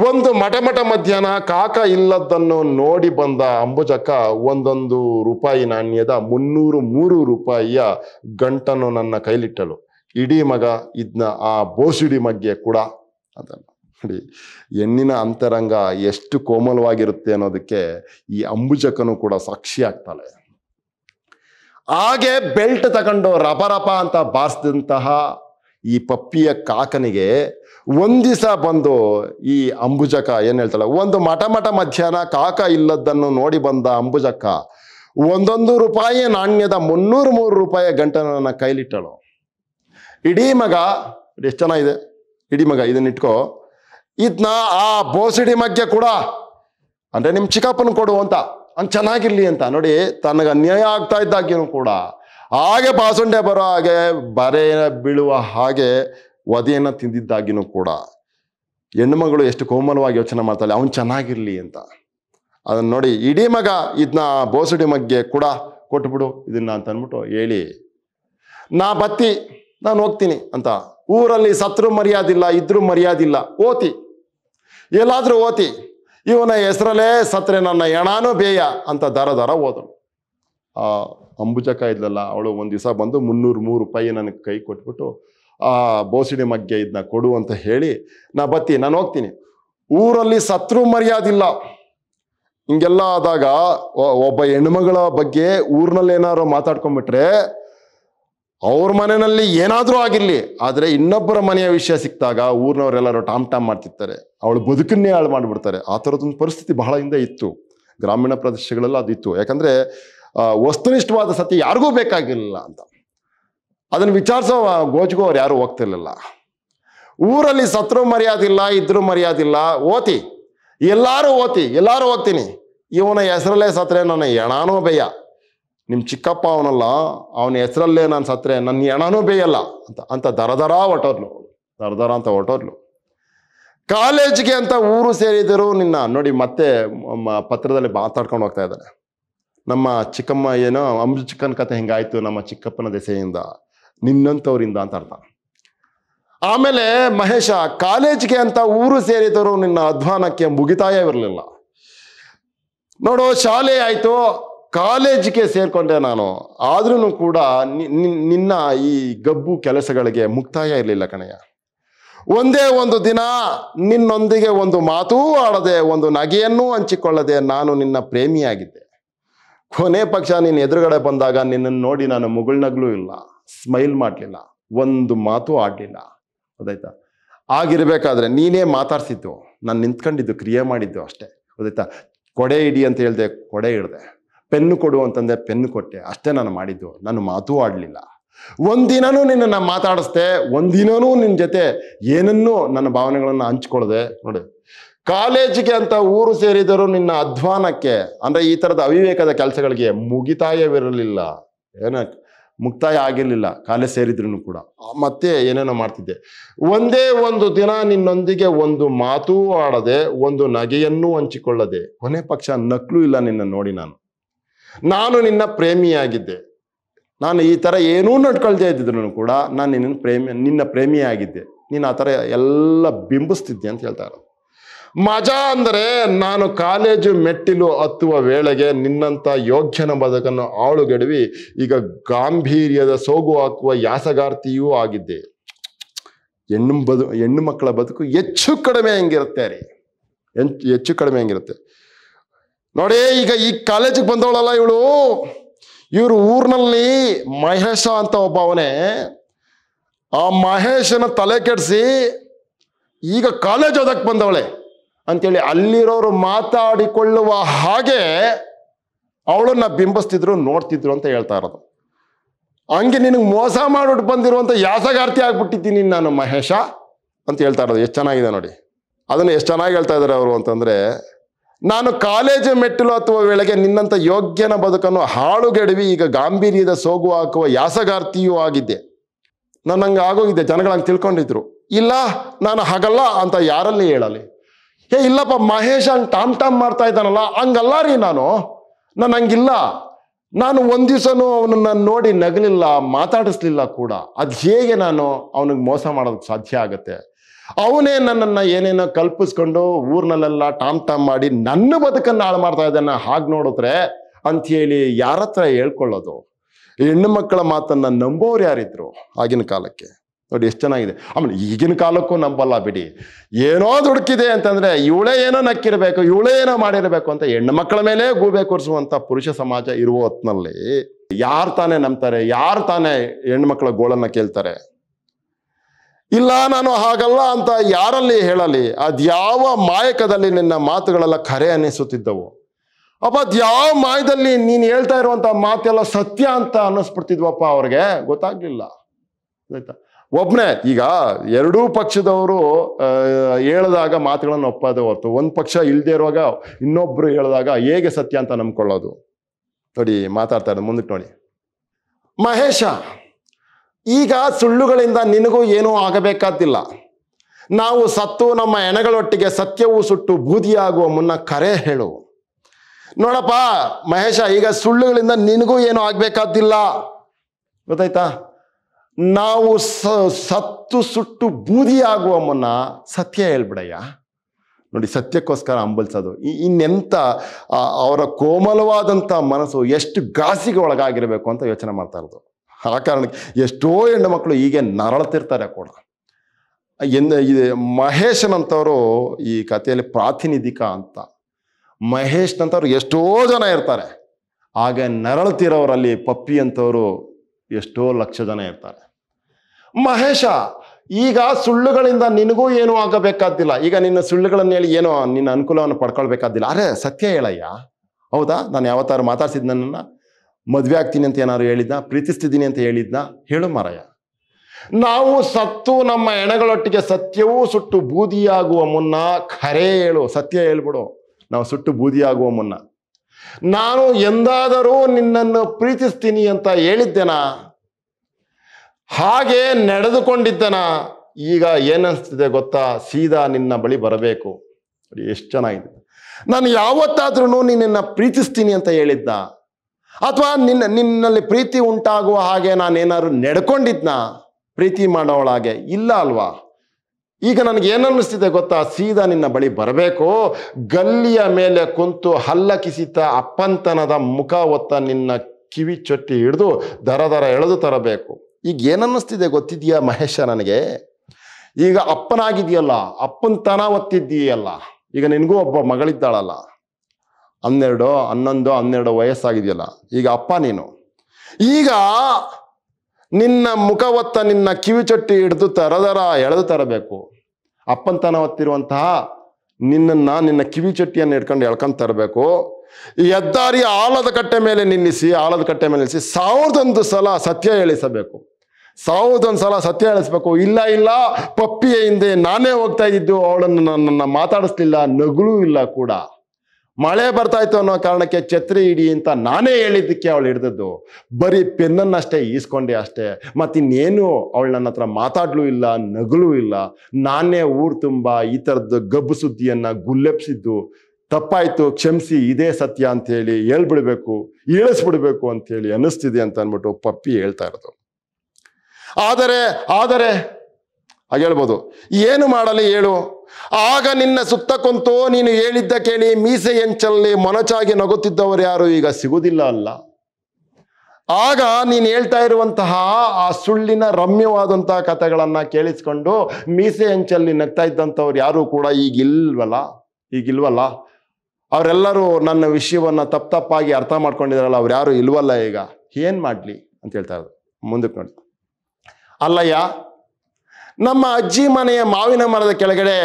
ಒಂದು ಮಠಮಠ ಮಧ್ಯಾಹ್ನ ಕಾಕ ಇಲ್ಲದನ್ನು ನೋಡಿ ಬಂದ ಅಂಬುಜಕ್ಕ ಒಂದೊಂದು ರೂಪಾಯಿ ನಾಣ್ಯದ ಮುನ್ನೂರು ಮೂರು ರೂಪಾಯಿಯ ಗಂಟನ್ನು ನನ್ನ ಕೈಲಿಟ್ಟಳು ಇಡೀ ಮಗ ಇದನ್ನ ಆ ಬೋಸಿಡಿ ಮಗ್ಗೆ ಕೂಡ ಅದನ್ನು ನೋಡಿ ಹೆಣ್ಣಿನ ಅಂತರಂಗ ಎಷ್ಟು ಕೋಮಲವಾಗಿರುತ್ತೆ ಅನ್ನೋದಕ್ಕೆ ಈ ಅಂಬುಜಕನು ಕೂಡ ಸಾಕ್ಷಿ ಆಗ್ತಾಳೆ ಹಾಗೆ ಬೆಲ್ಟ್ ತಗೊಂಡು ರಪರಪ ಅಂತ ಬಾರಿಸಿದಂತಹ ಈ ಪಪ್ಪಿಯ ಕಾಕನಿಗೆ ಒಂದಿಸ ಬಂದು ಈ ಅಂಬುಜಕ ಏನು ಹೇಳ್ತಾಳೆ ಒಂದು ಮಠ ಮಠ ಮಧ್ಯಾಹ್ನ ಕಾಕ ಇಲ್ಲದನ್ನು ನೋಡಿ ಬಂದ ಅಂಬುಜಕ್ಕ ಒಂದೊಂದು ರೂಪಾಯಿ ನಾಣ್ಯದ ಮುನ್ನೂರು ಮೂರು ರೂಪಾಯಿ ಗಂಟನ ಕೈಲಿಟ್ಟಳು ಇಡೀ ಮಗ ಎಷ್ಟು ಚೆನ್ನಾಗಿದೆ ಇಡೀ ಮಗ ಇದನ್ನ ಇಟ್ಕೋ ಇದನ್ನ ಆ ಬೋಸಡಿ ಮಗ್ಗೆ ಕೂಡ ಅಂದ್ರೆ ನಿಮ್ ಚಿಕ್ಕಪ್ಪನ ಕೊಡು ಅಂತ ಹಂಗೆ ಚೆನ್ನಾಗಿರ್ಲಿ ಅಂತ ನೋಡಿ ತನಗೆ ಅನ್ಯಾಯ ಆಗ್ತಾ ಇದ್ದಾಗಿನೂ ಕೂಡ ಹಾಗೆ ಬಾಸುಂಡೆ ಬರೋ ಹಾಗೆ ಬರೆಯ ಬೀಳುವ ಹಾಗೆ ವಧೆಯನ್ನು ತಿಂದಿದ್ದಾಗಿನೂ ಕೂಡ ಹೆಣ್ಣುಮಗಳು ಎಷ್ಟು ಕೋಮಲವಾಗಿ ಯೋಚನೆ ಮಾಡ್ತಾಳೆ ಅವ್ನು ಚೆನ್ನಾಗಿರ್ಲಿ ಅಂತ ಅದನ್ನ ನೋಡಿ ಇಡೀ ಮಗ ಇದನ್ನ ಬೋಸುಡಿ ಮಗ್ಗೆ ಕೂಡ ಕೊಟ್ಬಿಡು ಇದನ್ನ ಅಂತ ಅಂದ್ಬಿಟ್ಟು ಹೇಳಿ ನಾ ಬತ್ತಿ ನಾನು ಹೋಗ್ತೀನಿ ಅಂತ ಊರಲ್ಲಿ ಸತ್ರು ಮರ್ಯಾದಿಲ್ಲ ಇದ್ರೂ ಮರ್ಯಾದಿಲ್ಲ ಓತಿ ಎಲ್ಲಾದರೂ ಓತಿ ಇವನ ಹೆಸರಲ್ಲೇ ಸತ್ರೆ ನನ್ನ ಎಣಾನು ಬೇಯ ಅಂತ ದರ ದರ ಓದಳು ಆ ಅಂಬುಜಕ ಇದ್ಲಲ್ಲ ಅವಳು ಒಂದು ದಿವಸ ಬಂದು ಮುನ್ನೂರು ಮೂರು ರೂಪಾಯಿ ನನಗೆ ಕೈ ಕೊಟ್ಬಿಟ್ಟು ಆ ಬೋಸಿಡಿ ಮಗ್ಗೆ ಇದನ್ನ ಕೊಡು ಅಂತ ಹೇಳಿ ನಾ ಬತ್ತಿ ನಾನು ಹೋಗ್ತೀನಿ ಊರಲ್ಲಿ ಸತ್ರು ಮರ್ಯಾದಿಲ್ಲ ಹಿಂಗೆಲ್ಲ ಆದಾಗ ಒಬ್ಬ ಹೆಣ್ಮಗಳ ಬಗ್ಗೆ ಊರ್ನಲ್ಲಿ ಏನಾರು ಮಾತಾಡ್ಕೊಂಡ್ಬಿಟ್ರೆ ಅವ್ರ ಮನೆಯಲ್ಲಿ ಏನಾದರೂ ಆಗಿರಲಿ ಆದರೆ ಇನ್ನೊಬ್ಬರ ಮನೆಯ ವಿಷಯ ಸಿಕ್ಕಿದಾಗ ಊರಿನವರೆಲ್ಲರೂ ಟಾಮ್ ಟಾಮ್ ಮಾಡ್ತಿರ್ತಾರೆ ಅವಳು ಬದುಕನ್ನೇ ಹಾಳು ಮಾಡಿಬಿಡ್ತಾರೆ ಆ ಥರದೊಂದು ಪರಿಸ್ಥಿತಿ ಬಹಳ ಹಿಂದೆ ಇತ್ತು ಗ್ರಾಮೀಣ ಪ್ರದೇಶಗಳಲ್ಲಿ ಅದು ಇತ್ತು ಯಾಕಂದರೆ ವಸ್ತುನಿಷ್ಠವಾದ ಸತ್ಯ ಯಾರಿಗೂ ಬೇಕಾಗಿರಲಿಲ್ಲ ಅಂತ ಅದನ್ನು ವಿಚಾರಿಸೋ ಗೋಜಿಗೂ ಅವ್ರು ಯಾರೂ ಹೋಗ್ತಿರ್ಲಿಲ್ಲ ಊರಲ್ಲಿ ಸತ್ರು ಮರ್ಯಾದಿಲ್ಲ ಇದ್ರೂ ಮರ್ಯಾದಿಲ್ಲ ಓತಿ ಎಲ್ಲರೂ ಓತಿ ಎಲ್ಲರೂ ಹೋಗ್ತೀನಿ ಇವನ ಹೆಸರಲ್ಲೇ ಸತ್ರೆ ನನ್ನ ಎಣಾನೋ ಭಯ ನಿಮ್ಮ ಚಿಕ್ಕಪ್ಪ ಅವನಲ್ಲ ಅವನ ಹೆಸರಲ್ಲೇ ನಾನು ಸತ್ರೆ ನನ್ನ ಹೆಣನೂ ಬೇಯಲ್ಲ ಅಂತ ಅಂತ ದರ ದರ ಹೊಟ್ಟೋದ್ಲು ದರ ದರ ಅಂತ ಹೊಟ್ಟೋದ್ಲು ಕಾಲೇಜಿಗೆ ಅಂತ ಊರು ಸೇರಿದರು ನಿನ್ನ ನೋಡಿ ಮತ್ತೆ ಪತ್ರದಲ್ಲಿ ಮಾತಾಡ್ಕೊಂಡು ಹೋಗ್ತಾ ಇದ್ದಾರೆ ನಮ್ಮ ಚಿಕ್ಕಮ್ಮ ಏನೋ ಅಂಬು ಚಿಕ್ಕನ್ ಕತೆ ಹೆಂಗಾಯ್ತು ನಮ್ಮ ಚಿಕ್ಕಪ್ಪನ ದೆಸೆಯಿಂದ ನಿನ್ನಂಥವ್ರಿಂದ ಅಂತ ಅರ್ಥ ಆಮೇಲೆ ಮಹೇಶ ಕಾಲೇಜ್ಗೆ ಅಂತ ಊರು ಸೇರಿದರು ನಿನ್ನ ಅಧ್ವಾನಕ್ಕೆ ಮುಗಿತಾಯ ಇರಲಿಲ್ಲ ನೋಡು ಶಾಲೆ ಆಯಿತು ಕಾಲೇಜಿಗೆ ಸೇರಿಕೊಂಡೆ ನಾನು ಆದ್ರೂ ಕೂಡ ನಿನ್ನ ಈ ಗಬ್ಬು ಕೆಲಸಗಳಿಗೆ ಮುಕ್ತಾಯ ಇರಲಿಲ್ಲ ಕಣಯ್ಯ ಒಂದೇ ಒಂದು ದಿನ ನಿನ್ನೊಂದಿಗೆ ಒಂದು ಮಾತೂ ಆಡದೆ ಒಂದು ನಗೆಯನ್ನೂ ಹಂಚಿಕೊಳ್ಳದೆ ನಾನು ನಿನ್ನ ಪ್ರೇಮಿಯಾಗಿದ್ದೆ ಕೊನೆ ಪಕ್ಷ ನಿನ್ನ ಎದುರುಗಡೆ ಬಂದಾಗ ನಿನ್ನನ್ನು ನೋಡಿ ನಾನು ಮುಗುಳ್ನಗ್ಲೂ ಇಲ್ಲ ಸ್ಮೈಲ್ ಮಾಡಲಿಲ್ಲ ಒಂದು ಮಾತು ಆಡಲಿಲ್ಲ ಅದಾಯ್ತಾ ಆಗಿರಬೇಕಾದ್ರೆ ನೀನೇ ಮಾತಾಡ್ಸಿದ್ದು ನಾನು ನಿಂತ್ಕೊಂಡಿದ್ದು ಕ್ರಿಯೆ ಮಾಡಿದ್ದು ಅಷ್ಟೇ ಅದಾಯ್ತಾ ಕೊಡೆ ಇಡಿ ಅಂತ ಹೇಳಿದೆ ಕೊಡೆ ಇಡ್ದೆ ಪೆನ್ನು ಕೊಡು ಅಂತಂದೆ ಪೆನ್ನು ಕೊಟ್ಟೆ ಅಷ್ಟೇ ನಾನು ಮಾಡಿದ್ದು ನಾನು ಮಾತೂ ಆಡಲಿಲ್ಲ ಒಂದಿನೂ ನಿನ್ನನ್ನು ಮಾತಾಡಿಸ್ದೆ ಒಂದಿನೂ ನಿನ್ನ ಜೊತೆ ಏನನ್ನೂ ನನ್ನ ಭಾವನೆಗಳನ್ನು ಹಂಚ್ಕೊಳ್ಳದೆ ನೋಡಿ ಕಾಲೇಜಿಗೆ ಅಂತ ಊರು ಸೇರಿದರೂ ನಿನ್ನ ಅಧ್ವಾನಕ್ಕೆ ಅಂದರೆ ಈ ಥರದ ಅವಿವೇಕದ ಕೆಲಸಗಳಿಗೆ ಮುಗಿತಾಯವಿರಲಿಲ್ಲ ಏನ ಮುಕ್ತಾಯ ಆಗಿರಲಿಲ್ಲ ಕಾಲೇಜ್ ಸೇರಿದ್ರು ಕೂಡ ಮತ್ತೆ ಏನೇನೋ ಮಾಡ್ತಿದ್ದೆ ಒಂದೇ ಒಂದು ದಿನ ನಿನ್ನೊಂದಿಗೆ ಒಂದು ಮಾತೂ ಆಡದೆ ಒಂದು ನಗೆಯನ್ನೂ ಹಂಚಿಕೊಳ್ಳದೆ ಕೊನೆ ಪಕ್ಷ ನಕ್ಲೂ ಇಲ್ಲ ನಿನ್ನ ನೋಡಿ ನಾನು ನಾನು ನಿನ್ನ ಪ್ರೇಮಿಯಾಗಿದ್ದೆ ನಾನು ಈ ಥರ ಏನೂ ನಡ್ಕೊಳ್ದೇ ಇದ್ದಿದ್ರು ಕೂಡ ನಾನು ನಿನ್ನ ಪ್ರೇಮಿ ನಿನ್ನ ಪ್ರೇಮಿಯಾಗಿದ್ದೆ ನೀನು ಆ ಥರ ಎಲ್ಲ ಬಿಂಬಿಸ್ತಿದ್ದೆ ಅಂತ ಹೇಳ್ತಾರೆ ಮಜಾ ಅಂದರೆ ನಾನು ಕಾಲೇಜು ಮೆಟ್ಟಿಲು ಹತ್ತುವ ವೇಳೆಗೆ ನಿನ್ನಂಥ ಯೋಗ್ಯನ ಬದುಕನ್ನು ಆಳುಗೆಡವಿ ಈಗ ಗಾಂಭೀರ್ಯದ ಸೋಗು ಹಾಕುವ ಯಾಸಗಾರ್ತಿಯೂ ಆಗಿದ್ದೆ ಹೆಣ್ಣು ಬದು ಹೆಣ್ಣು ಮಕ್ಕಳ ಬದುಕು ಹೆಚ್ಚು ಕಡಿಮೆ ಹೆಂಗಿರುತ್ತೆ ರೀ ಹೆಚ್ಚು ಕಡಿಮೆ ಹೆಂಗಿರುತ್ತೆ ನೋಡಿ ಈಗ ಈ ಕಾಲೇಜಿಗೆ ಬಂದವಳಲ್ಲ ಇವಳು ಇವ್ರ ಊರಿನಲ್ಲಿ ಮಹೇಶ ಅಂತ ಒಬ್ಬ ಅವನೇ ಆ ಮಹೇಶನ ತಲೆ ಕೆಡಿಸಿ ಈಗ ಕಾಲೇಜ್ ಅದಕ್ಕೆ ಬಂದವಳೆ ಅಂತೇಳಿ ಅಲ್ಲಿರೋರು ಮಾತಾಡಿಕೊಳ್ಳುವ ಹಾಗೆ ಅವಳನ್ನ ಬಿಂಬಿಸ್ತಿದ್ರು ನೋಡ್ತಿದ್ರು ಅಂತ ಹೇಳ್ತಾ ಇರೋದು ಹಂಗೆ ನಿನಗೆ ಮೋಸ ಮಾಡಿಬಿಟ್ಟು ಬಂದಿರುವಂಥ ಯಾಸಗಾರ್ತಿ ಆಗ್ಬಿಟ್ಟಿದ್ದೀನಿ ನಾನು ಮಹೇಶ ಅಂತ ಹೇಳ್ತಾ ಇರೋದು ಎಷ್ಟು ಚೆನ್ನಾಗಿದೆ ನೋಡಿ ಅದನ್ನು ಎಷ್ಟು ಚೆನ್ನಾಗಿ ಹೇಳ್ತಾ ಇದ್ದಾರೆ ಅವರು ಅಂತಂದರೆ ನಾನು ಕಾಲೇಜು ಮೆಟ್ಟಿಲು ಹತ್ತುವ ವೇಳೆಗೆ ನಿನ್ನಂಥ ಯೋಗ್ಯನ ಬದುಕನ್ನು ಹಾಳುಗೆಡವಿ ಈಗ ಗಾಂಭೀರ್ಯದ ಸೋಗು ಹಾಕುವ ಯಾಸಗಾರ್ತಿಯೂ ಆಗಿದ್ದೆ ನಾನು ಆಗೋಗಿದ್ದೆ ಜನಗಳಂಗೆ ತಿಳ್ಕೊಂಡಿದ್ರು ಇಲ್ಲ ನಾನು ಹಾಗಲ್ಲ ಅಂತ ಯಾರಲ್ಲಿ ಹೇಳಲಿ ಏ ಇಲ್ಲಪ್ಪ ಮಹೇಶ್ ಅಂಗ್ ಟಾಮ್ ಟಾಮ್ ಮಾಡ್ತಾ ಇದ್ದಾನಲ್ಲ ಹಂಗಲ್ಲ ರೀ ನಾನು ನಾನು ಹಂಗಿಲ್ಲ ನಾನು ಒಂದು ದಿವಸನೂ ಅವನನ್ನು ನೋಡಿ ನಗಲಿಲ್ಲ ಮಾತಾಡಿಸ್ಲಿಲ್ಲ ಕೂಡ ಅದು ಹೇಗೆ ನಾನು ಅವನಿಗೆ ಮೋಸ ಮಾಡೋದಕ್ಕೆ ಸಾಧ್ಯ ಆಗುತ್ತೆ ಅವನೇ ನನ್ನನ್ನು ಏನೇನೋ ಕಲ್ಪಿಸ್ಕೊಂಡು ಊರ್ನಲ್ಲೆಲ್ಲ ಟಾಮ್ ಟಾಮ್ ಮಾಡಿ ನನ್ನ ಬದುಕನ್ನು ಹಾಳು ಮಾಡ್ತಾ ಇದ್ದಾನೆ ಹಾಗೆ ನೋಡಿದ್ರೆ ಅಂಥೇಳಿ ಯಾರ ಹತ್ರ ಹೇಳ್ಕೊಳ್ಳೋದು ಹೆಣ್ಣು ಮಕ್ಕಳ ಮಾತನ್ನು ನಂಬೋರು ಯಾರಿದ್ರು ಆಗಿನ ಕಾಲಕ್ಕೆ ನೋಡಿ ಎಷ್ಟು ಚೆನ್ನಾಗಿದೆ ಆಮೇಲೆ ಈಗಿನ ಕಾಲಕ್ಕೂ ನಂಬಲ್ಲ ಬಿಡಿ ಏನೋ ದುಡುಕಿದೆ ಅಂತಂದರೆ ಇವಳೇ ಏನೋ ನಕ್ಕಿರಬೇಕು ಇವಳೇ ಏನೋ ಮಾಡಿರಬೇಕು ಅಂತ ಹೆಣ್ಣು ಮಕ್ಕಳ ಮೇಲೆ ಗೂಬೆ ಕೂರಿಸುವಂಥ ಪುರುಷ ಸಮಾಜ ಇರುವ ಹೊತ್ತಿನಲ್ಲಿ ಯಾರು ತಾನೇ ನಂಬ್ತಾರೆ ಯಾರು ತಾನೇ ಹೆಣ್ಮಕ್ಳ ಗೋಳನ್ನು ಕೇಳ್ತಾರೆ ಇಲ್ಲ ನಾನು ಹಾಗಲ್ಲ ಅಂತ ಯಾರಲ್ಲಿ ಹೇಳಲಿ ಅದ್ಯಾವ ಮಾಯಕದಲ್ಲಿ ನಿನ್ನ ಮಾತುಗಳೆಲ್ಲ ಖರೆ ಅನ್ನಿಸುತ್ತಿದ್ದವು ಅಪ್ಪ ಯಾವ ಮಾಯದಲ್ಲಿ ನೀನು ಹೇಳ್ತಾ ಇರುವಂಥ ಮಾತೆಲ್ಲ ಸತ್ಯ ಅಂತ ಅನ್ನಿಸ್ಬಿಡ್ತಿದ್ವಪ್ಪ ಅವ್ರಿಗೆ ಗೊತ್ತಾಗ್ಲಿಲ್ಲ ಆಯ್ತಾ ಒಬ್ಬನೇ ಈಗ ಎರಡೂ ಪಕ್ಷದವರು ಹೇಳಿದಾಗ ಮಾತುಗಳನ್ನು ಒಪ್ಪದೆ ಹೊರತು ಒಂದು ಪಕ್ಷ ಇಲ್ಲದೆ ಇರುವಾಗ ಇನ್ನೊಬ್ಬರು ಹೇಳಿದಾಗ ಹೇಗೆ ಸತ್ಯ ಅಂತ ನಂಬ್ಕೊಳ್ಳೋದು ನೋಡಿ ಮಾತಾಡ್ತಾ ಇರೋದು ಮುಂದಕ್ಕೆ ನೋಡಿ ಮಹೇಶ ಈಗ ಸುಳ್ಳುಗಳಿಂದ ನಿನಗೂ ಏನೂ ಆಗಬೇಕಾದಿಲ್ಲ ನಾವು ಸತ್ತು ನಮ್ಮ ಎಣಗಳೊಟ್ಟಿಗೆ ಸತ್ಯವೂ ಸುಟ್ಟು ಬೂದಿಯಾಗುವ ಮುನ್ನ ಕರೆ ಹೇಳು ನೋಡಪ್ಪ ಮಹೇಶ ಈಗ ಸುಳ್ಳುಗಳಿಂದ ನಿನಗೂ ಏನೂ ಆಗಬೇಕಾದಿಲ್ಲ ಗೊತ್ತಾಯ್ತಾ ನಾವು ಸತ್ತು ಸುಟ್ಟು ಆಗುವ ಮುನ್ನ ಸತ್ಯ ಹೇಳ್ಬಿಡಯ್ಯ ನೋಡಿ ಸತ್ಯಕ್ಕೋಸ್ಕರ ಹಂಬಲ್ಸೋದು ಇನ್ನೆಂಥ ಅವರ ಕೋಮಲವಾದಂಥ ಮನಸ್ಸು ಎಷ್ಟು ಗಾಸಿಗೆ ಒಳಗಾಗಿರಬೇಕು ಅಂತ ಯೋಚನೆ ಮಾಡ್ತಾ ಇರೋದು ಆ ಕಾರಣಕ್ಕೆ ಎಷ್ಟೋ ಹೆಣ್ಣು ಮಕ್ಕಳು ಹೀಗೆ ನರಳ್ತಿರ್ತಾರೆ ಕೂಡ ಎಂದ ಇದು ಮಹೇಶನಂಥವರು ಈ ಕಥೆಯಲ್ಲಿ ಪ್ರಾತಿನಿಧಿಕ ಅಂತ ಮಹೇಶ್ನಂಥವ್ರು ಎಷ್ಟೋ ಜನ ಇರ್ತಾರೆ ಹಾಗೆ ನರಳ್ತಿರೋರಲ್ಲಿ ಪಪ್ಪಿ ಅಂಥವರು ಎಷ್ಟೋ ಲಕ್ಷ ಜನ ಇರ್ತಾರೆ ಮಹೇಶ ಈಗ ಸುಳ್ಳುಗಳಿಂದ ನಿನಗೂ ಏನೂ ಆಗಬೇಕಾದಿಲ್ಲ ಈಗ ನಿನ್ನ ಸುಳ್ಳುಗಳನ್ನು ಹೇಳಿ ಏನೋ ನಿನ್ನ ಅನುಕೂಲವನ್ನು ಪಡ್ಕೊಳ್ಬೇಕಾದಿಲ್ಲ ಅರೆ ಸತ್ಯ ಹೇಳಯ್ಯ ಹೌದಾ ನಾನು ಯಾವತ್ತಾರು ಮಾತಾಡ್ಸಿದ್ದು ನನ್ನನ್ನು ಮದುವೆ ಆಗ್ತೀನಿ ಅಂತ ಏನಾದ್ರು ಹೇಳಿದ್ದ ಪ್ರೀತಿಸ್ತಿದ್ದೀನಿ ಅಂತ ಹೇಳಿದ್ದ ಹೇಳು ಮರಯ ನಾವು ಸತ್ತು ನಮ್ಮ ಎಣಗಳೊಟ್ಟಿಗೆ ಸತ್ಯವೂ ಸುಟ್ಟು ಬೂದಿಯಾಗುವ ಮುನ್ನ ಖರೆ ಹೇಳು ಸತ್ಯ ಹೇಳ್ಬಿಡು ನಾವು ಸುಟ್ಟು ಬೂದಿಯಾಗುವ ಮುನ್ನ ನಾನು ಎಂದಾದರೂ ನಿನ್ನನ್ನು ಪ್ರೀತಿಸ್ತೀನಿ ಅಂತ ಹೇಳಿದ್ದೆನಾ ಹಾಗೆ ನಡೆದುಕೊಂಡಿದ್ದೆನಾ ಈಗ ಏನನ್ಸ್ತಿದೆ ಗೊತ್ತಾ ಸೀದಾ ನಿನ್ನ ಬಳಿ ಬರಬೇಕು ಎಷ್ಟು ಚೆನ್ನಾಗಿದೆ ನಾನು ಯಾವತ್ತಾದ್ರೂ ನಿನ್ನನ್ನು ಪ್ರೀತಿಸ್ತೀನಿ ಅಂತ ಹೇಳಿದ್ದ ಅಥವಾ ನಿನ್ನ ನಿನ್ನಲ್ಲಿ ಪ್ರೀತಿ ಉಂಟಾಗುವ ಹಾಗೆ ನಾನೇನಾದ್ರು ನಡ್ಕೊಂಡಿದ್ನಾ ಪ್ರೀತಿ ಮಾಡೋಳಾಗೆ ಇಲ್ಲ ಅಲ್ವಾ ಈಗ ನನಗೆ ಏನನ್ನಿಸ್ತಿದೆ ಗೊತ್ತಾ ಸೀದಾ ನಿನ್ನ ಬಳಿ ಬರಬೇಕು ಗಲ್ಲಿಯ ಮೇಲೆ ಕುಂತು ಹಲ್ಲ ಕಿಸಿತ ಅಪ್ಪಂತನದ ಮುಖ ಒತ್ತ ನಿನ್ನ ಕಿವಿ ಚೊಟ್ಟಿ ಹಿಡಿದು ದರ ದರ ಎಳೆದು ತರಬೇಕು ಈಗ ಏನನ್ನಿಸ್ತಿದೆ ಗೊತ್ತಿದೆಯಾ ಮಹೇಶ ನನಗೆ ಈಗ ಅಪ್ಪನಾಗಿದೆಯಲ್ಲ ಅಪ್ಪನ ತನ ಒತ್ತಿದ್ದೀಯಲ್ಲ ಈಗ ನಿನಗೂ ಒಬ್ಬ ಮಗಳಿದ್ದಾಳಲ್ಲ ಹನ್ನೆರಡು ಹನ್ನೊಂದು ಹನ್ನೆರಡು ವಯಸ್ಸಾಗಿದೆಯಲ್ಲ ಈಗ ಅಪ್ಪ ನೀನು ಈಗ ನಿನ್ನ ಮುಖವತ್ತ ನಿನ್ನ ಕಿವಿಚಟ್ಟಿ ಹಿಡಿದು ತರದರ ಎಳೆದು ತರಬೇಕು ಅಪ್ಪಂತನ ಹೊತ್ತಿರುವಂತಹ ನಿನ್ನನ್ನು ನಿನ್ನ ಕಿವಿ ಚಟ್ಟಿಯನ್ನು ಹಿಡ್ಕೊಂಡು ಎಳ್ಕೊಂಡು ತರಬೇಕು ಹೆದ್ದಾರಿ ಆಲದ ಕಟ್ಟೆ ಮೇಲೆ ನಿಲ್ಲಿಸಿ ಆಲದ ಕಟ್ಟೆ ಮೇಲೆ ನಿಲ್ಲಿಸಿ ಸಾವಿರದೊಂದು ಸಲ ಸತ್ಯ ಎಳಿಸಬೇಕು ಸಾವಿರದೊಂದು ಸಲ ಸತ್ಯ ಎಳಿಸ್ಬೇಕು ಇಲ್ಲ ಇಲ್ಲ ಪಪ್ಪಿಯ ಹಿಂದೆ ನಾನೇ ಹೋಗ್ತಾ ಇದ್ದು ಅವಳನ್ನು ನನ್ನನ್ನು ಮಾತಾಡಿಸ್ಲಿಲ್ಲ ನಗುಲೂ ಇಲ್ಲ ಕೂಡ ಮಳೆ ಬರ್ತಾ ಇತ್ತು ಅನ್ನೋ ಕಾರಣಕ್ಕೆ ಛತ್ರಿ ಇಡಿ ಅಂತ ನಾನೇ ಹೇಳಿದ್ದಕ್ಕೆ ಅವಳು ಹಿಡಿದದ್ದು ಬರೀ ಪೆನ್ನನ್ನಷ್ಟೇ ಈಸ್ಕೊಂಡೆ ಅಷ್ಟೇ ಮತ್ತಿನ್ನೇನು ಅವಳು ನನ್ನ ಹತ್ರ ಮಾತಾಡ್ಲೂ ಇಲ್ಲ ನಗಲೂ ಇಲ್ಲ ನಾನೇ ಊರು ತುಂಬ ಈ ಥರದ್ದು ಗಬ್ಬು ಸುದ್ದಿಯನ್ನು ಗುಲ್ಲೆಪ್ಸಿದ್ದು ತಪ್ಪಾಯಿತು ಕ್ಷಮಿಸಿ ಇದೇ ಸತ್ಯ ಅಂಥೇಳಿ ಹೇಳ್ಬಿಡ್ಬೇಕು ಇಳಿಸ್ಬಿಡ್ಬೇಕು ಅಂಥೇಳಿ ಅನ್ನಿಸ್ತಿದೆ ಅಂತ ಅಂದ್ಬಿಟ್ಟು ಪಪ್ಪಿ ಹೇಳ್ತಾ ಇರೋದು ಆದರೆ ಆದರೆ ಹಾಗೆ ಹೇಳ್ಬೋದು ಏನು ಮಾಡಲಿ ಹೇಳು ಆಗ ನಿನ್ನ ಸುತ್ತ ಕುಂತು ನೀನು ಹೇಳಿದ್ದ ಕೇಳಿ ಮೀಸೆ ಹೆಂಚಲ್ಲಿ ಮೊನಚಾಗಿ ನಗುತ್ತಿದ್ದವರು ಯಾರು ಈಗ ಸಿಗುವುದಿಲ್ಲ ಅಲ್ಲ ಆಗ ನೀನು ಹೇಳ್ತಾ ಇರುವಂತಹ ಆ ಸುಳ್ಳಿನ ರಮ್ಯವಾದಂತಹ ಕಥೆಗಳನ್ನ ಕೇಳಿಸ್ಕೊಂಡು ಮೀಸೆ ಹೆಂಚಲ್ಲಿ ನಗ್ತಾ ಇದ್ದಂಥವ್ರು ಯಾರು ಕೂಡ ಈಗಿಲ್ವಲ್ಲ ಈಗಿಲ್ವಲ್ಲ ಅವರೆಲ್ಲರೂ ನನ್ನ ವಿಷಯವನ್ನು ತಪ್ಪು ತಪ್ಪಾಗಿ ಅರ್ಥ ಮಾಡ್ಕೊಂಡಿದಾರಲ್ಲ ಅವ್ರು ಯಾರು ಇಲ್ವಲ್ಲ ಈಗ ಏನು ಮಾಡಲಿ ಅಂತ ಹೇಳ್ತಾ ಇದ್ರು ಮುಂದಕ್ಕೆ ನೋಡಿ ಅಲ್ಲಯ್ಯ ನಮ್ಮ ಅಜ್ಜಿ ಮನೆಯ ಮಾವಿನ ಮರದ ಕೆಳಗಡೆ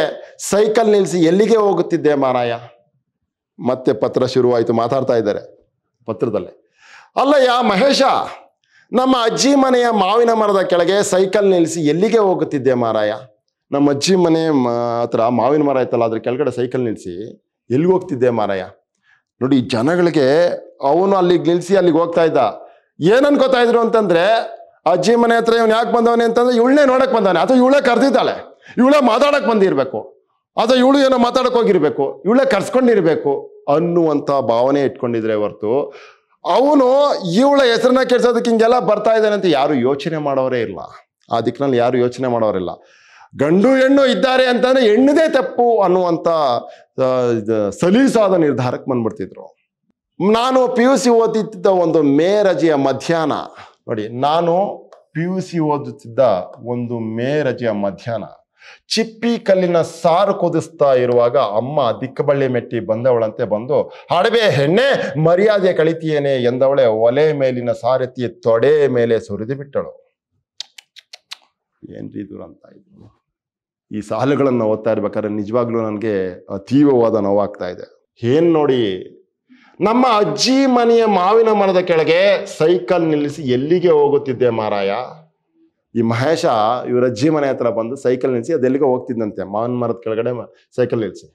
ಸೈಕಲ್ ನಿಲ್ಲಿಸಿ ಎಲ್ಲಿಗೆ ಹೋಗುತ್ತಿದ್ದೆ ಮಾರಾಯ ಮತ್ತೆ ಪತ್ರ ಶುರುವಾಯಿತು ಮಾತಾಡ್ತಾ ಇದ್ದಾರೆ ಪತ್ರದಲ್ಲಿ ಅಲ್ಲಯ್ಯ ಮಹೇಶ ನಮ್ಮ ಅಜ್ಜಿ ಮನೆಯ ಮಾವಿನ ಮರದ ಕೆಳಗೆ ಸೈಕಲ್ ನಿಲ್ಲಿಸಿ ಎಲ್ಲಿಗೆ ಹೋಗುತ್ತಿದ್ದೆ ಮಾರಾಯ ನಮ್ಮ ಅಜ್ಜಿ ಮನೆ ಹತ್ರ ಮಾವಿನ ಮರ ಇತ್ತಲ್ಲ ಅದ್ರ ಕೆಳಗಡೆ ಸೈಕಲ್ ನಿಲ್ಲಿಸಿ ಎಲ್ಲಿಗೆ ಹೋಗ್ತಿದ್ದೆ ಮಾರಾಯ ನೋಡಿ ಜನಗಳಿಗೆ ಅವನು ಅಲ್ಲಿಗೆ ನಿಲ್ಲಿಸಿ ಅಲ್ಲಿಗೆ ಹೋಗ್ತಾ ಇದ್ದ ಏನನ್ಕೋತಾ ಇದ್ರು ಅಂತಂದ್ರೆ ಅಜ್ಜಿ ಮನೆ ಹತ್ರ ಇವನು ಯಾಕೆ ಬಂದವನೇ ಅಂತಂದ್ರೆ ಇವಳನ್ನೇ ನೋಡಕ್ ಬಂದವನೆ ಅಥವಾ ಇವಳೇ ಕರೆದಿದ್ದಾಳೆ ಇವಳೇ ಮಾತಾಡಕ್ ಬಂದಿರಬೇಕು ಅಥವಾ ಇವಳು ಏನೋ ಮಾತಾಡಕ್ ಹೋಗಿರ್ಬೇಕು ಇವಳೇ ಕರ್ಸ್ಕೊಂಡಿರ್ಬೇಕು ಅನ್ನುವಂಥ ಭಾವನೆ ಇಟ್ಕೊಂಡಿದ್ರೆ ಹೊರ್ತು ಅವನು ಇವಳ ಹೆಸರನ್ನ ಕೆಡ್ಸೋದಕ್ಕೆ ಹಿಂಗೆಲ್ಲ ಬರ್ತಾ ಇದ್ದಾನೆ ಅಂತ ಯಾರು ಯೋಚನೆ ಮಾಡೋರೇ ಇಲ್ಲ ಆ ದಿಕ್ಕಿನಲ್ಲಿ ಯಾರು ಯೋಚನೆ ಮಾಡೋರಿಲ್ಲ ಗಂಡು ಹೆಣ್ಣು ಇದ್ದಾರೆ ಅಂತಂದ್ರೆ ಹೆಣ್ಣದೇ ತಪ್ಪು ಅನ್ನುವಂಥ ಸಲೀಸಾದ ನಿರ್ಧಾರಕ್ಕೆ ಬಂದ್ಬಿಡ್ತಿದ್ರು ನಾನು ಪಿ ಯು ಸಿ ಓದಿದ್ದ ಒಂದು ಮೇರಜಿಯ ಮಧ್ಯಾಹ್ನ ನೋಡಿ ನಾನು ಪಿ ಯು ಸಿ ಓದುತ್ತಿದ್ದ ಒಂದು ಮೇ ರಜೆಯ ಮಧ್ಯಾಹ್ನ ಚಿಪ್ಪಿ ಕಲ್ಲಿನ ಸಾರು ಕುದಿಸ್ತಾ ಇರುವಾಗ ಅಮ್ಮ ದಿಕ್ಕಬಳ್ಳಿ ಮೆಟ್ಟಿ ಬಂದವಳಂತೆ ಬಂದು ಅಡವೆ ಹೆಣ್ಣೆ ಮರ್ಯಾದೆ ಕಳಿತಿಯೇನೆ ಎಂದವಳೆ ಒಲೆ ಮೇಲಿನ ಸಾರೆತ್ತಿ ತೊಡೆ ಮೇಲೆ ಸುರಿದು ಬಿಟ್ಟಳು ಏನ್ರಿ ದುರಂತ ಇದು ಈ ಸಾಲುಗಳನ್ನು ಓದ್ತಾ ಇರ್ಬೇಕಾದ್ರೆ ನಿಜವಾಗ್ಲೂ ನನಗೆ ಅತೀವವಾದ ನೋವಾಗ್ತಾ ಇದೆ ಏನ್ ನೋಡಿ ನಮ್ಮ ಅಜ್ಜಿ ಮನೆಯ ಮಾವಿನ ಮರದ ಕೆಳಗೆ ಸೈಕಲ್ ನಿಲ್ಲಿಸಿ ಎಲ್ಲಿಗೆ ಹೋಗುತ್ತಿದ್ದೆ ಮಾರಾಯ ಈ ಮಹೇಶ ಇವರ ಅಜ್ಜಿ ಮನೆ ಹತ್ರ ಬಂದು ಸೈಕಲ್ ನಿಲ್ಲಿಸಿ ಅದೆಲ್ಲಿಗೆ ಹೋಗ್ತಿದ್ದಂತೆ ಮಾವಿನ ಮರದ ಕೆಳಗಡೆ ಸೈಕಲ್ ನಿಲ್ಲಿಸಿ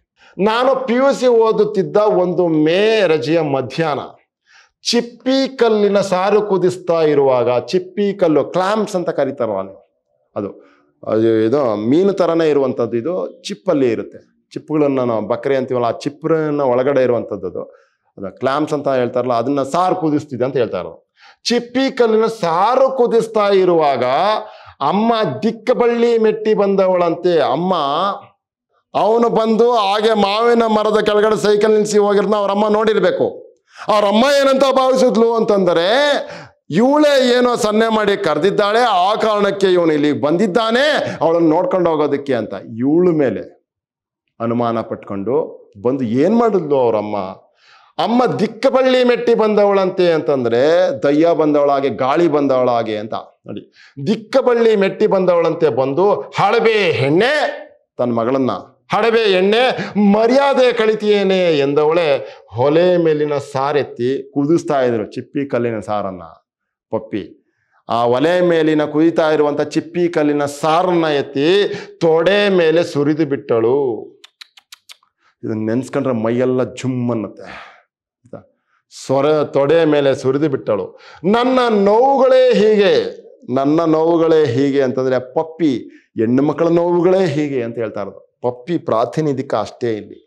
ನಾನು ಪಿ ಯು ಸಿ ಓದುತ್ತಿದ್ದ ಒಂದು ಮೇ ರಜೆಯ ಮಧ್ಯಾಹ್ನ ಚಿಪ್ಪಿ ಕಲ್ಲಿನ ಸಾರು ಕುದಿಸ್ತಾ ಇರುವಾಗ ಚಿಪ್ಪಿ ಕಲ್ಲು ಕ್ಲಾಂಪ್ಸ್ ಅಂತ ಕರೀತಾರಲ್ಲ ನೀವು ಅದು ಇದು ಮೀನು ಥರನೇ ಇರುವಂಥದ್ದು ಇದು ಚಿಪ್ಪಲ್ಲಿ ಇರುತ್ತೆ ಚಿಪ್ಪುಗಳನ್ನು ನಾವು ಬಕರೆ ಅಂತೀವಲ್ಲ ಆ ಚಿಪ್ಪನ್ನ ಒಳಗಡೆ ಇರುವಂಥದ್ದು ಅದ ಕ್ಲಾಮ್ಸ್ ಅಂತ ಹೇಳ್ತಾರಲ್ಲ ಅದನ್ನ ಸಾರು ಕುದಿಸ್ತಿದೆ ಅಂತ ಹೇಳ್ತಾರೆ ಚಿಪ್ಪಿ ಕಲ್ಲಿನ ಸಾರು ಕುದಿಸ್ತಾ ಇರುವಾಗ ಅಮ್ಮ ದಿಕ್ಕಬಳ್ಳಿ ಮೆಟ್ಟಿ ಬಂದವಳಂತೆ ಅಮ್ಮ ಅವನು ಬಂದು ಹಾಗೆ ಮಾವಿನ ಮರದ ಕೆಳಗಡೆ ಸೈಕಲ್ ನಿಲ್ಸಿ ಹೋಗಿರೋದನ್ನ ಅವ್ರಮ್ಮ ನೋಡಿರ್ಬೇಕು ಅವ್ರಮ್ಮ ಏನಂತ ಭಾವಿಸಿದ್ಲು ಅಂತಂದರೆ ಇವಳೇ ಏನೋ ಸನ್ನೆ ಮಾಡಿ ಕರೆದಿದ್ದಾಳೆ ಆ ಕಾರಣಕ್ಕೆ ಇವನು ಇಲ್ಲಿಗೆ ಬಂದಿದ್ದಾನೆ ಅವಳನ್ನು ನೋಡ್ಕೊಂಡು ಹೋಗೋದಕ್ಕೆ ಅಂತ ಇವಳು ಮೇಲೆ ಅನುಮಾನ ಪಟ್ಕೊಂಡು ಬಂದು ಏನು ಮಾಡಿದ್ಲು ಅವರಮ್ಮ ಅಮ್ಮ ದಿಕ್ಕಬಳ್ಳಿ ಮೆಟ್ಟಿ ಬಂದವಳಂತೆ ಅಂತಂದ್ರೆ ದಯ್ಯ ಬಂದವಳಾಗೆ ಗಾಳಿ ಬಂದವಳಾಗೆ ಅಂತ ನೋಡಿ ದಿಕ್ಕಬಳ್ಳಿ ಮೆಟ್ಟಿ ಬಂದವಳಂತೆ ಬಂದು ಹಳಬೆ ಹೆಣ್ಣೆ ತನ್ನ ಮಗಳನ್ನ ಹಡಬೆ ಎಣ್ಣೆ ಮರ್ಯಾದೆ ಕಳಿತಿಯೇನೆ ಎಂದವಳೆ ಹೊಲೆ ಮೇಲಿನ ಸಾರೆತ್ತಿ ಕುದಿಸ್ತಾ ಇದ್ರು ಚಿಪ್ಪಿ ಕಲ್ಲಿನ ಸಾರನ್ನ ಪಪ್ಪಿ ಆ ಒಲೆ ಮೇಲಿನ ಕುದಿತಾ ಇರುವಂಥ ಚಿಪ್ಪಿ ಕಲ್ಲಿನ ಸಾರನ್ನ ಎತ್ತಿ ತೊಡೆ ಮೇಲೆ ಸುರಿದು ಬಿಟ್ಟಳು ಇದನ್ನ ನೆನ್ಸ್ಕೊಂಡ್ರೆ ಮೈಯೆಲ್ಲ ಝುಮ್ಮನತ್ತೆ ಸ್ವರ ತೊಡೆಯ ಮೇಲೆ ಸುರಿದು ಬಿಟ್ಟಳು ನನ್ನ ನೋವುಗಳೇ ಹೀಗೆ ನನ್ನ ನೋವುಗಳೇ ಹೀಗೆ ಅಂತಂದರೆ ಪಪ್ಪಿ ಹೆಣ್ಣು ಮಕ್ಕಳ ನೋವುಗಳೇ ಹೀಗೆ ಅಂತ ಹೇಳ್ತಾ ಇರೋದು ಪಪ್ಪಿ ಪ್ರಾತಿನಿಧಿಕ ಅಷ್ಟೇ ಇಲ್ಲಿ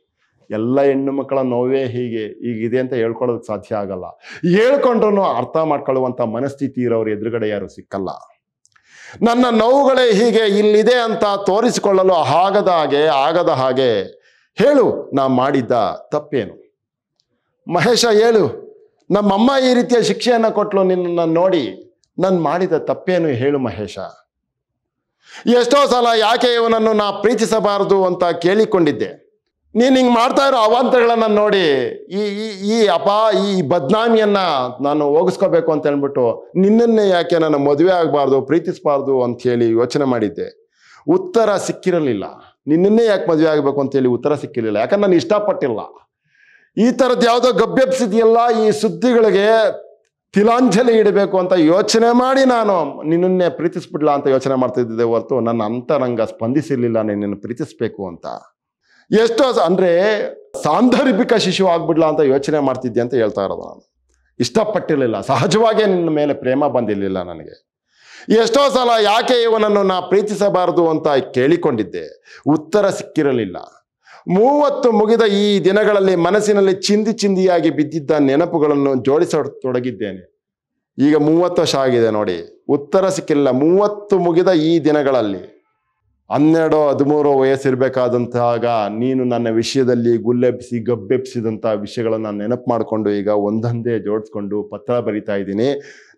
ಎಲ್ಲ ಹೆಣ್ಣು ಮಕ್ಕಳ ನೋವೇ ಹೀಗೆ ಈಗಿದೆ ಅಂತ ಹೇಳ್ಕೊಳ್ಳೋದಕ್ಕೆ ಸಾಧ್ಯ ಆಗಲ್ಲ ಹೇಳ್ಕೊಂಡ್ರೂ ಅರ್ಥ ಮಾಡ್ಕೊಳ್ಳುವಂಥ ಮನಸ್ಥಿತಿ ಇರೋರು ಎದುರುಗಡೆ ಯಾರು ಸಿಕ್ಕಲ್ಲ ನನ್ನ ನೋವುಗಳೇ ಹೀಗೆ ಇಲ್ಲಿದೆ ಅಂತ ತೋರಿಸಿಕೊಳ್ಳಲು ಆಗದ ಹಾಗೆ ಆಗದ ಹಾಗೆ ಹೇಳು ನಾ ಮಾಡಿದ್ದ ತಪ್ಪೇನು ಮಹೇಶ ಹೇಳು ನಮ್ಮಮ್ಮ ಈ ರೀತಿಯ ಶಿಕ್ಷೆಯನ್ನು ಕೊಟ್ಲು ನಿನ್ನನ್ನು ನೋಡಿ ನಾನು ಮಾಡಿದ ತಪ್ಪೇನು ಹೇಳು ಮಹೇಶ ಎಷ್ಟೋ ಸಲ ಯಾಕೆ ಇವನನ್ನು ನಾ ಪ್ರೀತಿಸಬಾರದು ಅಂತ ಕೇಳಿಕೊಂಡಿದ್ದೆ ನೀನು ಹಿಂಗೆ ಮಾಡ್ತಾ ಇರೋ ಅವಾಂತರಗಳನ್ನು ನೋಡಿ ಈ ಈ ಅಪ ಈ ಬದನಾಮಿಯನ್ನು ನಾನು ಹೋಗಿಸ್ಕೋಬೇಕು ಅಂತ ಹೇಳ್ಬಿಟ್ಟು ನಿನ್ನನ್ನೇ ಯಾಕೆ ನಾನು ಮದುವೆ ಆಗಬಾರ್ದು ಪ್ರೀತಿಸಬಾರ್ದು ಹೇಳಿ ಯೋಚನೆ ಮಾಡಿದ್ದೆ ಉತ್ತರ ಸಿಕ್ಕಿರಲಿಲ್ಲ ನಿನ್ನನ್ನೇ ಯಾಕೆ ಮದುವೆ ಆಗಬೇಕು ಅಂತೇಳಿ ಉತ್ತರ ಸಿಕ್ಕಿರಲಿಲ್ಲ ಯಾಕಂದ್ರೆ ನಾನು ಇಷ್ಟಪಟ್ಟಿಲ್ಲ ಈ ಥರದ್ದು ಯಾವುದೋ ಗಬ್ಬೆಬ್ಸಿದೆಯಲ್ಲ ಈ ಸುದ್ದಿಗಳಿಗೆ ತಿಲಾಂಜಲಿ ಇಡಬೇಕು ಅಂತ ಯೋಚನೆ ಮಾಡಿ ನಾನು ನಿನ್ನನ್ನೇ ಪ್ರೀತಿಸ್ಬಿಡ್ಲಾ ಅಂತ ಯೋಚನೆ ಮಾಡ್ತಿದ್ದೆ ಹೊರತು ನನ್ನ ಅಂತರಂಗ ಸ್ಪಂದಿಸಿರ್ಲಿಲ್ಲ ನಿನ್ನನ್ನು ಪ್ರೀತಿಸ್ಬೇಕು ಅಂತ ಎಷ್ಟೋ ಅಂದರೆ ಸಾಂದರ್ಭಿಕ ಶಿಶು ಆಗ್ಬಿಡ್ಲಾ ಅಂತ ಯೋಚನೆ ಮಾಡ್ತಿದ್ದೆ ಅಂತ ಹೇಳ್ತಾ ಇರೋದು ನಾನು ಇಷ್ಟಪಟ್ಟಿರಲಿಲ್ಲ ಸಹಜವಾಗೇ ನಿನ್ನ ಮೇಲೆ ಪ್ರೇಮ ಬಂದಿರಲಿಲ್ಲ ನನಗೆ ಎಷ್ಟೋ ಸಲ ಯಾಕೆ ಇವನನ್ನು ನಾ ಪ್ರೀತಿಸಬಾರದು ಅಂತ ಕೇಳಿಕೊಂಡಿದ್ದೆ ಉತ್ತರ ಸಿಕ್ಕಿರಲಿಲ್ಲ ಮೂವತ್ತು ಮುಗಿದ ಈ ದಿನಗಳಲ್ಲಿ ಮನಸ್ಸಿನಲ್ಲಿ ಚಿಂದಿ ಚಿಂದಿಯಾಗಿ ಬಿದ್ದಿದ್ದ ನೆನಪುಗಳನ್ನು ತೊಡಗಿದ್ದೇನೆ ಈಗ ಮೂವತ್ತು ವರ್ಷ ಆಗಿದೆ ನೋಡಿ ಉತ್ತರ ಸಿಕ್ಕಿಲ್ಲ ಮೂವತ್ತು ಮುಗಿದ ಈ ದಿನಗಳಲ್ಲಿ ಹನ್ನೆರಡು ಹದಿಮೂರು ವಯಸ್ಸಿರಬೇಕಾದಂತಾಗ ನೀನು ನನ್ನ ವಿಷಯದಲ್ಲಿ ಗುಲ್ಲೆಬ್ಸಿ ಗಬ್ಬೆಬ್ಬಿಸಿದಂಥ ವಿಷಯಗಳನ್ನು ನೆನಪು ಮಾಡಿಕೊಂಡು ಈಗ ಒಂದೊಂದೇ ಜೋಡಿಸ್ಕೊಂಡು ಪತ್ರ ಬರಿತಾ ಇದ್ದೀನಿ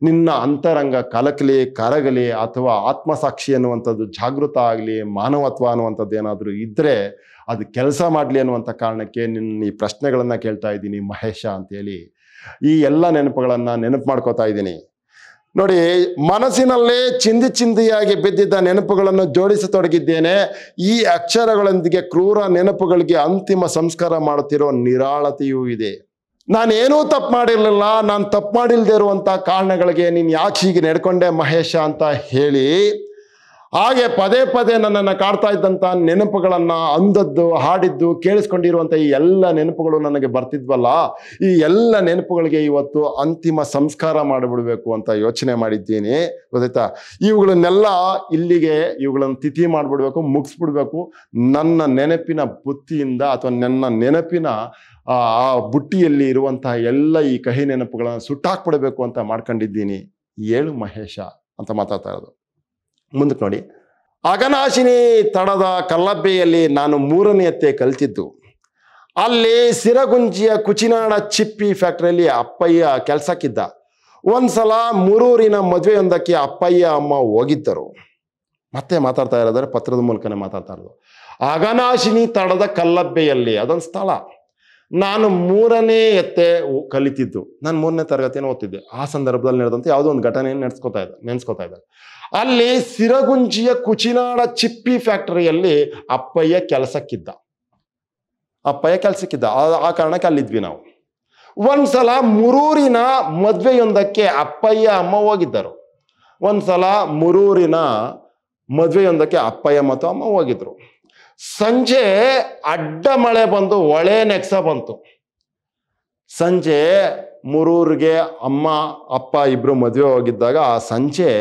ನಿನ್ನ ಅಂತರಂಗ ಕಲಕಲಿ ಕರಗಲಿ ಅಥವಾ ಆತ್ಮಸಾಕ್ಷಿ ಅನ್ನುವಂಥದ್ದು ಜಾಗೃತ ಆಗಲಿ ಮಾನವತ್ವ ಅನ್ನುವಂಥದ್ದು ಏನಾದರೂ ಇದ್ದರೆ ಅದು ಕೆಲಸ ಮಾಡಲಿ ಅನ್ನುವಂಥ ಕಾರಣಕ್ಕೆ ನಿನ್ನ ಈ ಪ್ರಶ್ನೆಗಳನ್ನು ಕೇಳ್ತಾ ಇದ್ದೀನಿ ಮಹೇಶ ಅಂತೇಳಿ ಈ ಎಲ್ಲ ನೆನಪುಗಳನ್ನು ನೆನಪು ಮಾಡ್ಕೋತಾ ಇದ್ದೀನಿ ನೋಡಿ ಮನಸ್ಸಿನಲ್ಲೇ ಚಿಂದಿ ಚಿಂದಿಯಾಗಿ ಬಿದ್ದಿದ್ದ ನೆನಪುಗಳನ್ನು ಜೋಡಿಸತೊಡಗಿದ್ದೇನೆ ಈ ಅಕ್ಷರಗಳೊಂದಿಗೆ ಕ್ರೂರ ನೆನಪುಗಳಿಗೆ ಅಂತಿಮ ಸಂಸ್ಕಾರ ಮಾಡುತ್ತಿರೋ ನಿರಾಳತೆಯೂ ಇದೆ ನಾನೇನೂ ತಪ್ಪು ಮಾಡಿರಲಿಲ್ಲ ನಾನು ತಪ್ಪು ಮಾಡಿಲ್ಲದೆ ಇರುವಂಥ ಕಾರಣಗಳಿಗೆ ನೀನು ಯಾಕೆ ಹೀಗೆ ನಡ್ಕೊಂಡೆ ಮಹೇಶ ಅಂತ ಹೇಳಿ ಹಾಗೆ ಪದೇ ಪದೇ ನನ್ನನ್ನು ಕಾಡ್ತಾ ಇದ್ದಂಥ ನೆನಪುಗಳನ್ನು ಅಂದದ್ದು ಹಾಡಿದ್ದು ಕೇಳಿಸ್ಕೊಂಡಿರುವಂಥ ಈ ಎಲ್ಲ ನೆನಪುಗಳು ನನಗೆ ಬರ್ತಿದ್ವಲ್ಲ ಈ ಎಲ್ಲ ನೆನಪುಗಳಿಗೆ ಇವತ್ತು ಅಂತಿಮ ಸಂಸ್ಕಾರ ಮಾಡಿಬಿಡ್ಬೇಕು ಅಂತ ಯೋಚನೆ ಮಾಡಿದ್ದೀನಿ ಗೊತ್ತಾಯ್ತಾ ಇವುಗಳನ್ನೆಲ್ಲ ಇಲ್ಲಿಗೆ ಇವುಗಳನ್ನು ತಿಥಿ ಮಾಡಿಬಿಡ್ಬೇಕು ಮುಗಿಸ್ಬಿಡ್ಬೇಕು ನನ್ನ ನೆನಪಿನ ಬುತ್ತಿಯಿಂದ ಅಥವಾ ನನ್ನ ನೆನಪಿನ ಆ ಬುಟ್ಟಿಯಲ್ಲಿ ಇರುವಂತಹ ಎಲ್ಲ ಈ ಕಹಿ ನೆನಪುಗಳನ್ನು ಸುಟ್ಟಾಕ್ಬಿಡಬೇಕು ಅಂತ ಮಾಡ್ಕೊಂಡಿದ್ದೀನಿ ಏಳು ಮಹೇಶ ಅಂತ ಮಾತಾಡ್ತಾ ಇರೋದು ಮುಂದಕ್ಕೆ ನೋಡಿ ಅಗನಾಶಿನಿ ತಡದ ಕಲ್ಲಬ್ಬೆಯಲ್ಲಿ ನಾನು ಮೂರನೆಯತ್ತೆ ಕಲಿತಿದ್ದು ಅಲ್ಲಿ ಸಿರಗುಂಜಿಯ ಕುಚಿನಾಡ ಚಿಪ್ಪಿ ಫ್ಯಾಕ್ಟ್ರಿಯಲ್ಲಿ ಅಪ್ಪಯ್ಯ ಕೆಲಸಕ್ಕಿದ್ದ ಒಂದ್ಸಲ ಮೂರೂರಿನ ಮದುವೆಯೊಂದಕ್ಕೆ ಅಪ್ಪಯ್ಯ ಅಮ್ಮ ಹೋಗಿದ್ದರು ಮತ್ತೆ ಮಾತಾಡ್ತಾ ಇರೋದಾದ್ರೆ ಪತ್ರದ ಮೂಲಕನೇ ಮಾತಾಡ್ತಾ ಇರೋದು ಅಗನಾಶಿನಿ ತಡದ ಕಲ್ಲಬ್ಬೆಯಲ್ಲಿ ಅದೊಂದು ಸ್ಥಳ ನಾನು ಮೂರನೇ ಎತ್ತೆ ಕಲಿತಿದ್ದು ನಾನು ಮೂರನೇ ತರಗತಿಯನ್ನು ಓದ್ತಿದ್ದೆ ಆ ಸಂದರ್ಭದಲ್ಲಿ ನಡೆದಂತೆ ಯಾವುದೋ ಒಂದು ಘಟನೆಯನ್ನು ನೆನೆಸ್ಕೋತಾ ಇದ್ದೆ ನೆನೆಸ್ಕೋತಾ ಇದ್ದೆ ಅಲ್ಲಿ ಸಿರಗುಂಜಿಯ ಕುಚಿನಾಡ ಚಿಪ್ಪಿ ಫ್ಯಾಕ್ಟರಿಯಲ್ಲಿ ಅಪ್ಪಯ್ಯ ಕೆಲಸಕ್ಕಿದ್ದ ಅಪ್ಪಯ್ಯ ಕೆಲಸಕ್ಕಿದ್ದ ಆ ಕಾರಣಕ್ಕೆ ಅಲ್ಲಿದ್ವಿ ನಾವು ಒಂದ್ಸಲ ಮುರೂರಿನ ಮದ್ವೆಯೊಂದಕ್ಕೆ ಅಪ್ಪಯ್ಯ ಅಮ್ಮ ಹೋಗಿದ್ದರು ಒಂದ್ಸಲ ಮುರೂರಿನ ಮದ್ವೆಯೊಂದಕ್ಕೆ ಅಪ್ಪಯ್ಯ ಮತ್ತು ಅಮ್ಮ ಹೋಗಿದ್ರು ಸಂಜೆ ಅಡ್ಡ ಮಳೆ ಬಂದು ಒಳೆ ನೆಕ್ಸ ಬಂತು ಸಂಜೆ ಮುರೂರಿಗೆ ಅಮ್ಮ ಅಪ್ಪ ಇಬ್ರು ಮದುವೆ ಹೋಗಿದ್ದಾಗ ಆ ಸಂಜೆ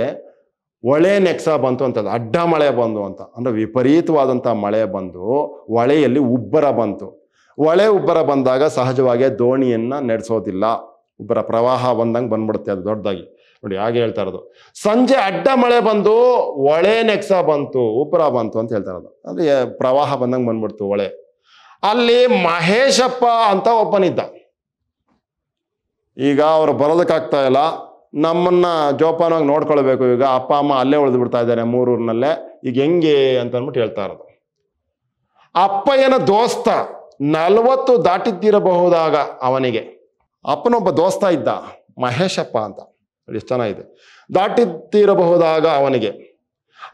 ಹೊಳೆ ನೆಕ್ಸ ಬಂತು ಅಂತದ್ದು ಅಡ್ಡ ಮಳೆ ಬಂದು ಅಂತ ಅಂದರೆ ವಿಪರೀತವಾದಂಥ ಮಳೆ ಬಂದು ಹೊಳೆಯಲ್ಲಿ ಉಬ್ಬರ ಬಂತು ಹೊಳೆ ಉಬ್ಬರ ಬಂದಾಗ ಸಹಜವಾಗಿ ದೋಣಿಯನ್ನು ನಡೆಸೋದಿಲ್ಲ ಉಬ್ಬರ ಪ್ರವಾಹ ಬಂದಂಗೆ ಬಂದ್ಬಿಡುತ್ತೆ ಅದು ದೊಡ್ಡದಾಗಿ ನೋಡಿ ಹಾಗೆ ಹೇಳ್ತಾ ಇರೋದು ಸಂಜೆ ಅಡ್ಡ ಮಳೆ ಬಂದು ಹೊಳೆ ನೆಕ್ಸ ಬಂತು ಉಬ್ಬರ ಬಂತು ಅಂತ ಹೇಳ್ತಾ ಇರೋದು ಅಂದರೆ ಪ್ರವಾಹ ಬಂದಂಗೆ ಬಂದ್ಬಿಡ್ತು ಹೊಳೆ ಅಲ್ಲಿ ಮಹೇಶಪ್ಪ ಅಂತ ಒಬ್ಬನಿದ್ದ ಈಗ ಅವರು ಬರೋದಕ್ಕಾಗ್ತಾ ಇಲ್ಲ ನಮ್ಮನ್ನು ಜೋಪಾನವಾಗಿ ನೋಡ್ಕೊಳ್ಬೇಕು ಈಗ ಅಪ್ಪ ಅಮ್ಮ ಅಲ್ಲೇ ಉಳಿದು ಬಿಡ್ತಾ ಇದ್ದಾರೆ ಮೂರೂರಿನಲ್ಲೇ ಈಗ ಹೆಂಗೆ ಅಂತ ಅಂದ್ಬಿಟ್ಟು ಹೇಳ್ತಾ ಇರೋದು ಅಪ್ಪಯ್ಯನ ದೋಸ್ತ ನಲವತ್ತು ದಾಟಿದ್ದಿರಬಹುದಾಗ ಅವನಿಗೆ ಅಪ್ಪನೊಬ್ಬ ದೋಸ್ತ ಇದ್ದ ಮಹೇಶಪ್ಪ ಅಂತ ಎಷ್ಟು ಚೆನ್ನಾಗಿದೆ ದಾಟಿದ್ದಿರಬಹುದಾಗ ಅವನಿಗೆ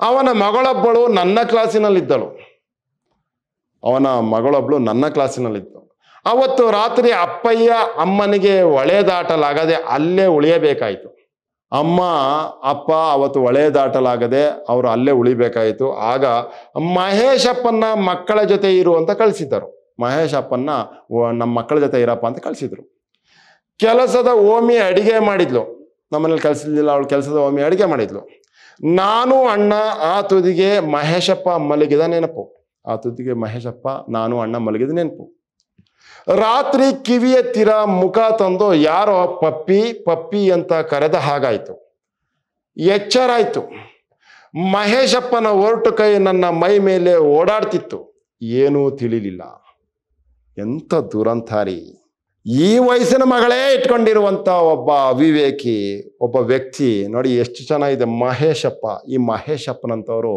ಅವನ ಮಗಳೊಬ್ಬಳು ನನ್ನ ಕ್ಲಾಸಿನಲ್ಲಿದ್ದಳು ಅವನ ಮಗಳೊಬ್ಬಳು ನನ್ನ ಕ್ಲಾಸಿನಲ್ಲಿದ್ದಳು ಅವತ್ತು ರಾತ್ರಿ ಅಪ್ಪಯ್ಯ ಅಮ್ಮನಿಗೆ ಒಳೆದಾಟಲಾಗದೆ ಅಲ್ಲೇ ಉಳಿಯಬೇಕಾಯ್ತು ಅಮ್ಮ ಅಪ್ಪ ಅವತ್ತು ಒಳೆದಾಟಲಾಗದೆ ಅವರು ಅಲ್ಲೇ ಉಳಿಬೇಕಾಯಿತು ಆಗ ಮಹೇಶಪ್ಪನ್ನ ಮಕ್ಕಳ ಜೊತೆ ಇರು ಅಂತ ಕಳಿಸಿದ್ದರು ಮಹೇಶಪ್ಪನ್ನ ನಮ್ಮ ಮಕ್ಕಳ ಜೊತೆ ಇರಪ್ಪ ಅಂತ ಕಳಿಸಿದ್ರು ಕೆಲಸದ ಓಮಿ ಅಡಿಗೆ ಮಾಡಿದ್ಲು ನಮ್ಮನೇಲಿ ಕಲಿಸಲಿಲ್ಲ ಅವಳು ಕೆಲಸದ ಓಮಿ ಅಡಿಗೆ ಮಾಡಿದ್ಲು ನಾನು ಅಣ್ಣ ಆ ತುದಿಗೆ ಮಹೇಶಪ್ಪ ಮಲಗಿದ ನೆನಪು ಆ ತುದಿಗೆ ಮಹೇಶಪ್ಪ ನಾನು ಅಣ್ಣ ಮಲಗಿದ ನೆನಪು ರಾತ್ರಿ ಕಿವಿಯ ತೀರ ಮುಖ ತಂದು ಯಾರೋ ಪಪ್ಪಿ ಪಪ್ಪಿ ಅಂತ ಕರೆದ ಹಾಗಾಯಿತು ಎಚ್ಚರಾಯಿತು ಮಹೇಶಪ್ಪನ ಒರಟು ಕೈ ನನ್ನ ಮೈ ಮೇಲೆ ಓಡಾಡ್ತಿತ್ತು ಏನೂ ತಿಳಿಲಿಲ್ಲ ಎಂಥ ದುರಂತಾರಿ ಈ ವಯಸ್ಸಿನ ಮಗಳೇ ಇಟ್ಕೊಂಡಿರುವಂಥ ಒಬ್ಬ ಅವಿವೇಕಿ ಒಬ್ಬ ವ್ಯಕ್ತಿ ನೋಡಿ ಎಷ್ಟು ಚೆನ್ನಾಗಿದೆ ಮಹೇಶಪ್ಪ ಈ ಮಹೇಶಪ್ಪನಂಥವರು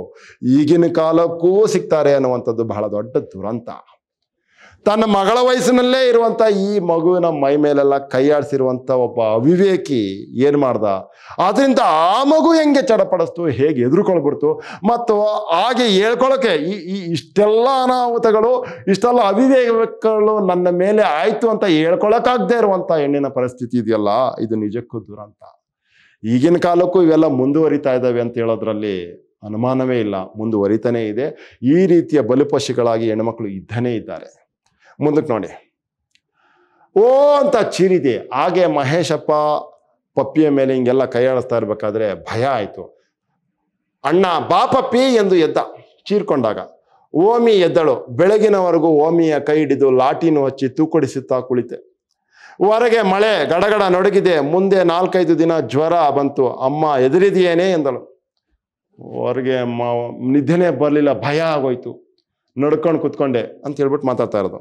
ಈಗಿನ ಕಾಲಕ್ಕೂ ಸಿಗ್ತಾರೆ ಅನ್ನುವಂಥದ್ದು ಬಹಳ ದೊಡ್ಡ ದುರಂತ ತನ್ನ ಮಗಳ ವಯಸ್ಸಿನಲ್ಲೇ ಇರುವಂಥ ಈ ಮಗುವಿನ ಮೈ ಮೇಲೆಲ್ಲ ಕೈಯಾಡಿಸಿರುವಂಥ ಒಬ್ಬ ಅವಿವೇಕಿ ಏನು ಮಾಡ್ದ ಅದರಿಂದ ಆ ಮಗು ಹೆಂಗೆ ಚಡಪಡಿಸ್ತು ಹೇಗೆ ಎದುರುಕೊಳ್ಬಿಡ್ತು ಮತ್ತು ಹಾಗೆ ಹೇಳ್ಕೊಳ್ಳೋಕೆ ಈ ಈ ಇಷ್ಟೆಲ್ಲ ಅನಾಹುತಗಳು ಇಷ್ಟೆಲ್ಲ ಅವಿವೇಕಗಳು ನನ್ನ ಮೇಲೆ ಆಯಿತು ಅಂತ ಹೇಳ್ಕೊಳಕ್ಕಾಗದೇ ಇರುವಂಥ ಹೆಣ್ಣಿನ ಪರಿಸ್ಥಿತಿ ಇದೆಯಲ್ಲ ಇದು ನಿಜಕ್ಕೂ ದುರಂತ ಈಗಿನ ಕಾಲಕ್ಕೂ ಇವೆಲ್ಲ ಮುಂದುವರಿತಾ ಇದ್ದಾವೆ ಅಂತ ಹೇಳೋದ್ರಲ್ಲಿ ಅನುಮಾನವೇ ಇಲ್ಲ ಮುಂದುವರಿತಾನೇ ಇದೆ ಈ ರೀತಿಯ ಬಲಿಪಶುಗಳಾಗಿ ಹೆಣ್ಮಕ್ಳು ಇದ್ದನೇ ಇದ್ದಾರೆ ಮುಂದಕ್ಕೆ ನೋಡಿ ಓ ಅಂತ ಚೀರಿದೆ ಹಾಗೆ ಮಹೇಶಪ್ಪ ಪಪ್ಪಿಯ ಮೇಲೆ ಹಿಂಗೆಲ್ಲ ಕೈಯಾಡಿಸ್ತಾ ಇರಬೇಕಾದ್ರೆ ಭಯ ಆಯಿತು ಅಣ್ಣ ಬಾ ಎಂದು ಎದ್ದ ಚೀರ್ಕೊಂಡಾಗ ಓಮಿ ಎದ್ದಳು ಬೆಳಗಿನವರೆಗೂ ಓಮಿಯ ಕೈ ಹಿಡಿದು ಲಾಟಿನೂ ಹಚ್ಚಿ ತೂಕಡಿಸುತ್ತಾ ಕುಳಿತೆ ಹೊರಗೆ ಮಳೆ ಗಡಗಡ ನಡುಗಿದೆ ಮುಂದೆ ನಾಲ್ಕೈದು ದಿನ ಜ್ವರ ಬಂತು ಅಮ್ಮ ಎದುರಿದೆಯೇನೆ ಎಂದಳು ಹೊರಗೆ ಮಾ ನಿದ್ದೆನೇ ಬರಲಿಲ್ಲ ಭಯ ಆಗೋಯ್ತು ನಡ್ಕೊಂಡು ಕುತ್ಕೊಂಡೆ ಅಂತ ಹೇಳ್ಬಿಟ್ಟು ಮಾತಾಡ್ತಾ ಇರೋದು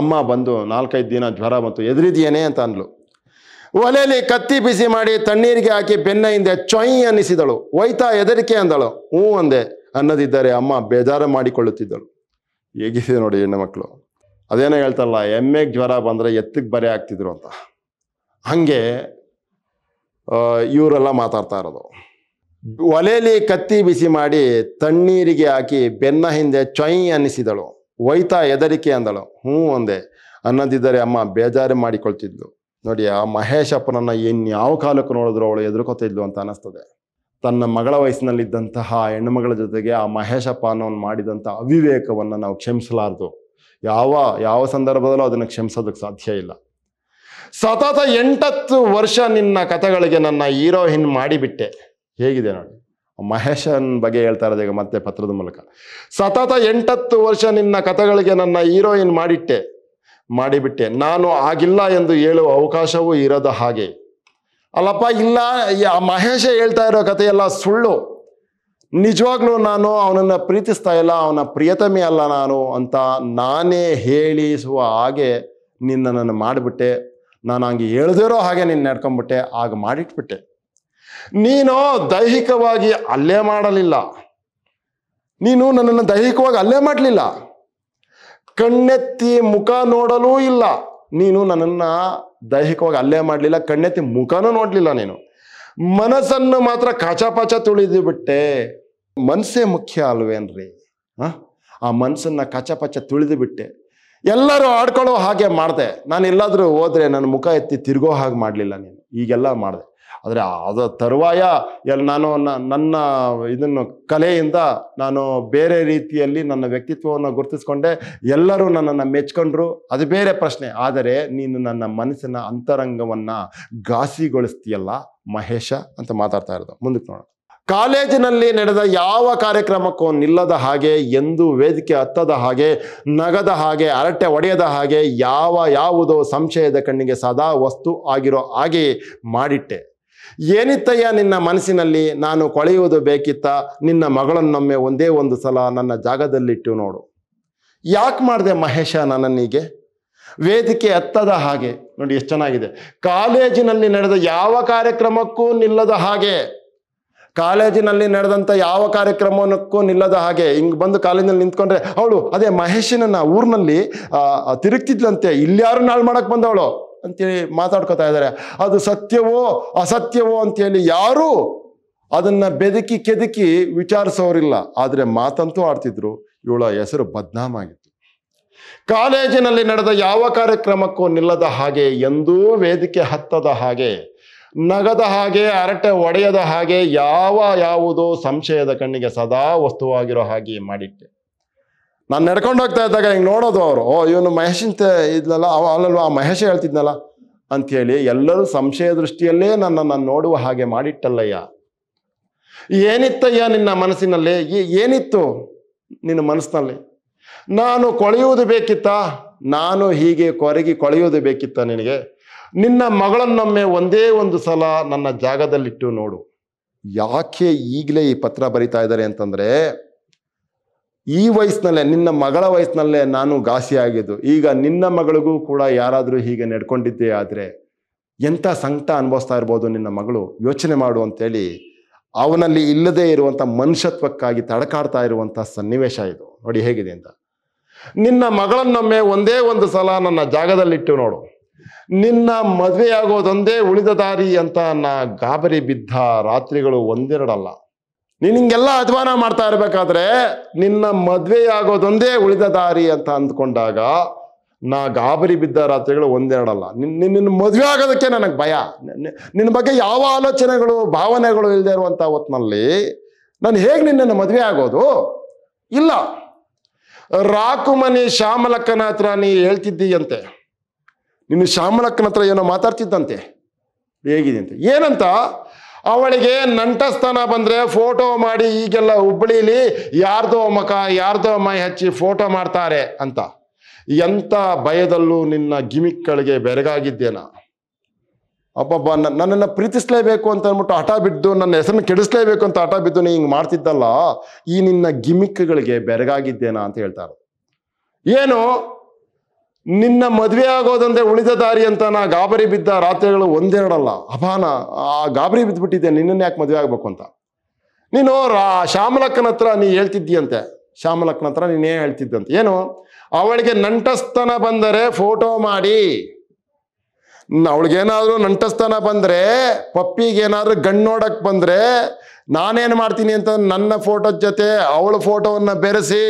ಅಮ್ಮ ಬಂದು ನಾಲ್ಕೈದು ದಿನ ಜ್ವರ ಬಂತು ಎದುರಿದೆಯೇನೆ ಅಂತ ಅಂದ್ಲು ಒಲೆಯಲ್ಲಿ ಕತ್ತಿ ಬಿಸಿ ಮಾಡಿ ತಣ್ಣೀರಿಗೆ ಹಾಕಿ ಬೆನ್ನ ಹಿಂದೆ ಚೊಯ್ ಅನ್ನಿಸಿದಳು ಒಯ್ತಾ ಎದರಿಕೆ ಅಂದಳು ಹ್ಞೂ ಅಂದೆ ಅನ್ನೋದಿದ್ದರೆ ಅಮ್ಮ ಬೇಜಾರು ಮಾಡಿಕೊಳ್ಳುತ್ತಿದ್ದಳು ಹೇಗಿದೆ ನೋಡಿ ಹೆಣ್ಣು ಮಕ್ಕಳು ಅದೇನೋ ಹೇಳ್ತಾರಲ್ಲ ಎಮ್ಮೆಗೆ ಜ್ವರ ಬಂದರೆ ಎತ್ತಿಗೆ ಬರೆ ಆಗ್ತಿದ್ರು ಅಂತ ಹಾಗೆ ಇವರೆಲ್ಲ ಮಾತಾಡ್ತಾ ಇರೋದು ಒಲೆಯಲ್ಲಿ ಕತ್ತಿ ಬಿಸಿ ಮಾಡಿ ತಣ್ಣೀರಿಗೆ ಹಾಕಿ ಬೆನ್ನ ಹಿಂದೆ ಚೊಯ್ ಅನ್ನಿಸಿದಳು ಒಯ್ತಾ ಹೆದರಿಕೆ ಅಂದಳು ಹ್ಞೂ ಅಂದೆ ಅನ್ನದಿದ್ದರೆ ಅಮ್ಮ ಬೇಜಾರು ಮಾಡಿಕೊಳ್ತಿದ್ಲು ನೋಡಿ ಆ ಮಹೇಶಪ್ಪನನ್ನ ಇನ್ಯಾವ ಕಾಲಕ್ಕೆ ನೋಡಿದ್ರು ಅವಳು ಇದ್ಲು ಅಂತ ಅನ್ನಿಸ್ತದೆ ತನ್ನ ಮಗಳ ವಯಸ್ಸಿನಲ್ಲಿದ್ದಂತಹ ಹೆಣ್ಣುಮಗಳ ಜೊತೆಗೆ ಆ ಮಹೇಶಪ್ಪ ಅನ್ನೋನು ಮಾಡಿದಂಥ ಅವಿವೇಕವನ್ನು ನಾವು ಕ್ಷಮಿಸಲಾರ್ದು ಯಾವ ಯಾವ ಸಂದರ್ಭದಲ್ಲೂ ಅದನ್ನು ಕ್ಷಮಿಸೋದಕ್ಕೆ ಸಾಧ್ಯ ಇಲ್ಲ ಸತತ ಎಂಟತ್ತು ವರ್ಷ ನಿನ್ನ ಕಥೆಗಳಿಗೆ ನನ್ನ ಹೀರೋಯಿನ್ ಮಾಡಿಬಿಟ್ಟೆ ಹೇಗಿದೆ ನೋಡಿ ಮಹೇಶನ್ ಬಗ್ಗೆ ಹೇಳ್ತಾ ಇರೋದು ಈಗ ಮತ್ತೆ ಪತ್ರದ ಮೂಲಕ ಸತತ ಎಂಟತ್ತು ವರ್ಷ ನಿನ್ನ ಕಥೆಗಳಿಗೆ ನನ್ನ ಹೀರೋಯಿನ್ ಮಾಡಿಟ್ಟೆ ಮಾಡಿಬಿಟ್ಟೆ ನಾನು ಆಗಿಲ್ಲ ಎಂದು ಹೇಳುವ ಅವಕಾಶವೂ ಇರದ ಹಾಗೆ ಅಲ್ಲಪ್ಪ ಇಲ್ಲ ಮಹೇಶ ಹೇಳ್ತಾ ಇರೋ ಕಥೆಯೆಲ್ಲ ಸುಳ್ಳು ನಿಜವಾಗ್ಲೂ ನಾನು ಅವನನ್ನು ಪ್ರೀತಿಸ್ತಾ ಇಲ್ಲ ಅವನ ಪ್ರಿಯತಮಿ ಅಲ್ಲ ನಾನು ಅಂತ ನಾನೇ ಹೇಳಿಸುವ ಹಾಗೆ ನಿನ್ನನ್ನು ಮಾಡಿಬಿಟ್ಟೆ ನಾನು ಹಂಗೆ ಹೇಳ್ದಿರೋ ಹಾಗೆ ನಿನ್ನ ನಡ್ಕೊಂಬಿಟ್ಟೆ ಆಗ ಮಾಡಿಟ್ಬಿಟ್ಟೆ ನೀನು ದೈಹಿಕವಾಗಿ ಅಲ್ಲೇ ಮಾಡಲಿಲ್ಲ ನೀನು ನನ್ನನ್ನು ದೈಹಿಕವಾಗಿ ಅಲ್ಲೇ ಮಾಡಲಿಲ್ಲ ಕಣ್ಣೆತ್ತಿ ಮುಖ ನೋಡಲೂ ಇಲ್ಲ ನೀನು ನನ್ನನ್ನ ದೈಹಿಕವಾಗಿ ಅಲ್ಲೇ ಮಾಡಲಿಲ್ಲ ಕಣ್ಣೆತ್ತಿ ಮುಖನೂ ನೋಡಲಿಲ್ಲ ನೀನು ಮನಸ್ಸನ್ನು ಮಾತ್ರ ಕಾಚಾಪಾಚ ತುಳಿದು ಬಿಟ್ಟೆ ಮನಸ್ಸೇ ಮುಖ್ಯ ಅಲ್ವೇನ್ರಿ ಆ ಮನಸ್ಸನ್ನು ಕಾಚಾಪಾಚ ತುಳಿದು ಬಿಟ್ಟೆ ಎಲ್ಲರೂ ಆಡ್ಕೊಳ್ಳೋ ಹಾಗೆ ಮಾಡಿದೆ ನಾನು ಎಲ್ಲಾದರೂ ಹೋದ್ರೆ ನನ್ನ ಮುಖ ಎತ್ತಿ ತಿರುಗೋ ಹಾಗೆ ಮಾಡಲಿಲ್ಲ ನೀನು ಈಗೆಲ್ಲ ಮಾಡಿದೆ ಆದರೆ ಅದ ತರುವಾಯ ಎಲ್ಲಿ ನಾನು ನನ್ನ ಇದನ್ನು ಕಲೆಯಿಂದ ನಾನು ಬೇರೆ ರೀತಿಯಲ್ಲಿ ನನ್ನ ವ್ಯಕ್ತಿತ್ವವನ್ನು ಗುರುತಿಸ್ಕೊಂಡೆ ಎಲ್ಲರೂ ನನ್ನನ್ನು ಮೆಚ್ಕೊಂಡ್ರು ಅದು ಬೇರೆ ಪ್ರಶ್ನೆ ಆದರೆ ನೀನು ನನ್ನ ಮನಸ್ಸಿನ ಅಂತರಂಗವನ್ನು ಘಾಸಿಗೊಳಿಸ್ತೀಯಲ್ಲ ಮಹೇಶ ಅಂತ ಮಾತಾಡ್ತಾ ಇರೋದು ಮುಂದಕ್ಕೆ ನೋಡೋಣ ಕಾಲೇಜಿನಲ್ಲಿ ನಡೆದ ಯಾವ ಕಾರ್ಯಕ್ರಮಕ್ಕೂ ನಿಲ್ಲದ ಹಾಗೆ ಎಂದು ವೇದಿಕೆ ಹತ್ತದ ಹಾಗೆ ನಗದ ಹಾಗೆ ಅರಟೆ ಒಡೆಯದ ಹಾಗೆ ಯಾವ ಯಾವುದೋ ಸಂಶಯದ ಕಣ್ಣಿಗೆ ಸದಾ ವಸ್ತು ಆಗಿರೋ ಹಾಗೆ ಮಾಡಿಟ್ಟೆ ಏನಿತ್ತಯ್ಯ ನಿನ್ನ ಮನಸ್ಸಿನಲ್ಲಿ ನಾನು ಕೊಳೆಯುವುದು ಬೇಕಿತ್ತ ನಿನ್ನ ಮಗಳನ್ನೊಮ್ಮೆ ಒಂದೇ ಒಂದು ಸಲ ನನ್ನ ಜಾಗದಲ್ಲಿಟ್ಟು ನೋಡು ಯಾಕೆ ಮಾಡಿದೆ ಮಹೇಶ ನನ್ನನ್ನಿಗೆ ವೇದಿಕೆ ಹತ್ತದ ಹಾಗೆ ನೋಡಿ ಎಷ್ಟು ಚೆನ್ನಾಗಿದೆ ಕಾಲೇಜಿನಲ್ಲಿ ನಡೆದ ಯಾವ ಕಾರ್ಯಕ್ರಮಕ್ಕೂ ನಿಲ್ಲದ ಹಾಗೆ ಕಾಲೇಜಿನಲ್ಲಿ ನಡೆದಂಥ ಯಾವ ಕಾರ್ಯಕ್ರಮಕ್ಕೂ ನಿಲ್ಲದ ಹಾಗೆ ಹಿಂಗೆ ಬಂದು ಕಾಲೇಜಿನಲ್ಲಿ ನಿಂತ್ಕೊಂಡ್ರೆ ಅವಳು ಅದೇ ಮಹೇಶನನ್ನು ಊರಿನಲ್ಲಿ ತಿರುಗ್ತಿದ್ಲಂತೆ ಇಲ್ಯಾರು ನಾಳು ಮಾಡೋಕ್ಕೆ ಬಂದವಳು ಅಂತೇಳಿ ಮಾತಾಡ್ಕೋತಾ ಇದ್ದಾರೆ ಅದು ಸತ್ಯವೋ ಅಸತ್ಯವೋ ಅಂತೇಳಿ ಯಾರೂ ಅದನ್ನು ಬೆದಕಿ ಕೆದಕಿ ವಿಚಾರಿಸೋರಿಲ್ಲ ಆದರೆ ಮಾತಂತೂ ಆಡ್ತಿದ್ರು ಇವಳ ಹೆಸರು ಬದ್ನಾಮಾಗಿತ್ತು ಕಾಲೇಜಿನಲ್ಲಿ ನಡೆದ ಯಾವ ಕಾರ್ಯಕ್ರಮಕ್ಕೂ ನಿಲ್ಲದ ಹಾಗೆ ಎಂದೂ ವೇದಿಕೆ ಹತ್ತದ ಹಾಗೆ ನಗದ ಹಾಗೆ ಅರಟೆ ಒಡೆಯದ ಹಾಗೆ ಯಾವ ಯಾವುದೋ ಸಂಶಯದ ಕಣ್ಣಿಗೆ ಸದಾ ವಸ್ತುವಾಗಿರೋ ಹಾಗೆ ಮಾಡಿಟ್ಟೆ ನಾನು ನಡ್ಕೊಂಡು ಹೋಗ್ತಾ ಇದ್ದಾಗ ಹಿಂಗೆ ನೋಡೋದು ಅವರು ಓ ಇವನು ಮಹೇಶಂತೆ ಇದ್ಲಲ್ಲ ಅವ ಅಲ್ಲಲ್ವ ಆ ಮಹೇಶ ಹೇಳ್ತಿದ್ನಲ್ಲ ಹೇಳಿ ಎಲ್ಲರೂ ಸಂಶಯ ದೃಷ್ಟಿಯಲ್ಲೇ ನನ್ನನ್ನು ನೋಡುವ ಹಾಗೆ ಮಾಡಿಟ್ಟಲ್ಲಯ್ಯ ಏನಿತ್ತಯ್ಯ ನಿನ್ನ ಮನಸ್ಸಿನಲ್ಲಿ ಏನಿತ್ತು ನಿನ್ನ ಮನಸ್ಸಿನಲ್ಲಿ ನಾನು ಕೊಳೆಯುವುದು ಬೇಕಿತ್ತ ನಾನು ಹೀಗೆ ಕೊರಗಿ ಕೊಳೆಯುವುದು ಬೇಕಿತ್ತ ನಿನಗೆ ನಿನ್ನ ಮಗಳನ್ನೊಮ್ಮೆ ಒಂದೇ ಒಂದು ಸಲ ನನ್ನ ಜಾಗದಲ್ಲಿಟ್ಟು ನೋಡು ಯಾಕೆ ಈಗಲೇ ಈ ಪತ್ರ ಬರಿತಾ ಇದ್ದಾರೆ ಅಂತಂದರೆ ಈ ವಯಸ್ಸಿನಲ್ಲೇ ನಿನ್ನ ಮಗಳ ವಯಸ್ಸಿನಲ್ಲೇ ನಾನು ಘಾಸಿಯಾಗಿದ್ದು ಈಗ ನಿನ್ನ ಮಗಳಿಗೂ ಕೂಡ ಯಾರಾದರೂ ಹೀಗೆ ನಡ್ಕೊಂಡಿದ್ದೆ ಆದರೆ ಎಂಥ ಸಂಕಟ ಅನುಭವಿಸ್ತಾ ಇರ್ಬೋದು ನಿನ್ನ ಮಗಳು ಯೋಚನೆ ಮಾಡು ಅಂತೇಳಿ ಅವನಲ್ಲಿ ಇಲ್ಲದೇ ಇರುವಂಥ ಮನುಷ್ಯತ್ವಕ್ಕಾಗಿ ತಡಕಾಡ್ತಾ ಇರುವಂಥ ಸನ್ನಿವೇಶ ಇದು ನೋಡಿ ಹೇಗಿದೆ ಅಂತ ನಿನ್ನ ಮಗಳನ್ನೊಮ್ಮೆ ಒಂದೇ ಒಂದು ಸಲ ನನ್ನ ಜಾಗದಲ್ಲಿಟ್ಟು ನೋಡು ನಿನ್ನ ಮದುವೆಯಾಗೋದೊಂದೇ ಉಳಿದ ದಾರಿ ಅಂತ ನಾ ಗಾಬರಿ ಬಿದ್ದ ರಾತ್ರಿಗಳು ಒಂದೆರಡಲ್ಲ ನೀನು ಹಿಂಗೆಲ್ಲ ಅಧ್ವಾನ ಮಾಡ್ತಾ ಇರಬೇಕಾದ್ರೆ ನಿನ್ನ ಆಗೋದೊಂದೇ ಉಳಿದ ದಾರಿ ಅಂತ ಅಂದ್ಕೊಂಡಾಗ ನಾ ಗಾಬರಿ ಬಿದ್ದ ರಾತ್ರಿಗಳು ಒಂದೆರಡಲ್ಲ ನಿನ್ನ ನಿನ್ನ ಮದುವೆ ಆಗೋದಕ್ಕೆ ನನಗೆ ಭಯ ನಿನ್ನ ಬಗ್ಗೆ ಯಾವ ಆಲೋಚನೆಗಳು ಭಾವನೆಗಳು ಇಲ್ಲದೆ ಇರುವಂಥ ಹೊತ್ತಿನಲ್ಲಿ ನಾನು ಹೇಗೆ ನಿನ್ನನ್ನು ಮದುವೆ ಆಗೋದು ಇಲ್ಲ ರಾಕುಮನಿ ಶ್ಯಾಮಲಕ್ಕನ ಹತ್ರ ನೀ ಹೇಳ್ತಿದ್ದೀಯಂತೆ ನಿನ್ನ ಶ್ಯಾಮಲಕ್ಕನ ಹತ್ರ ಏನೋ ಮಾತಾಡ್ತಿದ್ದಂತೆ ಹೇಗಿದೆ ಏನಂತ ಅವಳಿಗೆ ನಂಟಸ್ತನ ಬಂದರೆ ಫೋಟೋ ಮಾಡಿ ಈಗೆಲ್ಲ ಹುಬ್ಬಳ್ಳಿಲಿ ಯಾರ್ದೋ ಮಕ ಯಾರ್ದೋ ಮೈ ಹಚ್ಚಿ ಫೋಟೋ ಮಾಡ್ತಾರೆ ಅಂತ ಎಂಥ ಭಯದಲ್ಲೂ ನಿನ್ನ ಗಿಮಿಕ್ಗಳಿಗೆ ಬೆರಗಾಗಿದ್ದೇನಾ ಅಬ್ಬಬ್ಬ ನನ್ನನ್ನು ಪ್ರೀತಿಸಲೇಬೇಕು ಅಂತ ಅಂದ್ಬಿಟ್ಟು ಹಠ ಬಿದ್ದು ನನ್ನ ಹೆಸರು ಕೆಡಿಸ್ಲೇಬೇಕು ಅಂತ ಹಠ ಬಿದ್ದು ನೀ ಹಿಂಗೆ ಮಾಡ್ತಿದ್ದಲ್ಲ ಈ ನಿನ್ನ ಗಿಮಿಕ್ಗಳಿಗೆ ಬೆರಗಾಗಿದ್ದೇನಾ ಅಂತ ಹೇಳ್ತಾರೆ ಏನು ನಿನ್ನ ಮದುವೆ ಆಗೋದಂದ್ರೆ ಉಳಿದ ದಾರಿ ಅಂತ ನಾ ಗಾಬರಿ ಬಿದ್ದ ರಾತ್ರಿಗಳು ಒಂದೆರಡಲ್ಲ ಅಪಾನ ಆ ಗಾಬರಿ ಬಿದ್ದುಬಿಟ್ಟಿದ್ದೆ ನಿನ್ನನ್ನು ಯಾಕೆ ಮದುವೆ ಆಗಬೇಕು ಅಂತ ನೀನು ರಾ ಶ್ಯಾಮಲಕ್ಕನ ಹತ್ರ ನೀ ಹೇಳ್ತಿದ್ದೀಯಂತೆ ಶ್ಯಾಮಲಕ್ಕನ ಹತ್ರ ನೀನೇ ಹೇಳ್ತಿದ್ದಂತೆ ಏನು ಅವಳಿಗೆ ನಂಟಸ್ತನ ಬಂದರೆ ಫೋಟೋ ಮಾಡಿ ಅವಳಿಗೇನಾದರೂ ನಂಟಸ್ತನ ಬಂದರೆ ಪಪ್ಪಿಗೇನಾದರೂ ಗಣ್ಣು ನೋಡಕ್ಕೆ ಬಂದರೆ ನಾನೇನು ಮಾಡ್ತೀನಿ ಅಂತ ನನ್ನ ಫೋಟೋ ಜೊತೆ ಅವಳ ಫೋಟೋವನ್ನು ಬೆರೆಸಿ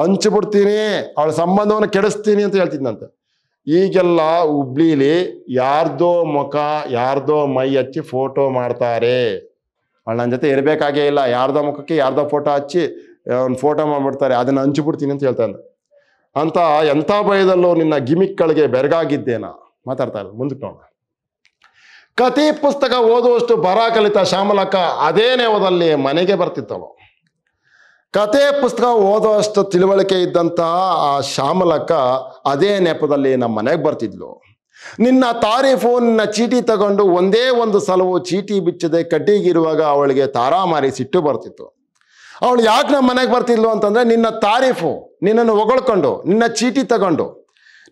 ಹಂಚ್ಬಿಡ್ತೀನಿ ಅವಳ ಸಂಬಂಧವನ್ನು ಕೆಡಿಸ್ತೀನಿ ಅಂತ ಹೇಳ್ತಿದ್ನಂತೆ ಈಗೆಲ್ಲ ಹುಬ್ಳಿಲಿ ಯಾರ್ದೋ ಮುಖ ಯಾರ್ದೋ ಮೈ ಹಚ್ಚಿ ಫೋಟೋ ಮಾಡ್ತಾರೆ ಅವಳು ನನ್ನ ಜೊತೆ ಇರಬೇಕಾಗೇ ಇಲ್ಲ ಯಾರ್ದೋ ಮುಖಕ್ಕೆ ಯಾರ್ದೋ ಫೋಟೋ ಹಚ್ಚಿ ಅವ್ನು ಫೋಟೋ ಮಾಡಿಬಿಡ್ತಾರೆ ಅದನ್ನು ಬಿಡ್ತೀನಿ ಅಂತ ಹೇಳ್ತಾನೆ ಅಂತ ಎಂಥ ಭಯದಲ್ಲೂ ನಿನ್ನ ಗಿಮಿಕ್ಗಳಿಗೆ ಬೆರಗಾಗಿದ್ದೇನ ಮಾತಾಡ್ತಾ ಇಲ್ಲ ಮುಂದಕ್ಕೆ ನೋಡೋಣ ಕತೆ ಪುಸ್ತಕ ಓದುವಷ್ಟು ಬರ ಕಲಿತ ಶ್ಯಾಮಲಕ್ಕ ಅದೇ ನೆವದಲ್ಲಿ ಮನೆಗೆ ಬರ್ತಿತ್ತಳು ಕತೆ ಪುಸ್ತಕ ಓದೋಷ್ಟು ತಿಳುವಳಿಕೆ ಇದ್ದಂತಹ ಆ ಶ್ಯಾಮಲಕ್ಕ ಅದೇ ನೆಪದಲ್ಲಿ ನಮ್ಮ ಮನೆಗೆ ಬರ್ತಿದ್ಲು ನಿನ್ನ ತಾರೀಫು ನಿನ್ನ ಚೀಟಿ ತಗೊಂಡು ಒಂದೇ ಒಂದು ಸಲವು ಚೀಟಿ ಬಿಚ್ಚದೆ ಕಟ್ಟಿಗಿರುವಾಗ ಅವಳಿಗೆ ತಾರಾ ಮಾರಿ ಸಿಟ್ಟು ಬರ್ತಿತ್ತು ಅವಳು ಯಾಕೆ ನಮ್ಮ ಮನೆಗೆ ಬರ್ತಿದ್ಲು ಅಂತಂದರೆ ನಿನ್ನ ತಾರೀಫು ನಿನ್ನನ್ನು ಹೊಗಳ್ಕೊಂಡು ನಿನ್ನ ಚೀಟಿ ತಗೊಂಡು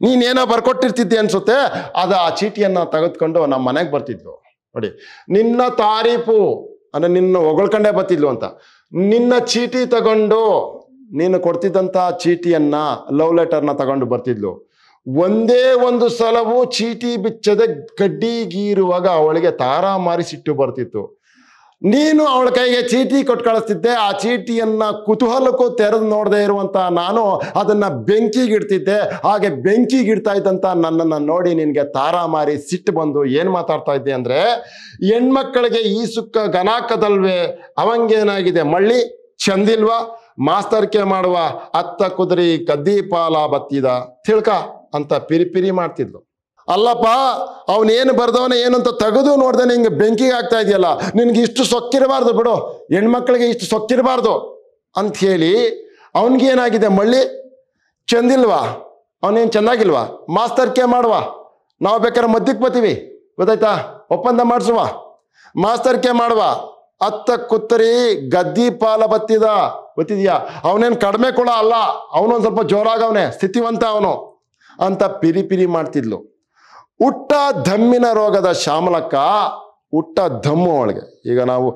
ನೀನೇನೋ ಬರ್ಕೊಟ್ಟಿರ್ತಿದ್ದೆ ಅನ್ಸುತ್ತೆ ಅದು ಆ ಚೀಟಿಯನ್ನು ತೆಗೆದುಕೊಂಡು ನಮ್ಮ ಮನೆಗೆ ಬರ್ತಿದ್ಲು ನೋಡಿ ನಿನ್ನ ತಾರೀಫು ಅಂದರೆ ನಿನ್ನ ಹೊಗಳ್ಕೊಂಡೇ ಬರ್ತಿದ್ಲು ಅಂತ ನಿನ್ನ ಚೀಟಿ ತಗೊಂಡು ನೀನು ಕೊಡ್ತಿದ್ದಂತಹ ಚೀಟಿಯನ್ನ ಲವ್ ಲೆಟರ್ನ ತಗೊಂಡು ಬರ್ತಿದ್ಲು ಒಂದೇ ಒಂದು ಸಲವು ಚೀಟಿ ಬಿಚ್ಚದೆ ಕಡ್ಡಿ ಗೀರುವಾಗ ಅವಳಿಗೆ ತಾರಾ ಮಾರಿಸಿಟ್ಟು ಬರ್ತಿತ್ತು ನೀನು ಅವಳ ಕೈಗೆ ಚೀಟಿ ಕೊಟ್ಟು ಕಳಿಸ್ತಿದ್ದೆ ಆ ಚೀಟಿಯನ್ನು ಕುತೂಹಲಕ್ಕೂ ತೆರೆದು ನೋಡದೆ ಇರುವಂತ ನಾನು ಅದನ್ನು ಬೆಂಕಿಗಿಡ್ತಿದ್ದೆ ಹಾಗೆ ಬೆಂಕಿಗಿಡ್ತಾ ಇದ್ದಂತ ನನ್ನನ್ನು ನೋಡಿ ನಿನಗೆ ತಾರಾಮಾರಿ ಸಿಟ್ಟು ಬಂದು ಏನು ಮಾತಾಡ್ತಾ ಇದ್ದೆ ಅಂದರೆ ಹೆಣ್ಮಕ್ಕಳಿಗೆ ಈ ಸುಕ್ಕ ಗನಾಕದಲ್ವೇ ಅವಂಗೇನಾಗಿದೆ ಮಳ್ಳಿ ಚಂದಿಲ್ವಾ ಮಾಸ್ತರ್ಕೆ ಮಾಡುವ ಅತ್ತ ಕುದುರಿ ಕದ್ದಿ ಪಾಲ ಬತ್ತಿದ ತಿಳ್ಕ ಅಂತ ಪಿರಿಪಿರಿ ಮಾಡ್ತಿದ್ಲು ಅಲ್ಲಪ್ಪ ಅವನೇನು ಬರ್ದವನ ಏನಂತ ತೆಗೆದು ನೋಡ್ದೆ ನಿಂಗೆ ಬೆಂಕಿಗೆ ಆಗ್ತಾ ಇದೆಯಲ್ಲ ನಿನಗೆ ಇಷ್ಟು ಸೊಕ್ಕಿರಬಾರ್ದು ಬಿಡು ಹೆಣ್ಮಕ್ಳಿಗೆ ಇಷ್ಟು ಸೊಕ್ಕಿರಬಾರ್ದು ಅಂತ ಹೇಳಿ ಏನಾಗಿದೆ ಮಳ್ಳಿ ಚಂದಿಲ್ವಾ ಅವನೇನು ಚೆನ್ನಾಗಿಲ್ವಾ ಮಾಸ್ತರ್ಕೆ ಮಾಡುವ ನಾವು ಬೇಕಾದ್ರೆ ಮದ್ದಿಗೆ ಬತ್ತೀವಿ ಗೊತ್ತಾಯ್ತಾ ಒಪ್ಪಂದ ಮಾಡಿಸುವ ಮಾಸ್ತರ್ಕೆ ಮಾಡುವ ಅತ್ತ ಕುತ್ತರಿ ಗದ್ದಿ ಪಾಲ ಬತ್ತಿದ ಗೊತ್ತಿದ್ಯಾ ಅವನೇನು ಕಡಿಮೆ ಕೂಡ ಅಲ್ಲ ಅವನೊಂದು ಸ್ವಲ್ಪ ಜೋರಾಗವನೇ ಸ್ಥಿತಿವಂತ ಅವನು ಅಂತ ಪಿರಿ ಪಿರಿ ಮಾಡ್ತಿದ್ಲು ಹುಟ್ಟ ಧಮ್ಮಿನ ರೋಗದ ಶ್ಯಾಮಲಕ್ಕ ಹುಟ್ಟ ದಮ್ಮು ಅವಳಿಗೆ ಈಗ ನಾವು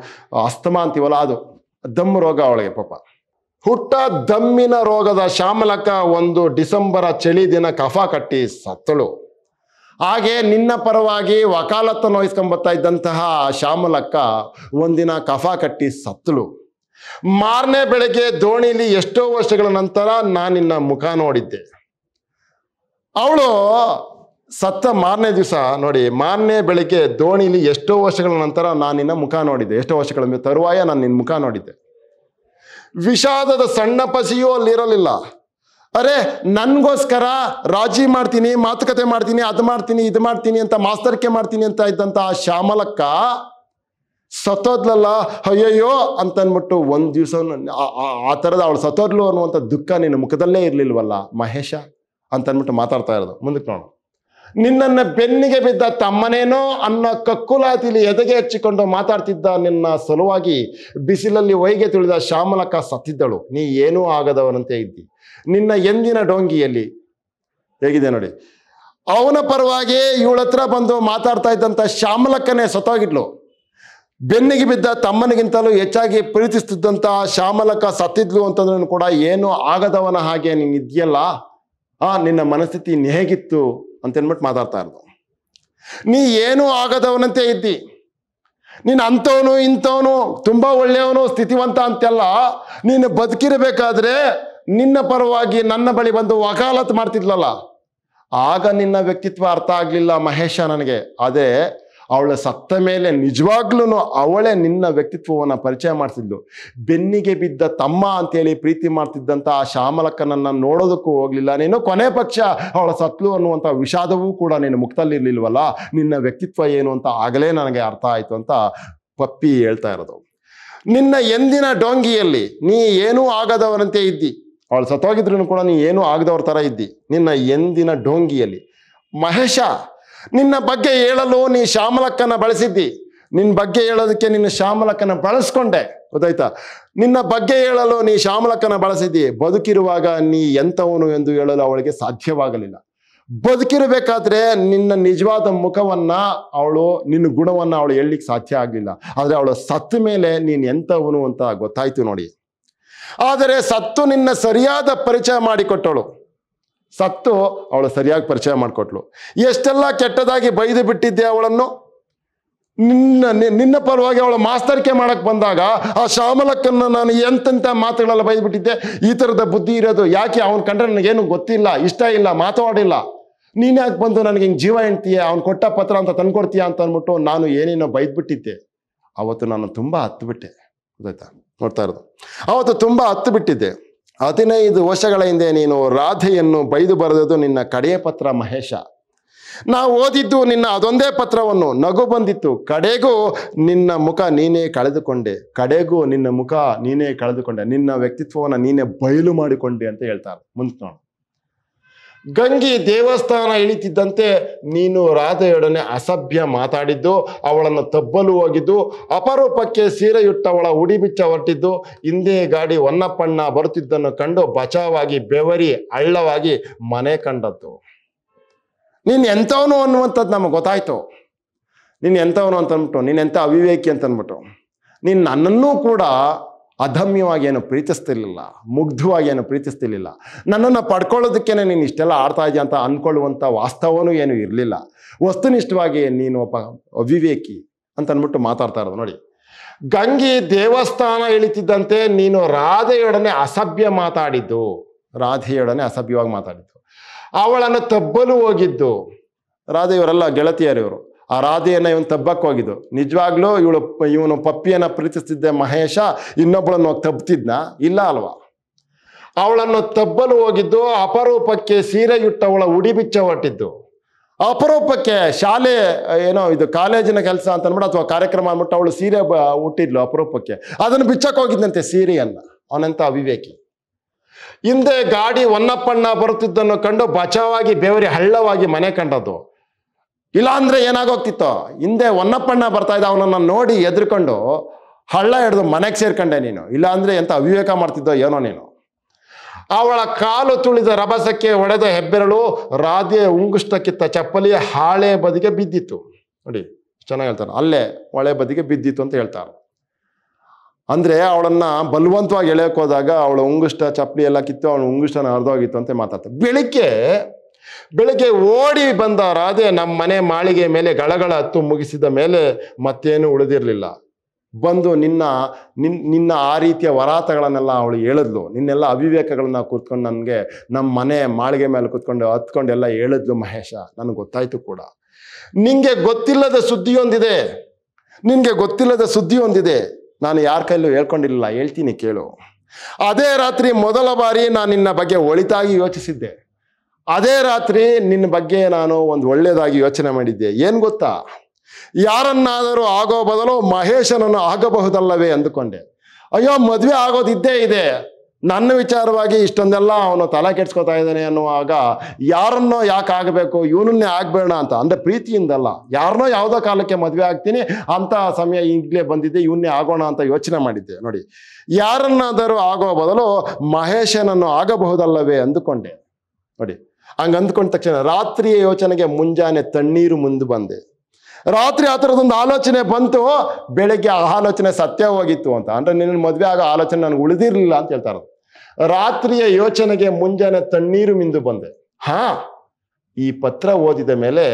ಅಸ್ತಮ ಅಂತೀವಲ್ಲ ಅದು ಧಮ್ಮು ರೋಗ ಅವಳಿಗೆ ಪಾಪ ಹುಟ್ಟ ದಮ್ಮಿನ ರೋಗದ ಶ್ಯಾಮಲಕ್ಕ ಒಂದು ಡಿಸೆಂಬರ ಚಳಿ ದಿನ ಕಫ ಕಟ್ಟಿ ಸತ್ತಳು ಹಾಗೆ ನಿನ್ನ ಪರವಾಗಿ ವಕಾಲತ್ತನ್ನು ವಹಿಸ್ಕೊಂಬತ್ತಾ ಇದ್ದಂತಹ ಶ್ಯಾಮಲಕ್ಕ ಒಂದಿನ ಕಫ ಕಟ್ಟಿ ಸತ್ತಳು ಮಾರನೇ ಬೆಳಗ್ಗೆ ದೋಣಿಲಿ ಎಷ್ಟೋ ವರ್ಷಗಳ ನಂತರ ನಿನ್ನ ಮುಖ ನೋಡಿದ್ದೆ ಅವಳು ಸತ್ತ ಮಾರನೇ ದಿವಸ ನೋಡಿ ಮಾರನೇ ಬೆಳಗ್ಗೆ ದೋಣಿಲಿ ಎಷ್ಟೋ ವರ್ಷಗಳ ನಂತರ ನಾನು ನಿನ್ನ ಮುಖ ನೋಡಿದ್ದೆ ಎಷ್ಟೋ ವರ್ಷಗಳ ತರುವಾಯ ನಾನು ನಿನ್ನ ಮುಖ ನೋಡಿದ್ದೆ ವಿಷಾದದ ಸಣ್ಣ ಪಸಿಯೂ ಅಲ್ಲಿರಲಿಲ್ಲ ಅರೆ ನನಗೋಸ್ಕರ ರಾಜಿ ಮಾಡ್ತೀನಿ ಮಾತುಕತೆ ಮಾಡ್ತೀನಿ ಅದು ಮಾಡ್ತೀನಿ ಇದು ಮಾಡ್ತೀನಿ ಅಂತ ಮಾಸ್ತರ್ಕೆ ಮಾಡ್ತೀನಿ ಅಂತ ಇದ್ದಂಥ ಆ ಶ್ಯಾಮಲಕ್ಕ ಸತ್ತೋದ್ಲಲ್ಲ ಅಯ್ಯಯ್ಯೋ ಅಂತನ್ಬಿಟ್ಟು ಒಂದು ದಿವಸ ಆ ಥರದ ಅವಳು ಸತ್ತೋದ್ಲು ಅನ್ನುವಂಥ ದುಃಖ ನಿನ್ನ ಮುಖದಲ್ಲೇ ಇರಲಿಲ್ವಲ್ಲ ಮಹೇಶ ಅಂತನ್ಬಿಟ್ಟು ಮಾತಾಡ್ತಾ ಇರೋದು ಮುಂದಕ್ಕೆ ನೋಡೋಣ ನಿನ್ನನ್ನ ಬೆನ್ನಿಗೆ ಬಿದ್ದ ತಮ್ಮನೇನೋ ಅನ್ನ ಕಕ್ಕುಲಾತಿಲಿ ಎದೆಗೆ ಹಚ್ಚಿಕೊಂಡು ಮಾತಾಡ್ತಿದ್ದ ನಿನ್ನ ಸಲುವಾಗಿ ಬಿಸಿಲಲ್ಲಿ ಒಯ್ಗೆ ತುಳಿದ ಶ್ಯಾಮಲಕ ಸತ್ತಿದ್ದಳು ನೀ ಏನೂ ಆಗದವನಂತೆ ಇದ್ದಿ ನಿನ್ನ ಎಂದಿನ ಡೋಂಗಿಯಲ್ಲಿ ಹೇಗಿದೆ ನೋಡಿ ಅವನ ಪರವಾಗಿ ಇವಳ ಹತ್ರ ಬಂದು ಮಾತಾಡ್ತಾ ಇದ್ದಂಥ ಶ್ಯಾಮಲಕ್ಕನೇ ಸತ್ತೋಗಿದ್ಲು ಬೆನ್ನಿಗೆ ಬಿದ್ದ ತಮ್ಮನಿಗಿಂತಲೂ ಹೆಚ್ಚಾಗಿ ಪ್ರೀತಿಸ್ತಿದ್ದಂಥ ಶ್ಯಾಮಲಕ ಸತ್ತಿದ್ಲು ಅಂತಂದ್ರೂ ಕೂಡ ಏನು ಆಗದವನ ಹಾಗೆ ನೀನು ಇದೆಯಲ್ಲ ಆ ನಿನ್ನ ಮನಸ್ಥಿತಿ ಹೇಗಿತ್ತು ಅಂತೇಳ್ಬಿಟ್ಟು ಮಾತಾಡ್ತಾ ಇರೋದು ನೀ ಏನೂ ಆಗದವನಂತೆ ಇದ್ದಿ ನೀನು ಅಂಥವನು ಇಂಥವನು ತುಂಬ ಒಳ್ಳೆಯವನು ಸ್ಥಿತಿವಂತ ಅಂತೆಲ್ಲ ನೀನು ಬದುಕಿರಬೇಕಾದ್ರೆ ನಿನ್ನ ಪರವಾಗಿ ನನ್ನ ಬಳಿ ಬಂದು ವಕಾಲತ್ ಮಾಡ್ತಿದ್ಲಲ್ಲ ಆಗ ನಿನ್ನ ವ್ಯಕ್ತಿತ್ವ ಅರ್ಥ ಆಗಲಿಲ್ಲ ಮಹೇಶ ನನಗೆ ಅದೇ ಅವಳ ಸತ್ತ ಮೇಲೆ ನಿಜವಾಗ್ಲೂ ಅವಳೇ ನಿನ್ನ ವ್ಯಕ್ತಿತ್ವವನ್ನು ಪರಿಚಯ ಮಾಡಿಸಿದ್ಲು ಬೆನ್ನಿಗೆ ಬಿದ್ದ ತಮ್ಮ ಅಂತೇಳಿ ಪ್ರೀತಿ ಮಾಡ್ತಿದ್ದಂಥ ಆ ಶ್ಯಾಮಲಕ್ಕನನ್ನು ನೋಡೋದಕ್ಕೂ ಹೋಗಲಿಲ್ಲ ನೀನು ಕೊನೆ ಪಕ್ಷ ಅವಳ ಸತ್ಲು ಅನ್ನುವಂಥ ವಿಷಾದವೂ ಕೂಡ ನೀನು ಮುಕ್ತಲ್ಲಿರ್ಲಿಲ್ವಲ್ಲ ನಿನ್ನ ವ್ಯಕ್ತಿತ್ವ ಏನು ಅಂತ ಆಗಲೇ ನನಗೆ ಅರ್ಥ ಆಯಿತು ಅಂತ ಪಪ್ಪಿ ಹೇಳ್ತಾ ಇರೋದು ನಿನ್ನ ಎಂದಿನ ಡೋಂಗಿಯಲ್ಲಿ ನೀ ಏನೂ ಆಗದವರಂತೆ ಇದ್ದಿ ಅವಳು ಸತ್ತೋಗಿದ್ರು ಕೂಡ ನೀ ಏನೂ ಆಗದವ್ರ ಥರ ಇದ್ದಿ ನಿನ್ನ ಎಂದಿನ ಡೋಂಗಿಯಲ್ಲಿ ಮಹೇಶ ನಿನ್ನ ಬಗ್ಗೆ ಹೇಳಲು ನೀ ಶ್ಯಾಮಲಕ್ಕನ ಬಳಸಿದ್ದಿ ನಿನ್ನ ಬಗ್ಗೆ ಹೇಳೋದಕ್ಕೆ ನಿನ್ನ ಶ್ಯಾಮಲಕ್ಕನ ಬಳಸ್ಕೊಂಡೆ ಗೊತ್ತಾಯ್ತಾ ನಿನ್ನ ಬಗ್ಗೆ ಹೇಳಲು ನೀ ಶ್ಯಾಮಲಕ್ಕನ ಬಳಸಿದ್ದಿ ಬದುಕಿರುವಾಗ ನೀ ಎಂಥವನು ಎಂದು ಹೇಳಲು ಅವಳಿಗೆ ಸಾಧ್ಯವಾಗಲಿಲ್ಲ ಬದುಕಿರಬೇಕಾದ್ರೆ ನಿನ್ನ ನಿಜವಾದ ಮುಖವನ್ನ ಅವಳು ನಿನ್ನ ಗುಣವನ್ನ ಅವಳು ಹೇಳಲಿಕ್ಕೆ ಸಾಧ್ಯ ಆಗಲಿಲ್ಲ ಆದರೆ ಅವಳು ಸತ್ತ ಮೇಲೆ ನೀನು ಎಂಥವನು ಅಂತ ಗೊತ್ತಾಯ್ತು ನೋಡಿ ಆದರೆ ಸತ್ತು ನಿನ್ನ ಸರಿಯಾದ ಪರಿಚಯ ಮಾಡಿಕೊಟ್ಟಳು ಸತ್ತು ಅವಳು ಸರಿಯಾಗಿ ಪರಿಚಯ ಮಾಡಿಕೊಟ್ಲು ಎಷ್ಟೆಲ್ಲ ಕೆಟ್ಟದಾಗಿ ಬೈದು ಬಿಟ್ಟಿದ್ದೆ ಅವಳನ್ನು ನಿನ್ನ ನಿನ್ನ ಪರವಾಗಿ ಅವಳು ಮಾಸ್ತರಿಕೆ ಮಾಡಕ್ಕೆ ಬಂದಾಗ ಆ ಶ್ಯಾಮಲಕ್ಕನ್ನು ನಾನು ಎಂತೆಂಥ ಮಾತುಗಳೆಲ್ಲ ಬಿಟ್ಟಿದ್ದೆ ಈ ಥರದ ಬುದ್ಧಿ ಇರೋದು ಯಾಕೆ ಅವ್ನ ಕಂಡ್ರೆ ನನಗೇನು ಗೊತ್ತಿಲ್ಲ ಇಷ್ಟ ಇಲ್ಲ ಮಾತಾಡಿಲ್ಲ ನೀನ್ಯಾಕೆ ಬಂದು ನನಗೆ ಹಿಂಗೆ ಜೀವ ಹೇಳ್ತೀಯ ಅವ್ನು ಕೊಟ್ಟ ಪತ್ರ ಅಂತ ತಂದ್ಕೊಡ್ತೀಯ ಅಂತ ಅಂದ್ಬಿಟ್ಟು ನಾನು ಏನೇನೋ ಬಿಟ್ಟಿದ್ದೆ ಅವತ್ತು ನಾನು ತುಂಬ ಹತ್ತು ಬಿಟ್ಟೆ ಗೊತ್ತಾಯ್ತಾ ನೋಡ್ತಾ ಇರೋದು ಅವತ್ತು ತುಂಬ ಹತ್ತು ಬಿಟ್ಟಿದ್ದೆ ಹದಿನೈದು ವರ್ಷಗಳ ಹಿಂದೆ ನೀನು ರಾಧೆಯನ್ನು ಬೈದು ಬರೆದದ್ದು ನಿನ್ನ ಕಡೆಯ ಪತ್ರ ಮಹೇಶ ನಾವು ಓದಿದ್ದು ನಿನ್ನ ಅದೊಂದೇ ಪತ್ರವನ್ನು ನಗು ಬಂದಿತ್ತು ಕಡೆಗೂ ನಿನ್ನ ಮುಖ ನೀನೇ ಕಳೆದುಕೊಂಡೆ ಕಡೆಗೂ ನಿನ್ನ ಮುಖ ನೀನೇ ಕಳೆದುಕೊಂಡೆ ನಿನ್ನ ವ್ಯಕ್ತಿತ್ವವನ್ನು ನೀನೇ ಬಯಲು ಮಾಡಿಕೊಂಡೆ ಅಂತ ಹೇಳ್ತಾರೆ ಮುಂದೆ ನೋಡು ಗಂಗಿ ದೇವಸ್ಥಾನ ಇಳಿತಿದ್ದಂತೆ ನೀನು ರಾಧೆಯೊಡನೆ ಅಸಭ್ಯ ಮಾತಾಡಿದ್ದು ಅವಳನ್ನು ತಬ್ಬಲು ಹೋಗಿದ್ದು ಅಪರೂಪಕ್ಕೆ ಸೀರೆಯುಟ್ಟವಳ ಉಡಿ ಬಿಚ್ಚ ಹೊರಟಿದ್ದು ಹಿಂದೆ ಗಾಡಿ ಹೊನ್ನಪ್ಪಣ್ಣ ಬರುತ್ತಿದ್ದನ್ನು ಕಂಡು ಬಚಾವಾಗಿ ಬೆವರಿ ಹಳ್ಳವಾಗಿ ಮನೆ ಕಂಡದ್ದು ನೀನು ಎಂಥವನು ಅನ್ನುವಂಥದ್ದು ನಮಗೆ ಗೊತ್ತಾಯ್ತು ನೀನು ಎಂಥವನು ಅಂತಂದ್ಬಿಟ್ಟು ನೀನು ಎಂಥ ಅವಿವೇಕಿ ಅಂತಂದ್ಬಿಟ್ಟು ನೀನು ನನ್ನನ್ನು ಕೂಡ ಅಧಮ್ಯವಾಗಿ ಏನು ಪ್ರೀತಿಸ್ತಿರ್ಲಿಲ್ಲ ಮುಗ್ಧವಾಗಿ ಏನು ಪ್ರೀತಿಸ್ತಿರ್ಲಿಲ್ಲ ನನ್ನನ್ನು ಪಡ್ಕೊಳ್ಳೋದಕ್ಕೇನೆ ನೀನು ಇಷ್ಟೆಲ್ಲ ಆಡ್ತಾ ಇದೆಯಾ ಅಂತ ಅಂದ್ಕೊಳ್ಳುವಂಥ ವಾಸ್ತವನೂ ಏನು ಇರಲಿಲ್ಲ ವಸ್ತುನಿಷ್ಠವಾಗಿ ನೀನು ಒಬ್ಬ ಅವಿವೇಕಿ ಅಂತ ಅಂದ್ಬಿಟ್ಟು ಮಾತಾಡ್ತಾ ಇರೋದು ನೋಡಿ ಗಂಗಿ ದೇವಸ್ಥಾನ ಇಳಿತಿದ್ದಂತೆ ನೀನು ರಾಧೆಯೊಡನೆ ಅಸಭ್ಯ ಮಾತಾಡಿದ್ದು ರಾಧೆಯೊಡನೆ ಅಸಭ್ಯವಾಗಿ ಮಾತಾಡಿದ್ದು ಅವಳನ್ನು ತಬ್ಬಲು ಹೋಗಿದ್ದು ರಾಧೆಯವರೆಲ್ಲ ಗೆಳತಿಯರಿವರು ಆ ರಾಧೆಯನ್ನು ಇವನು ತಬ್ಬಕ್ಕೆ ಹೋಗಿದ್ದು ನಿಜವಾಗ್ಲೂ ಇವಳು ಇವನು ಪಪ್ಪಿಯನ್ನು ಪ್ರೀತಿಸ್ತಿದ್ದೆ ಮಹೇಶ ಇನ್ನೊಬ್ಬಳನ್ನು ತಬ್ತಿದ್ನ ಇಲ್ಲ ಅಲ್ವಾ ಅವಳನ್ನು ತಬ್ಬಲು ಹೋಗಿದ್ದು ಅಪರೂಪಕ್ಕೆ ಸೀರೆಯುಟ್ಟವಳ ಉಡಿ ಬಿಚ್ಚ ಹೊಟ್ಟಿದ್ದು ಅಪರೂಪಕ್ಕೆ ಶಾಲೆ ಏನೋ ಇದು ಕಾಲೇಜಿನ ಕೆಲಸ ಅಂತ ಅಂದ್ಬಿಟ್ಟು ಅಥವಾ ಕಾರ್ಯಕ್ರಮ ಅಂದ್ಬಿಟ್ಟು ಅವಳು ಸೀರೆ ಬ ಹುಟ್ಟಿದ್ಲು ಅಪರೂಪಕ್ಕೆ ಅದನ್ನು ಬಿಚ್ಚಕ್ಕೆ ಹೋಗಿದ್ದಂತೆ ಸೀರೆಯನ್ನು ಅವನಂತ ಅವಿವೇಕಿ ಹಿಂದೆ ಗಾಡಿ ಒನ್ನಪ್ಪಣ್ಣ ಬರುತ್ತಿದ್ದನ್ನು ಕಂಡು ಬಚಾವಾಗಿ ಬೇವರಿ ಹಳ್ಳವಾಗಿ ಮನೆ ಕಂಡದ್ದು ಇಲ್ಲ ಅಂದ್ರೆ ಏನಾಗೋಗ್ತಿತ್ತು ಹಿಂದೆ ಒನ್ನಪ್ಪಣ್ಣ ಬರ್ತಾ ಇದ್ದ ಅವನನ್ನು ನೋಡಿ ಎದ್ರಿಕೊಂಡು ಹಳ್ಳ ಹಿಡಿದು ಮನೆಗೆ ಸೇರ್ಕೊಂಡೆ ನೀನು ಇಲ್ಲಾಂದರೆ ಎಂತ ಅವಿವೇಕ ಮಾಡ್ತಿದ್ದೋ ಏನೋ ನೀನು ಅವಳ ಕಾಲು ತುಳಿದ ರಭಸಕ್ಕೆ ಒಡೆದ ಹೆಬ್ಬೆರಳು ರಾಧೆ ಉಂಗುಷ್ಟಕ್ಕಿತ್ತ ಚಪ್ಪಲಿ ಹಾಳೆ ಬದಿಗೆ ಬಿದ್ದಿತ್ತು ನೋಡಿ ಚೆನ್ನಾಗಿ ಹೇಳ್ತಾರೆ ಅಲ್ಲೇ ಹೊಳೆ ಬದಿಗೆ ಬಿದ್ದಿತ್ತು ಅಂತ ಹೇಳ್ತಾರೆ ಅಂದರೆ ಅವಳನ್ನು ಬಲವಂತವಾಗಿ ಎಳೆಯೋಕ್ಕೋದಾಗ ಅವಳ ಉಂಗುಷ್ಟ ಚಪ್ಪಲಿ ಎಲ್ಲ ಕಿತ್ತು ಅವಳ ಉಂಗುಷ್ಟನ ಹೋಗಿತ್ತು ಅಂತ ಮಾತಾಡ್ತಾರೆ ಬೆಳಿಗ್ಗೆ ಬೆಳಗ್ಗೆ ಓಡಿ ಬಂದ ರಾಧೆ ನಮ್ಮ ಮನೆ ಮಾಳಿಗೆ ಮೇಲೆ ಗಳಗಳ ಹತ್ತು ಮುಗಿಸಿದ ಮೇಲೆ ಮತ್ತೇನು ಉಳಿದಿರಲಿಲ್ಲ ಬಂದು ನಿನ್ನ ನಿನ್ ನಿನ್ನ ಆ ರೀತಿಯ ವರಾತಗಳನ್ನೆಲ್ಲ ಅವಳು ಹೇಳಿದ್ಲು ನಿನ್ನೆಲ್ಲ ಅವಿವೇಕಗಳನ್ನ ಕೂತ್ಕೊಂಡು ನನಗೆ ನಮ್ಮ ಮನೆ ಮಾಳಿಗೆ ಮೇಲೆ ಕೂತ್ಕೊಂಡು ಹತ್ಕೊಂಡೆಲ್ಲ ಹೇಳಿದ್ಲು ಮಹೇಶ ನನಗೆ ಗೊತ್ತಾಯ್ತು ಕೂಡ ನಿನಗೆ ಗೊತ್ತಿಲ್ಲದ ಸುದ್ದಿಯೊಂದಿದೆ ನಿನಗೆ ಗೊತ್ತಿಲ್ಲದ ಸುದ್ದಿಯೊಂದಿದೆ ನಾನು ಯಾರ ಕೈಲೂ ಹೇಳ್ಕೊಂಡಿಲ್ಲ ಹೇಳ್ತೀನಿ ಕೇಳು ಅದೇ ರಾತ್ರಿ ಮೊದಲ ಬಾರಿ ನಾನು ನಿನ್ನ ಬಗ್ಗೆ ಒಳಿತಾಗಿ ಯೋಚಿಸಿದ್ದೆ ಅದೇ ರಾತ್ರಿ ನಿನ್ನ ಬಗ್ಗೆ ನಾನು ಒಂದು ಒಳ್ಳೆಯದಾಗಿ ಯೋಚನೆ ಮಾಡಿದ್ದೆ ಏನು ಗೊತ್ತಾ ಯಾರನ್ನಾದರೂ ಆಗೋ ಬದಲು ಮಹೇಶನನ್ನು ಆಗಬಹುದಲ್ಲವೇ ಅಂದುಕೊಂಡೆ ಅಯ್ಯೋ ಮದುವೆ ಆಗೋದಿದ್ದೇ ಇದೆ ನನ್ನ ವಿಚಾರವಾಗಿ ಇಷ್ಟೊಂದೆಲ್ಲ ಅವನು ತಲೆ ಕೆಡ್ಸ್ಕೊತಾ ಇದ್ದಾನೆ ಅನ್ನುವಾಗ ಯಾರನ್ನೋ ಯಾಕೆ ಆಗಬೇಕು ಇವನನ್ನೇ ಆಗಬೇಡ ಅಂತ ಅಂದರೆ ಪ್ರೀತಿಯಿಂದಲ್ಲ ಯಾರನ್ನೋ ಯಾವುದೋ ಕಾಲಕ್ಕೆ ಮದುವೆ ಆಗ್ತೀನಿ ಅಂತ ಸಮಯ ಈಗಲೇ ಬಂದಿದ್ದೆ ಇವನ್ನೇ ಆಗೋಣ ಅಂತ ಯೋಚನೆ ಮಾಡಿದ್ದೆ ನೋಡಿ ಯಾರನ್ನಾದರೂ ಆಗೋ ಬದಲು ಮಹೇಶನನ್ನು ಆಗಬಹುದಲ್ಲವೇ ಅಂದುಕೊಂಡೆ ನೋಡಿ ಹಂಗೆ ಅಂದ್ಕೊಂಡ ತಕ್ಷಣ ರಾತ್ರಿಯ ಯೋಚನೆಗೆ ಮುಂಜಾನೆ ತಣ್ಣೀರು ಮುಂದೆ ಬಂದೆ ರಾತ್ರಿ ಆ ಥರದೊಂದು ಆಲೋಚನೆ ಬಂತು ಬೆಳಗ್ಗೆ ಆ ಆಲೋಚನೆ ಸತ್ಯವಾಗಿತ್ತು ಅಂತ ಅಂದರೆ ನಿನ್ನ ಮದುವೆ ಆಗೋ ಆಲೋಚನೆ ನನಗೆ ಉಳಿದಿರಲಿಲ್ಲ ಅಂತ ಹೇಳ್ತಾ ರಾತ್ರಿಯ ಯೋಚನೆಗೆ ಮುಂಜಾನೆ ತಣ್ಣೀರು ಮಿಂದು ಬಂದೆ ಹಾ ಈ ಪತ್ರ ಓದಿದ ಮೇಲೆ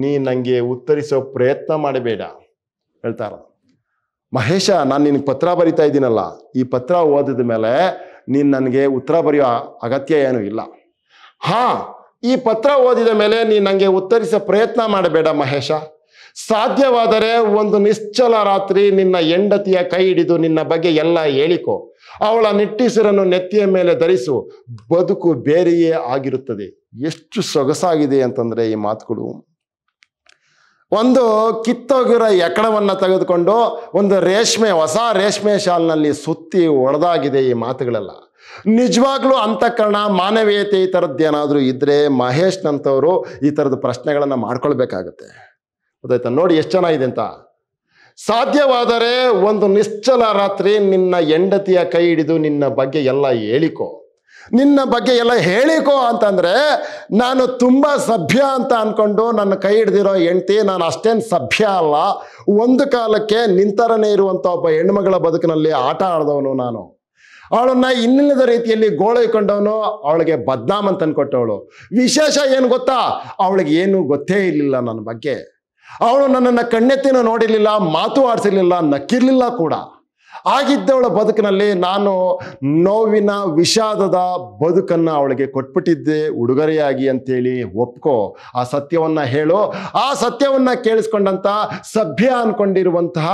ನೀ ನನಗೆ ಉತ್ತರಿಸೋ ಪ್ರಯತ್ನ ಮಾಡಬೇಡ ಹೇಳ್ತಾ ಮಹೇಶ ನಾನು ನಿನಗೆ ಪತ್ರ ಬರಿತಾ ಇದ್ದೀನಲ್ಲ ಈ ಪತ್ರ ಓದಿದ ಮೇಲೆ ನೀನು ನನಗೆ ಉತ್ತರ ಬರೆಯೋ ಅಗತ್ಯ ಏನೂ ಇಲ್ಲ ಹಾ ಈ ಪತ್ರ ಓದಿದ ಮೇಲೆ ನೀ ನನಗೆ ಉತ್ತರಿಸ ಪ್ರಯತ್ನ ಮಾಡಬೇಡ ಮಹೇಶ ಸಾಧ್ಯವಾದರೆ ಒಂದು ನಿಶ್ಚಲ ರಾತ್ರಿ ನಿನ್ನ ಹೆಂಡತಿಯ ಕೈ ಹಿಡಿದು ನಿನ್ನ ಬಗ್ಗೆ ಎಲ್ಲ ಹೇಳಿಕೊ ಅವಳ ನಿಟ್ಟಿಸಿರನ್ನು ನೆತ್ತಿಯ ಮೇಲೆ ಧರಿಸು ಬದುಕು ಬೇರೆಯೇ ಆಗಿರುತ್ತದೆ ಎಷ್ಟು ಸೊಗಸಾಗಿದೆ ಅಂತಂದರೆ ಈ ಮಾತುಗಳು ಒಂದು ಕಿತ್ತೋಗಿರ ಎಕಡವನ್ನ ತೆಗೆದುಕೊಂಡು ಒಂದು ರೇಷ್ಮೆ ಹೊಸ ರೇಷ್ಮೆ ಶಾಲ್ನಲ್ಲಿ ಸುತ್ತಿ ಒಡೆದಾಗಿದೆ ಈ ಮಾತುಗಳೆಲ್ಲ ನಿಜವಾಗ್ಲೂ ಅಂತಃಕರಣ ಮಾನವೀಯತೆ ಈ ಥರದ್ದು ಏನಾದರೂ ಇದ್ದರೆ ಮಹೇಶ್ನಂಥವರು ಈ ಥರದ ಪ್ರಶ್ನೆಗಳನ್ನು ಮಾಡ್ಕೊಳ್ಬೇಕಾಗತ್ತೆ ಗೊತ್ತಾಯ್ತಾ ನೋಡಿ ಎಷ್ಟು ಚೆನ್ನಾಗಿದೆ ಅಂತ ಸಾಧ್ಯವಾದರೆ ಒಂದು ನಿಶ್ಚಲ ರಾತ್ರಿ ನಿನ್ನ ಹೆಂಡತಿಯ ಕೈ ಹಿಡಿದು ನಿನ್ನ ಬಗ್ಗೆ ಎಲ್ಲ ಹೇಳಿಕೋ ನಿನ್ನ ಬಗ್ಗೆ ಎಲ್ಲ ಹೇಳಿಕೋ ಅಂತಂದರೆ ನಾನು ತುಂಬ ಸಭ್ಯ ಅಂತ ಅಂದ್ಕೊಂಡು ನನ್ನ ಕೈ ಹಿಡ್ದಿರೋ ಹೆಂಡತಿ ನಾನು ಅಷ್ಟೇನು ಸಭ್ಯ ಅಲ್ಲ ಒಂದು ಕಾಲಕ್ಕೆ ನಿಂತರನೇ ಇರುವಂಥ ಒಬ್ಬ ಹೆಣ್ಮಗಳ ಬದುಕಿನಲ್ಲಿ ಆಟ ಆಡಿದವನು ನಾನು ಅವಳನ್ನ ಇನ್ನಿಲ್ಲದ ರೀತಿಯಲ್ಲಿ ಗೋಳೈಕೊಂಡವನು ಅವಳಿಗೆ ಬದ್ನಾಮ್ ಅಂತ ಅನ್ಕೊಟ್ಟವಳು ವಿಶೇಷ ಏನು ಗೊತ್ತಾ ಅವಳಿಗೆ ಏನು ಗೊತ್ತೇ ಇರಲಿಲ್ಲ ನನ್ನ ಬಗ್ಗೆ ಅವಳು ನನ್ನನ್ನು ಕಣ್ಣೆತ್ತಿನ ನೋಡಿರಲಿಲ್ಲ ಮಾತು ಆಡಿಸಿರ್ಲಿಲ್ಲ ನಕ್ಕಿರಲಿಲ್ಲ ಕೂಡ ಆಗಿದ್ದವಳ ಬದುಕಿನಲ್ಲಿ ನಾನು ನೋವಿನ ವಿಷಾದದ ಬದುಕನ್ನು ಅವಳಿಗೆ ಕೊಟ್ಬಿಟ್ಟಿದ್ದೆ ಉಡುಗೊರೆಯಾಗಿ ಅಂತೇಳಿ ಒಪ್ಕೋ ಆ ಸತ್ಯವನ್ನು ಹೇಳು ಆ ಸತ್ಯವನ್ನು ಕೇಳಿಸ್ಕೊಂಡಂತ ಸಭ್ಯ ಅನ್ಕೊಂಡಿರುವಂತಹ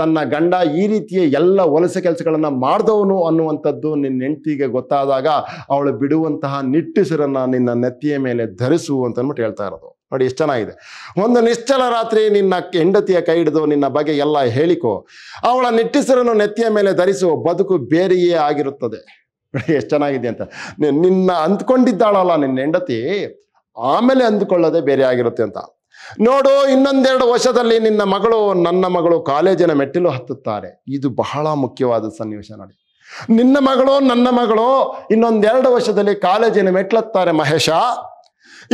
ತನ್ನ ಗಂಡ ಈ ರೀತಿಯ ಎಲ್ಲ ವಲಸೆ ಕೆಲಸಗಳನ್ನು ಮಾಡಿದವನು ಅನ್ನುವಂಥದ್ದು ನಿನ್ನ ಹೆಂಡತಿಗೆ ಗೊತ್ತಾದಾಗ ಅವಳು ಬಿಡುವಂತಹ ನಿಟ್ಟುಸಿರನ್ನು ನಿನ್ನ ನೆತ್ತಿಯ ಮೇಲೆ ಧರಿಸು ಅಂತ ಅಂದ್ಬಿಟ್ಟು ಹೇಳ್ತಾ ಇರೋದು ನೋಡಿ ಎಷ್ಟು ಚೆನ್ನಾಗಿದೆ ಒಂದು ನಿಶ್ಚಲ ರಾತ್ರಿ ನಿನ್ನ ಹೆಂಡತಿಯ ಕೈ ಹಿಡಿದು ನಿನ್ನ ಬಗ್ಗೆ ಎಲ್ಲ ಹೇಳಿಕೋ ಅವಳ ನಿಟ್ಟಿಸರನ್ನು ನೆತ್ತಿಯ ಮೇಲೆ ಧರಿಸುವ ಬದುಕು ಬೇರೆಯೇ ಆಗಿರುತ್ತದೆ ನೋಡಿ ಎಷ್ಟು ಚೆನ್ನಾಗಿದೆ ಅಂತ ನಿನ್ನ ಅಂದ್ಕೊಂಡಿದ್ದಾಳಲ್ಲ ನಿನ್ನ ಹೆಂಡತಿ ಆಮೇಲೆ ಅಂದುಕೊಳ್ಳೋದೇ ಬೇರೆ ಆಗಿರುತ್ತೆ ಅಂತ ನೋಡು ಇನ್ನೊಂದೆರಡು ವರ್ಷದಲ್ಲಿ ನಿನ್ನ ಮಗಳು ನನ್ನ ಮಗಳು ಕಾಲೇಜಿನ ಮೆಟ್ಟಿಲು ಹತ್ತುತ್ತಾರೆ ಇದು ಬಹಳ ಮುಖ್ಯವಾದ ಸನ್ನಿವೇಶ ನೋಡಿ ನಿನ್ನ ಮಗಳು ನನ್ನ ಮಗಳು ಇನ್ನೊಂದೆರಡು ವರ್ಷದಲ್ಲಿ ಕಾಲೇಜಿನ ಮೆಟ್ಲತ್ತಾರೆ ಮಹೇಶ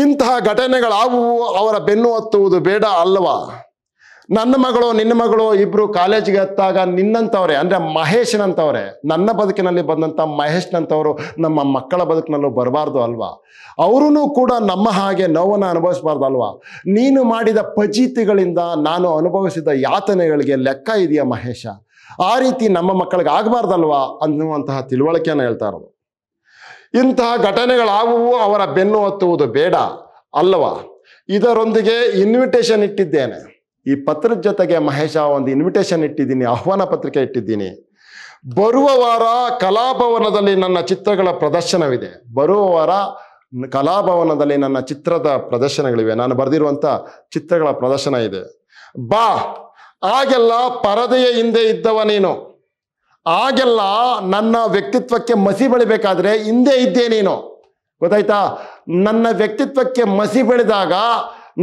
ಇಂತಹ ಘಟನೆಗಳಾಗುವು ಅವರ ಬೆನ್ನು ಹತ್ತುವುದು ಬೇಡ ಅಲ್ವಾ ನನ್ನ ಮಗಳು ನಿನ್ನ ಮಗಳು ಇಬ್ರು ಕಾಲೇಜಿಗೆ ಹತ್ತಾಗ ನಿನ್ನಂಥವ್ರೆ ಅಂದರೆ ಮಹೇಶ್ನಂಥವ್ರೆ ನನ್ನ ಬದುಕಿನಲ್ಲಿ ಬಂದಂಥ ಮಹೇಶ್ನಂಥವರು ನಮ್ಮ ಮಕ್ಕಳ ಬದುಕಿನಲ್ಲೂ ಬರಬಾರ್ದು ಅಲ್ವಾ ಅವರೂ ಕೂಡ ನಮ್ಮ ಹಾಗೆ ನೋವನ್ನು ಅನುಭವಿಸಬಾರ್ದು ಅಲ್ವಾ ನೀನು ಮಾಡಿದ ಪಜೀತಿಗಳಿಂದ ನಾನು ಅನುಭವಿಸಿದ ಯಾತನೆಗಳಿಗೆ ಲೆಕ್ಕ ಇದೆಯಾ ಮಹೇಶ ಆ ರೀತಿ ನಮ್ಮ ಮಕ್ಕಳಿಗೆ ಆಗಬಾರ್ದಲ್ವಾ ಅನ್ನುವಂತಹ ತಿಳುವಳಿಕೆಯನ್ನು ಹೇಳ್ತಾ ಇರೋದು ಇಂತಹ ಘಟನೆಗಳಾಗುವು ಅವರ ಬೆನ್ನು ಹತ್ತುವುದು ಬೇಡ ಅಲ್ಲವಾ ಇದರೊಂದಿಗೆ ಇನ್ವಿಟೇಷನ್ ಇಟ್ಟಿದ್ದೇನೆ ಈ ಪತ್ರದ ಜೊತೆಗೆ ಮಹೇಶ ಒಂದು ಇನ್ವಿಟೇಷನ್ ಇಟ್ಟಿದ್ದೀನಿ ಆಹ್ವಾನ ಪತ್ರಿಕೆ ಇಟ್ಟಿದ್ದೀನಿ ಬರುವ ವಾರ ಕಲಾಭವನದಲ್ಲಿ ನನ್ನ ಚಿತ್ರಗಳ ಪ್ರದರ್ಶನವಿದೆ ಬರುವ ವಾರ ಕಲಾಭವನದಲ್ಲಿ ನನ್ನ ಚಿತ್ರದ ಪ್ರದರ್ಶನಗಳಿವೆ ನಾನು ಬರೆದಿರುವಂಥ ಚಿತ್ರಗಳ ಪ್ರದರ್ಶನ ಇದೆ ಬಾ ಆಗೆಲ್ಲ ಪರದೆಯ ಹಿಂದೆ ಇದ್ದವ ನೀನು ಆಗೆಲ್ಲ ನನ್ನ ವ್ಯಕ್ತಿತ್ವಕ್ಕೆ ಮಸಿ ಬೆಳಿಬೇಕಾದ್ರೆ ಹಿಂದೆ ಇದ್ದೆ ನೀನು ಗೊತ್ತಾಯ್ತಾ ನನ್ನ ವ್ಯಕ್ತಿತ್ವಕ್ಕೆ ಮಸಿ ಬೆಳೆದಾಗ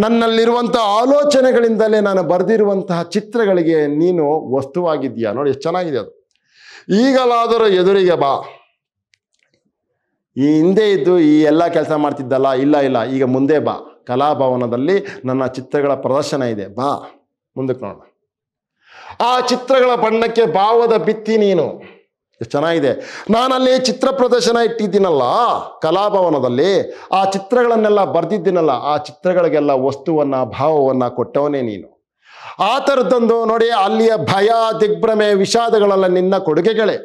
ನನ್ನಲ್ಲಿರುವಂತಹ ಆಲೋಚನೆಗಳಿಂದಲೇ ನಾನು ಬರೆದಿರುವಂತಹ ಚಿತ್ರಗಳಿಗೆ ನೀನು ವಸ್ತುವಾಗಿದ್ದೀಯಾ ನೋಡಿ ಎಷ್ಟು ಚೆನ್ನಾಗಿದೆ ಅದು ಈಗಲಾದರೂ ಎದುರಿಗೆ ಬಾ ಈ ಹಿಂದೆ ಇದ್ದು ಈ ಎಲ್ಲ ಕೆಲಸ ಮಾಡ್ತಿದ್ದಲ್ಲ ಇಲ್ಲ ಇಲ್ಲ ಈಗ ಮುಂದೆ ಬಾ ಕಲಾಭವನದಲ್ಲಿ ನನ್ನ ಚಿತ್ರಗಳ ಪ್ರದರ್ಶನ ಇದೆ ಬಾ ಮುಂದಕ್ಕೆ ನೋಡೋಣ ಆ ಚಿತ್ರಗಳ ಬಣ್ಣಕ್ಕೆ ಭಾವದ ಬಿತ್ತಿ ನೀನು ಚೆನ್ನಾಗಿದೆ ನಾನಲ್ಲಿ ಚಿತ್ರ ಪ್ರದರ್ಶನ ಇಟ್ಟಿದ್ದೀನಲ್ಲ ಕಲಾಭವನದಲ್ಲಿ ಆ ಚಿತ್ರಗಳನ್ನೆಲ್ಲ ಬರೆದಿದ್ದೀನಲ್ಲ ಆ ಚಿತ್ರಗಳಿಗೆಲ್ಲ ವಸ್ತುವನ್ನು ಭಾವವನ್ನು ಕೊಟ್ಟವನೇ ನೀನು ಆ ಥರದ್ದೊಂದು ನೋಡಿ ಅಲ್ಲಿಯ ಭಯ ದಿಗ್ಭ್ರಮೆ ವಿಷಾದಗಳೆಲ್ಲ ನಿನ್ನ ಕೊಡುಗೆಗಳೇ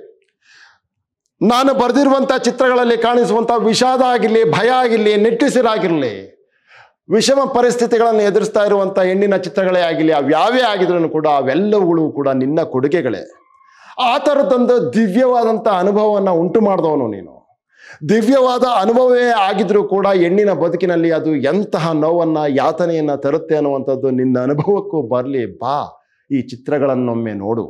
ನಾನು ಬರೆದಿರುವಂಥ ಚಿತ್ರಗಳಲ್ಲಿ ಕಾಣಿಸುವಂಥ ವಿಷಾದ ಆಗಿರಲಿ ಭಯ ಆಗಿರಲಿ ನಿಟ್ಟುಸಿರಾಗಿರಲಿ ವಿಷಮ ಪರಿಸ್ಥಿತಿಗಳನ್ನು ಎದುರಿಸ್ತಾ ಇರುವಂಥ ಹೆಣ್ಣಿನ ಚಿತ್ರಗಳೇ ಆಗಲಿ ಅವ್ಯಾವೇ ಆಗಿದ್ರೂ ಕೂಡ ಅವೆಲ್ಲವುಗಳು ಕೂಡ ನಿನ್ನ ಕೊಡುಗೆಗಳೇ ಆ ಥರದ್ದೊಂದು ದಿವ್ಯವಾದಂಥ ಅನುಭವವನ್ನು ಉಂಟು ಮಾಡಿದವನು ನೀನು ದಿವ್ಯವಾದ ಅನುಭವವೇ ಆಗಿದ್ರೂ ಕೂಡ ಹೆಣ್ಣಿನ ಬದುಕಿನಲ್ಲಿ ಅದು ಎಂತಹ ನೋವನ್ನು ಯಾತನೆಯನ್ನು ತರುತ್ತೆ ಅನ್ನುವಂಥದ್ದು ನಿನ್ನ ಅನುಭವಕ್ಕೂ ಬರಲಿ ಬಾ ಈ ಚಿತ್ರಗಳನ್ನೊಮ್ಮೆ ನೋಡು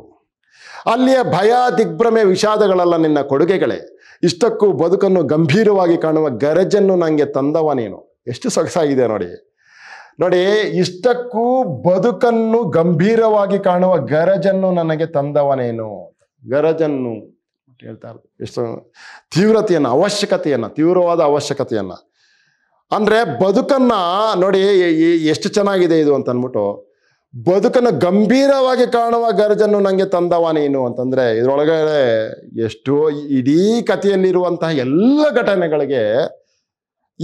ಅಲ್ಲಿಯ ಭಯ ದಿಗ್ಭ್ರಮೆ ವಿಷಾದಗಳೆಲ್ಲ ನಿನ್ನ ಕೊಡುಗೆಗಳೇ ಇಷ್ಟಕ್ಕೂ ಬದುಕನ್ನು ಗಂಭೀರವಾಗಿ ಕಾಣುವ ಗರಜನ್ನು ನನಗೆ ತಂದವನೇನು ಎಷ್ಟು ಸೊಗಸಾಗಿದೆ ನೋಡಿ ನೋಡಿ ಇಷ್ಟಕ್ಕೂ ಬದುಕನ್ನು ಗಂಭೀರವಾಗಿ ಕಾಣುವ ಗರಜನ್ನು ನನಗೆ ತಂದವನೇನು ಗರಜನ್ನು ಹೇಳ್ತಾ ಎಷ್ಟು ತೀವ್ರತೆಯನ್ನು ಅವಶ್ಯಕತೆಯನ್ನು ತೀವ್ರವಾದ ಅವಶ್ಯಕತೆಯನ್ನು ಅಂದರೆ ಬದುಕನ್ನು ನೋಡಿ ಎಷ್ಟು ಚೆನ್ನಾಗಿದೆ ಇದು ಅಂತ ಅಂದ್ಬಿಟ್ಟು ಬದುಕನ್ನು ಗಂಭೀರವಾಗಿ ಕಾಣುವ ಗರಜನ್ನು ನನಗೆ ತಂದವನೇನು ಅಂತಂದ್ರೆ ಅಂತಂದರೆ ಇದರೊಳಗಡೆ ಎಷ್ಟೋ ಇಡೀ ಕಥೆಯಲ್ಲಿರುವಂತಹ ಎಲ್ಲ ಘಟನೆಗಳಿಗೆ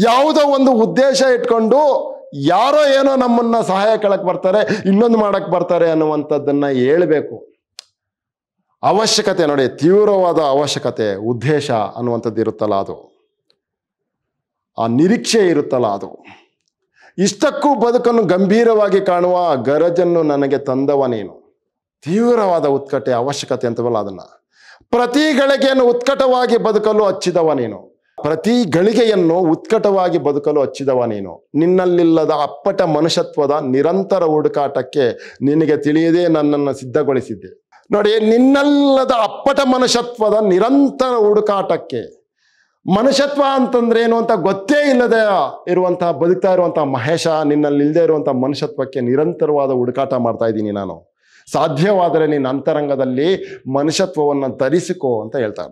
ಯಾವುದೋ ಒಂದು ಉದ್ದೇಶ ಇಟ್ಕೊಂಡು ಯಾರೋ ಏನೋ ನಮ್ಮನ್ನ ಸಹಾಯ ಕೇಳಕ್ ಬರ್ತಾರೆ ಇನ್ನೊಂದು ಮಾಡಕ್ ಬರ್ತಾರೆ ಅನ್ನುವಂಥದ್ದನ್ನ ಹೇಳ್ಬೇಕು ಅವಶ್ಯಕತೆ ನೋಡಿ ತೀವ್ರವಾದ ಅವಶ್ಯಕತೆ ಉದ್ದೇಶ ಅನ್ನುವಂಥದ್ದು ಇರುತ್ತಲ್ಲ ಅದು ಆ ನಿರೀಕ್ಷೆ ಇರುತ್ತಲ್ಲ ಅದು ಇಷ್ಟಕ್ಕೂ ಬದುಕನ್ನು ಗಂಭೀರವಾಗಿ ಕಾಣುವ ಗರಜನ್ನು ನನಗೆ ತಂದವನೇನು ತೀವ್ರವಾದ ಉತ್ಕಟೆ ಅವಶ್ಯಕತೆ ಅಂತವಲ್ಲ ಅದನ್ನ ಪ್ರತಿ ಗಳಿಗೆಯನ್ನು ಉತ್ಕಟವಾಗಿ ಬದುಕಲು ಹಚ್ಚಿದವನೇನು ಪ್ರತಿ ಗಳಿಗೆಯನ್ನು ಉತ್ಕಟವಾಗಿ ಬದುಕಲು ಹಚ್ಚಿದವ ನೀನು ನಿನ್ನಲ್ಲಿಲ್ಲದ ಅಪ್ಪಟ ಮನುಷ್ಯತ್ವದ ನಿರಂತರ ಹುಡುಕಾಟಕ್ಕೆ ನಿನಗೆ ತಿಳಿಯದೇ ನನ್ನನ್ನು ಸಿದ್ಧಗೊಳಿಸಿದ್ದೆ ನೋಡಿ ನಿನ್ನಲ್ಲದ ಅಪ್ಪಟ ಮನುಷ್ಯತ್ವದ ನಿರಂತರ ಹುಡುಕಾಟಕ್ಕೆ ಮನುಷ್ಯತ್ವ ಅಂತಂದ್ರೆ ಏನು ಅಂತ ಗೊತ್ತೇ ಇಲ್ಲದೆ ಇರುವಂತಹ ಬದುಕ್ತಾ ಇರುವಂತಹ ಮಹೇಶ ನಿನ್ನಲ್ಲಿ ಇಲ್ಲದೆ ಇರುವಂತಹ ಮನುಷ್ಯತ್ವಕ್ಕೆ ನಿರಂತರವಾದ ಹುಡುಕಾಟ ಮಾಡ್ತಾ ಇದ್ದೀನಿ ನಾನು ಸಾಧ್ಯವಾದರೆ ನಿನ್ನ ಅಂತರಂಗದಲ್ಲಿ ಮನುಷ್ಯತ್ವವನ್ನು ತರಿಸಿಕೋ ಅಂತ ಹೇಳ್ತಾ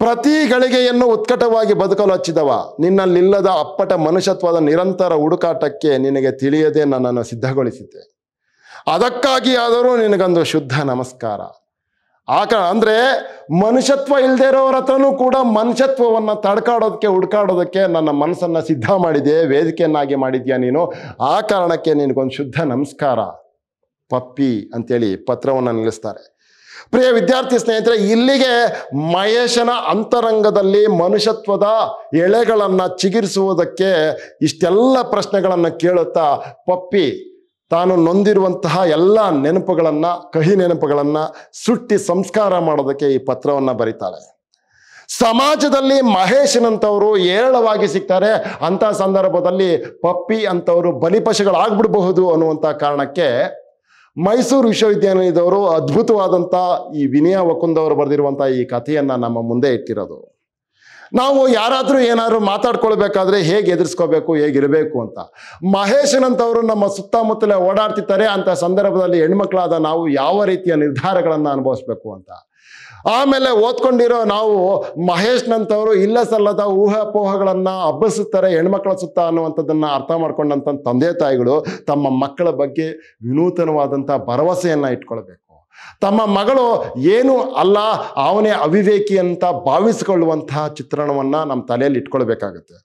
ಪ್ರತಿ ಗಳಿಗೆಯನ್ನು ಉತ್ಕಟವಾಗಿ ಬದುಕಲು ಹಚ್ಚಿದವ ನಿನ್ನಲ್ಲಿಲ್ಲದ ಅಪ್ಪಟ ಮನುಷ್ಯತ್ವದ ನಿರಂತರ ಹುಡುಕಾಟಕ್ಕೆ ನಿನಗೆ ತಿಳಿಯದೆ ನನ್ನನ್ನು ಸಿದ್ಧಗೊಳಿಸಿದ್ದೆ ಅದಕ್ಕಾಗಿ ಆದರೂ ನಿನಗೊಂದು ಶುದ್ಧ ನಮಸ್ಕಾರ ಆಕ ಅಂದರೆ ಮನುಷ್ಯತ್ವ ಇಲ್ಲದೆ ಇರೋರ ಹತ್ರನೂ ಕೂಡ ಮನುಷ್ಯತ್ವವನ್ನು ತಡ್ಕಾಡೋದಕ್ಕೆ ಹುಡ್ಕಾಡೋದಕ್ಕೆ ನನ್ನ ಮನಸ್ಸನ್ನು ಸಿದ್ಧ ಮಾಡಿದೆ ವೇದಿಕೆಯನ್ನಾಗಿ ಮಾಡಿದ್ಯಾ ನೀನು ಆ ಕಾರಣಕ್ಕೆ ನಿನಗೊಂದು ಶುದ್ಧ ನಮಸ್ಕಾರ ಪಪ್ಪಿ ಅಂತೇಳಿ ಪತ್ರವನ್ನು ನಿಲ್ಲಿಸ್ತಾರೆ ಪ್ರಿಯ ವಿದ್ಯಾರ್ಥಿ ಸ್ನೇಹಿತರೆ ಇಲ್ಲಿಗೆ ಮಹೇಶನ ಅಂತರಂಗದಲ್ಲಿ ಮನುಷ್ಯತ್ವದ ಎಳೆಗಳನ್ನು ಚಿಗಿರಿಸುವುದಕ್ಕೆ ಇಷ್ಟೆಲ್ಲ ಪ್ರಶ್ನೆಗಳನ್ನು ಕೇಳುತ್ತಾ ಪಪ್ಪಿ ತಾನು ನೊಂದಿರುವಂತಹ ಎಲ್ಲ ನೆನಪುಗಳನ್ನು ಕಹಿ ನೆನಪುಗಳನ್ನು ಸುಟ್ಟಿ ಸಂಸ್ಕಾರ ಮಾಡೋದಕ್ಕೆ ಈ ಪತ್ರವನ್ನು ಬರೀತಾಳೆ ಸಮಾಜದಲ್ಲಿ ಮಹೇಶನಂಥವರು ಏಳವಾಗಿ ಸಿಗ್ತಾರೆ ಅಂಥ ಸಂದರ್ಭದಲ್ಲಿ ಪಪ್ಪಿ ಅಂಥವರು ಬಲಿಪಶುಗಳಾಗ್ಬಿಡಬಹುದು ಅನ್ನುವಂಥ ಕಾರಣಕ್ಕೆ ಮೈಸೂರು ವಿಶ್ವವಿದ್ಯಾನಿಲಯದವರು ಅದ್ಭುತವಾದಂಥ ಈ ವಿನಯ ವಕುಂದ್ ಅವರು ಬರೆದಿರುವಂಥ ಈ ಕಥೆಯನ್ನು ನಮ್ಮ ಮುಂದೆ ಇಟ್ಟಿರೋದು ನಾವು ಯಾರಾದರೂ ಏನಾದರೂ ಮಾತಾಡ್ಕೊಳ್ಬೇಕಾದ್ರೆ ಹೇಗೆ ಎದುರಿಸ್ಕೋಬೇಕು ಹೇಗಿರಬೇಕು ಅಂತ ಮಹೇಶನಂತವರು ನಮ್ಮ ಸುತ್ತಮುತ್ತಲೇ ಓಡಾಡ್ತಿರ್ತಾರೆ ಅಂತ ಸಂದರ್ಭದಲ್ಲಿ ಹೆಣ್ಮಕ್ಳಾದ ನಾವು ಯಾವ ರೀತಿಯ ನಿರ್ಧಾರಗಳನ್ನು ಅನುಭವಿಸ್ಬೇಕು ಅಂತ ಆಮೇಲೆ ಓದ್ಕೊಂಡಿರೋ ನಾವು ಮಹೇಶ್ನಂಥವ್ರು ಇಲ್ಲ ಸಲ್ಲದ ಊಹಾಪೋಹಗಳನ್ನು ಹಬ್ಬಿಸುತ್ತಾರೆ ಹೆಣ್ಮಕ್ಳ ಸುತ್ತ ಅನ್ನುವಂಥದ್ದನ್ನು ಅರ್ಥ ಮಾಡ್ಕೊಂಡಂಥ ತಂದೆ ತಾಯಿಗಳು ತಮ್ಮ ಮಕ್ಕಳ ಬಗ್ಗೆ ವಿನೂತನವಾದಂಥ ಭರವಸೆಯನ್ನು ಇಟ್ಕೊಳ್ಬೇಕು ತಮ್ಮ ಮಗಳು ಏನು ಅಲ್ಲ ಅವನೇ ಅವಿವೇಕಿ ಅಂತ ಭಾವಿಸಿಕೊಳ್ಳುವಂತಹ ಚಿತ್ರಣವನ್ನು ನಮ್ಮ ತಲೆಯಲ್ಲಿ ಇಟ್ಕೊಳ್ಬೇಕಾಗತ್ತೆ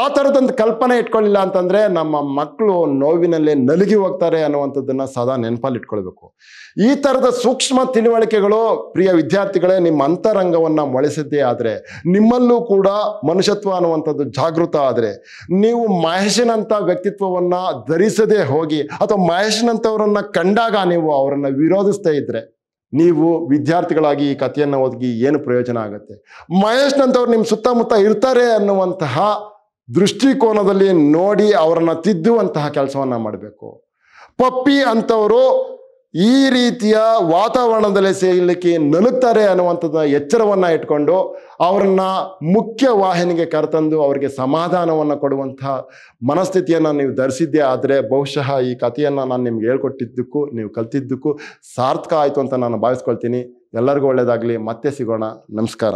ಆ ಥರದೊಂದು ಕಲ್ಪನೆ ಇಟ್ಕೊಳ್ಳಿಲ್ಲ ಅಂತಂದರೆ ನಮ್ಮ ಮಕ್ಕಳು ನೋವಿನಲ್ಲೇ ನಲುಗಿ ಹೋಗ್ತಾರೆ ಅನ್ನುವಂಥದ್ದನ್ನು ಸದಾ ನೆನಪಲ್ಲಿ ಇಟ್ಕೊಳ್ಬೇಕು ಈ ಥರದ ಸೂಕ್ಷ್ಮ ತಿಳುವಳಿಕೆಗಳು ಪ್ರಿಯ ವಿದ್ಯಾರ್ಥಿಗಳೇ ನಿಮ್ಮ ಅಂತರಂಗವನ್ನು ಮೊಳೆಸಿದ್ದೇ ಆದರೆ ನಿಮ್ಮಲ್ಲೂ ಕೂಡ ಮನುಷ್ಯತ್ವ ಅನ್ನುವಂಥದ್ದು ಜಾಗೃತ ಆದರೆ ನೀವು ಮಹೇಶನಂಥ ವ್ಯಕ್ತಿತ್ವವನ್ನು ಧರಿಸದೇ ಹೋಗಿ ಅಥವಾ ಮಹೇಶನಂಥವರನ್ನು ಕಂಡಾಗ ನೀವು ಅವರನ್ನು ವಿರೋಧಿಸ್ತಾ ಇದ್ರೆ ನೀವು ವಿದ್ಯಾರ್ಥಿಗಳಾಗಿ ಈ ಕಥೆಯನ್ನು ಒದಗಿ ಏನು ಪ್ರಯೋಜನ ಆಗುತ್ತೆ ಮಹೇಶ್ನಂಥವ್ರು ನಿಮ್ಮ ಸುತ್ತಮುತ್ತ ಇರ್ತಾರೆ ಅನ್ನುವಂತಹ ದೃಷ್ಟಿಕೋನದಲ್ಲಿ ನೋಡಿ ಅವರನ್ನು ತಿದ್ದುವಂತಹ ಕೆಲಸವನ್ನು ಮಾಡಬೇಕು ಪಪ್ಪಿ ಅಂಥವರು ಈ ರೀತಿಯ ವಾತಾವರಣದಲ್ಲಿ ಸೇರ್ಲಿಕ್ಕೆ ನಲುಗ್ತಾರೆ ಅನ್ನುವಂಥದ್ದು ಎಚ್ಚರವನ್ನು ಇಟ್ಕೊಂಡು ಅವ್ರನ್ನ ಮುಖ್ಯ ವಾಹಿನಿಗೆ ಕರೆತಂದು ಅವರಿಗೆ ಸಮಾಧಾನವನ್ನು ಕೊಡುವಂಥ ಮನಸ್ಥಿತಿಯನ್ನು ನೀವು ಧರಿಸಿದ್ದೆ ಆದರೆ ಬಹುಶಃ ಈ ಕಥೆಯನ್ನು ನಾನು ನಿಮ್ಗೆ ಹೇಳ್ಕೊಟ್ಟಿದ್ದಕ್ಕೂ ನೀವು ಕಲ್ತಿದ್ದಕ್ಕೂ ಸಾರ್ಥಕ ಆಯಿತು ಅಂತ ನಾನು ಭಾವಿಸ್ಕೊಳ್ತೀನಿ ಎಲ್ಲರಿಗೂ ಒಳ್ಳೆಯದಾಗಲಿ ಮತ್ತೆ ಸಿಗೋಣ ನಮಸ್ಕಾರ